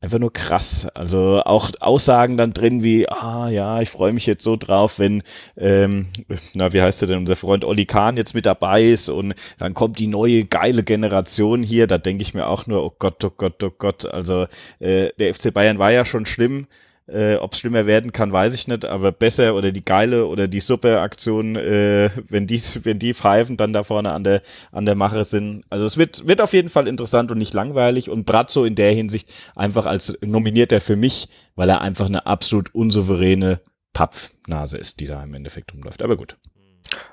einfach nur krass. Also auch Aussagen dann drin wie, ah ja, ich freue mich jetzt so drauf, wenn, ähm, na, wie heißt er denn, unser Freund Olli Kahn jetzt mit dabei ist und dann kommt die neue geile Generation hier. Da denke ich mir auch nur, oh Gott, oh Gott, oh Gott. Also äh, der FC Bayern war ja schon schlimm. Äh, Ob es schlimmer werden kann, weiß ich nicht, aber besser oder die geile oder die Suppe-Aktion, äh, wenn die, wenn die pfeifen, dann da vorne an der, an der Mache sind. Also es wird, wird auf jeden Fall interessant und nicht langweilig und Brazzo in der Hinsicht einfach als Nominierter für mich, weil er einfach eine absolut unsouveräne Pappnase ist, die da im Endeffekt rumläuft. Aber gut.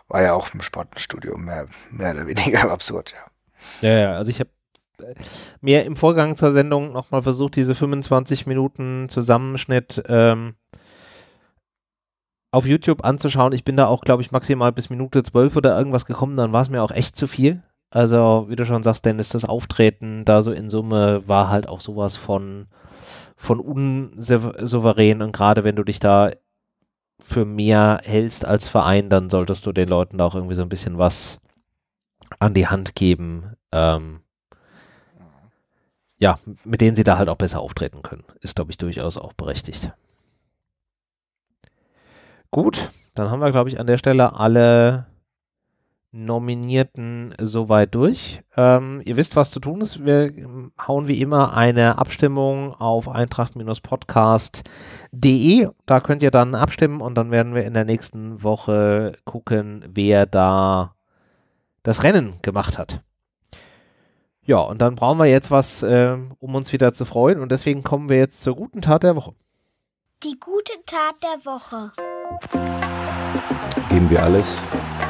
War ja auch im Sportstudio mehr, mehr oder weniger absurd, ja. Ja, ja, also ich habe mir im Vorgang zur Sendung nochmal versucht, diese 25 Minuten Zusammenschnitt ähm, auf YouTube anzuschauen. Ich bin da auch, glaube ich, maximal bis Minute 12 oder irgendwas gekommen. Dann war es mir auch echt zu viel. Also, wie du schon sagst, Dennis, das Auftreten da so in Summe war halt auch sowas von, von unsouverän. Und gerade wenn du dich da für mehr hältst als Verein, dann solltest du den Leuten da auch irgendwie so ein bisschen was an die Hand geben. Ähm, ja, mit denen sie da halt auch besser auftreten können. Ist, glaube ich, durchaus auch berechtigt. Gut, dann haben wir, glaube ich, an der Stelle alle Nominierten soweit durch. Ähm, ihr wisst, was zu tun ist. Wir hauen wie immer eine Abstimmung auf eintracht-podcast.de. Da könnt ihr dann abstimmen und dann werden wir in der nächsten Woche gucken, wer da das Rennen gemacht hat. Ja, und dann brauchen wir jetzt was, äh, um uns wieder zu freuen. Und deswegen kommen wir jetzt zur guten Tat der Woche. Die gute Tat der Woche. Geben wir alles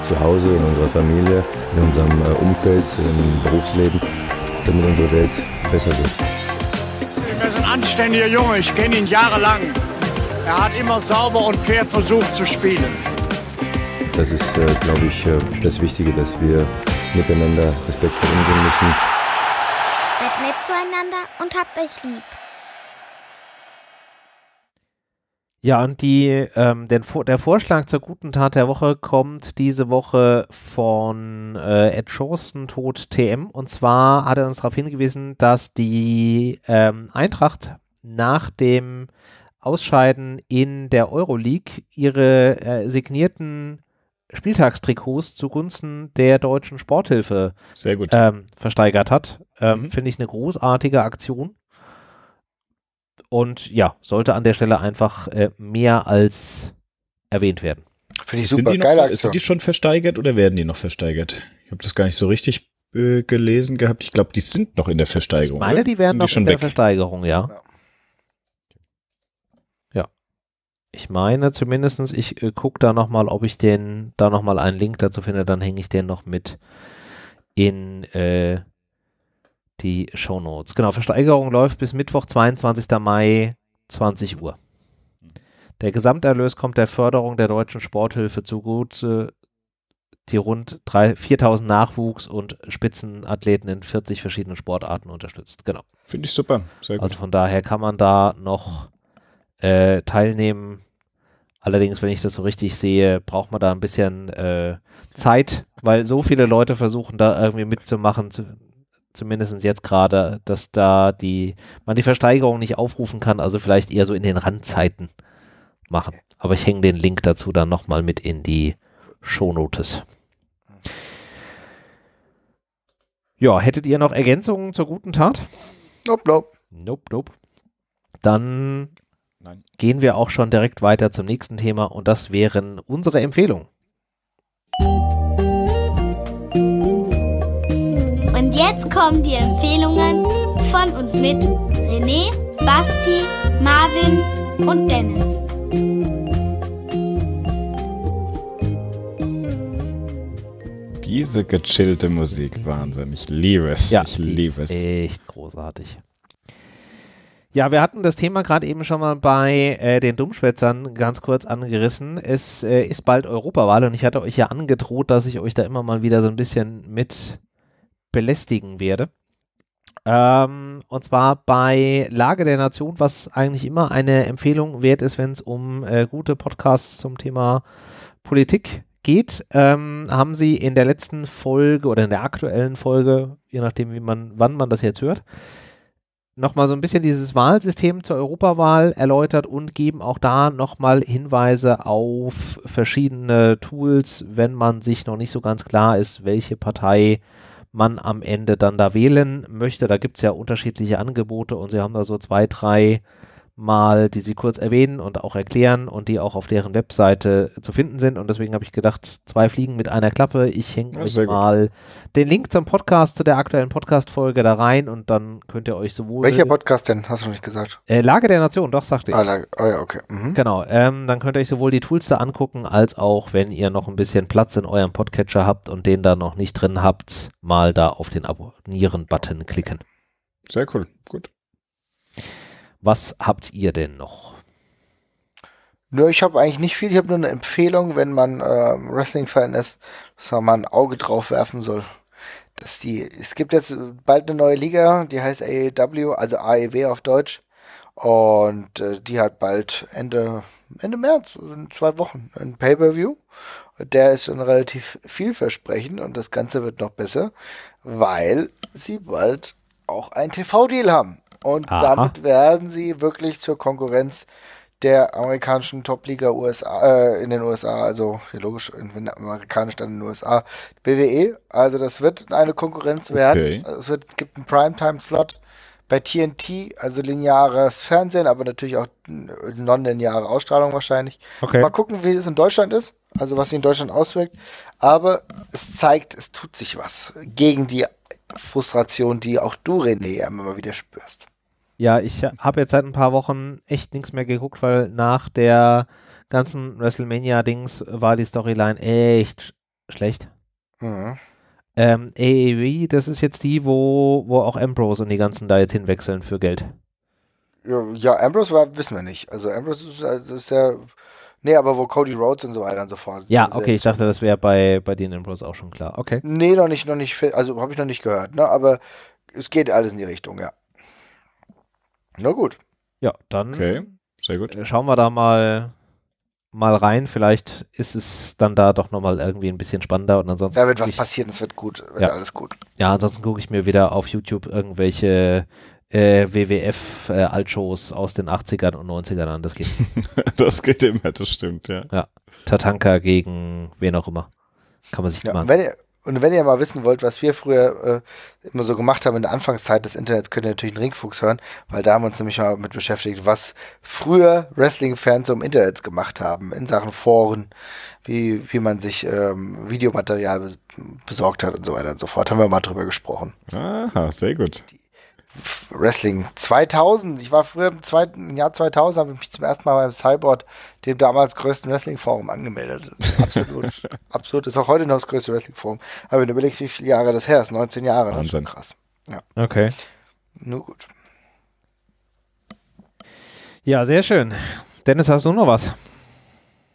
zu Hause, in unserer Familie, in unserem äh, Umfeld, im Berufsleben, damit unsere Welt besser wird. Er ist ein anständiger Junge, ich kenne ihn jahrelang. Er hat immer sauber und fair versucht zu spielen. Das ist, äh, glaube ich, äh, das Wichtige, dass wir miteinander respektvoll umgehen müssen nett zueinander und habt euch lieb. Ja, und die, ähm, den, der Vorschlag zur guten Tat der Woche kommt diese Woche von äh, Ed Schosten, Tod TM. Und zwar hat er uns darauf hingewiesen, dass die ähm, Eintracht nach dem Ausscheiden in der Euroleague ihre äh, signierten Spieltagstrikots zugunsten der deutschen Sporthilfe ähm, versteigert hat. Ähm, mhm. Finde ich eine großartige Aktion. Und ja, sollte an der Stelle einfach äh, mehr als erwähnt werden. Finde ich super, sind geile noch, Sind die schon versteigert oder werden die noch versteigert? Ich habe das gar nicht so richtig äh, gelesen gehabt. Ich glaube, die sind noch in der Versteigerung. Ich meine, die werden noch die in weg? der Versteigerung, ja. Ich meine zumindestens, ich äh, gucke da nochmal, ob ich den, da nochmal einen Link dazu finde, dann hänge ich den noch mit in äh, die Show Notes. Genau, Versteigerung läuft bis Mittwoch, 22. Mai, 20 Uhr. Der Gesamterlös kommt der Förderung der deutschen Sporthilfe zugute, die rund 4000 Nachwuchs- und Spitzenathleten in 40 verschiedenen Sportarten unterstützt. Genau. Finde ich super. Sehr also gut. Also von daher kann man da noch äh, teilnehmen. Allerdings, wenn ich das so richtig sehe, braucht man da ein bisschen äh, Zeit, weil so viele Leute versuchen, da irgendwie mitzumachen, zu, zumindest jetzt gerade, dass da die, man die Versteigerung nicht aufrufen kann, also vielleicht eher so in den Randzeiten machen. Aber ich hänge den Link dazu dann nochmal mit in die Shownotes. Ja, hättet ihr noch Ergänzungen zur guten Tat? Nope, nope. Nope, nope. Dann Nein. Gehen wir auch schon direkt weiter zum nächsten Thema und das wären unsere Empfehlungen. Und jetzt kommen die Empfehlungen von und mit René, Basti, Marvin und Dennis. Diese gechillte Musik, Wahnsinn. Ich liebe es. Ja, ich liebe es. Echt großartig. Ja, wir hatten das Thema gerade eben schon mal bei äh, den Dummschwätzern ganz kurz angerissen. Es äh, ist bald Europawahl und ich hatte euch ja angedroht, dass ich euch da immer mal wieder so ein bisschen mit belästigen werde. Ähm, und zwar bei Lage der Nation, was eigentlich immer eine Empfehlung wert ist, wenn es um äh, gute Podcasts zum Thema Politik geht, ähm, haben sie in der letzten Folge oder in der aktuellen Folge, je nachdem, wie man, wann man das jetzt hört, nochmal so ein bisschen dieses Wahlsystem zur Europawahl erläutert und geben auch da nochmal Hinweise auf verschiedene Tools, wenn man sich noch nicht so ganz klar ist, welche Partei man am Ende dann da wählen möchte. Da gibt es ja unterschiedliche Angebote und sie haben da so zwei, drei mal, die sie kurz erwähnen und auch erklären und die auch auf deren Webseite zu finden sind. Und deswegen habe ich gedacht, zwei Fliegen mit einer Klappe. Ich hänge euch mal gut. den Link zum Podcast, zu der aktuellen Podcast-Folge da rein und dann könnt ihr euch sowohl. Welcher Podcast denn? Hast du nicht gesagt? Äh, Lage der Nation, doch, sagte ich. Ah, Lage, ah ja, okay. Mhm. Genau. Ähm, dann könnt ihr euch sowohl die Tools da angucken, als auch, wenn ihr noch ein bisschen Platz in eurem Podcatcher habt und den da noch nicht drin habt, mal da auf den Abonnieren-Button klicken. Sehr cool. Gut. Was habt ihr denn noch? Nö, ich habe eigentlich nicht viel. Ich habe nur eine Empfehlung, wenn man äh, Wrestling-Fan ist, dass man mal ein Auge drauf werfen soll. Dass die, es gibt jetzt bald eine neue Liga, die heißt AEW, also AEW auf Deutsch. Und äh, die hat bald Ende, Ende März, also in zwei Wochen, ein Pay-Per-View. Der ist schon relativ vielversprechend und das Ganze wird noch besser, weil sie bald auch einen TV-Deal haben. Und Aha. damit werden sie wirklich zur Konkurrenz der amerikanischen Topliga USA äh, in den USA, also logisch wenn amerikanisch dann in den USA, BWE. Also das wird eine Konkurrenz werden. Okay. Es wird, gibt einen Primetime-Slot bei TNT, also lineares Fernsehen, aber natürlich auch non-lineare Ausstrahlung wahrscheinlich. Okay. Mal gucken, wie es in Deutschland ist, also was sich in Deutschland auswirkt. Aber es zeigt, es tut sich was gegen die Frustration, die auch du, René, immer wieder spürst. Ja, ich habe jetzt seit ein paar Wochen echt nichts mehr geguckt, weil nach der ganzen WrestleMania-Dings war die Storyline echt sch schlecht. Mhm. Ähm, AEW, das ist jetzt die, wo, wo auch Ambrose und die ganzen da jetzt hinwechseln für Geld. Ja, ja Ambrose war, wissen wir nicht. Also Ambrose ist, also ist ja. Nee, aber wo Cody Rhodes und so weiter und so fort. Ja, okay, ich dachte, das wäre bei, bei den Ambrose auch schon klar. Okay. Nee, noch nicht, noch nicht, also habe ich noch nicht gehört, ne? Aber es geht alles in die Richtung, ja. Na gut. Ja, dann okay. Sehr gut. Äh, schauen wir da mal, mal rein. Vielleicht ist es dann da doch nochmal irgendwie ein bisschen spannender und ansonsten. Da wird was ich, passieren, es wird gut, wird ja. alles gut. Ja, ansonsten gucke ich mir wieder auf YouTube irgendwelche äh, WWF-Altshows äh, aus den 80ern und 90ern an. Das geht. das geht immer, das stimmt, ja. Ja. Tatanka gegen wen auch immer. Kann man sich ja, machen. Wenn ihr, und wenn ihr mal wissen wollt, was wir früher äh, immer so gemacht haben in der Anfangszeit des Internets, könnt ihr natürlich einen Ringfuchs hören, weil da haben wir uns nämlich mal mit beschäftigt, was früher Wrestling-Fans im Internet gemacht haben, in Sachen Foren, wie, wie man sich ähm, Videomaterial besorgt hat und so weiter und so fort. Haben wir mal drüber gesprochen. Aha, sehr gut. Die Wrestling 2000. Ich war früher im, zweiten, im Jahr 2000, habe ich mich zum ersten Mal beim Cyborg, dem damals größten Wrestling-Forum, angemeldet. Absolut. absolut. Ist auch heute noch das größte Wrestling-Forum. Aber wenn du überlegst, wie viele Jahre das her ist, 19 Jahre, Wahnsinn. das ist krass. Ja. Okay. Nur gut. Ja, sehr schön. Dennis, hast du noch was?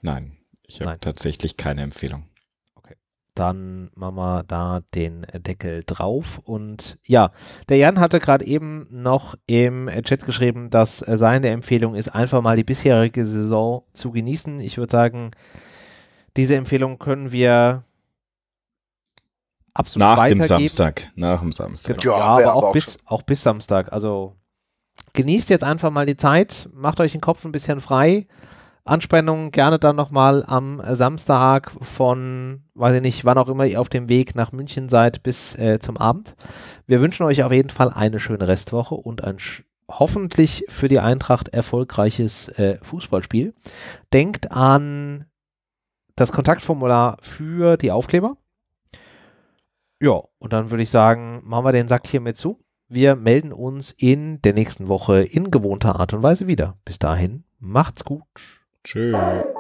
Nein, ich habe tatsächlich keine Empfehlung dann machen wir da den Deckel drauf. Und ja, der Jan hatte gerade eben noch im Chat geschrieben, dass seine Empfehlung ist, einfach mal die bisherige Saison zu genießen. Ich würde sagen, diese Empfehlung können wir absolut nach weitergeben. Nach dem Samstag, nach dem Samstag. Genau. Ja, ja aber, auch, auch bis, auch bis Samstag. Also genießt jetzt einfach mal die Zeit, macht euch den Kopf ein bisschen frei. Anspannung gerne dann nochmal am Samstag von, weiß ich nicht, wann auch immer ihr auf dem Weg nach München seid, bis äh, zum Abend. Wir wünschen euch auf jeden Fall eine schöne Restwoche und ein hoffentlich für die Eintracht erfolgreiches äh, Fußballspiel. Denkt an das Kontaktformular für die Aufkleber. Ja, und dann würde ich sagen, machen wir den Sack hiermit zu. Wir melden uns in der nächsten Woche in gewohnter Art und Weise wieder. Bis dahin, macht's gut. Tschüss.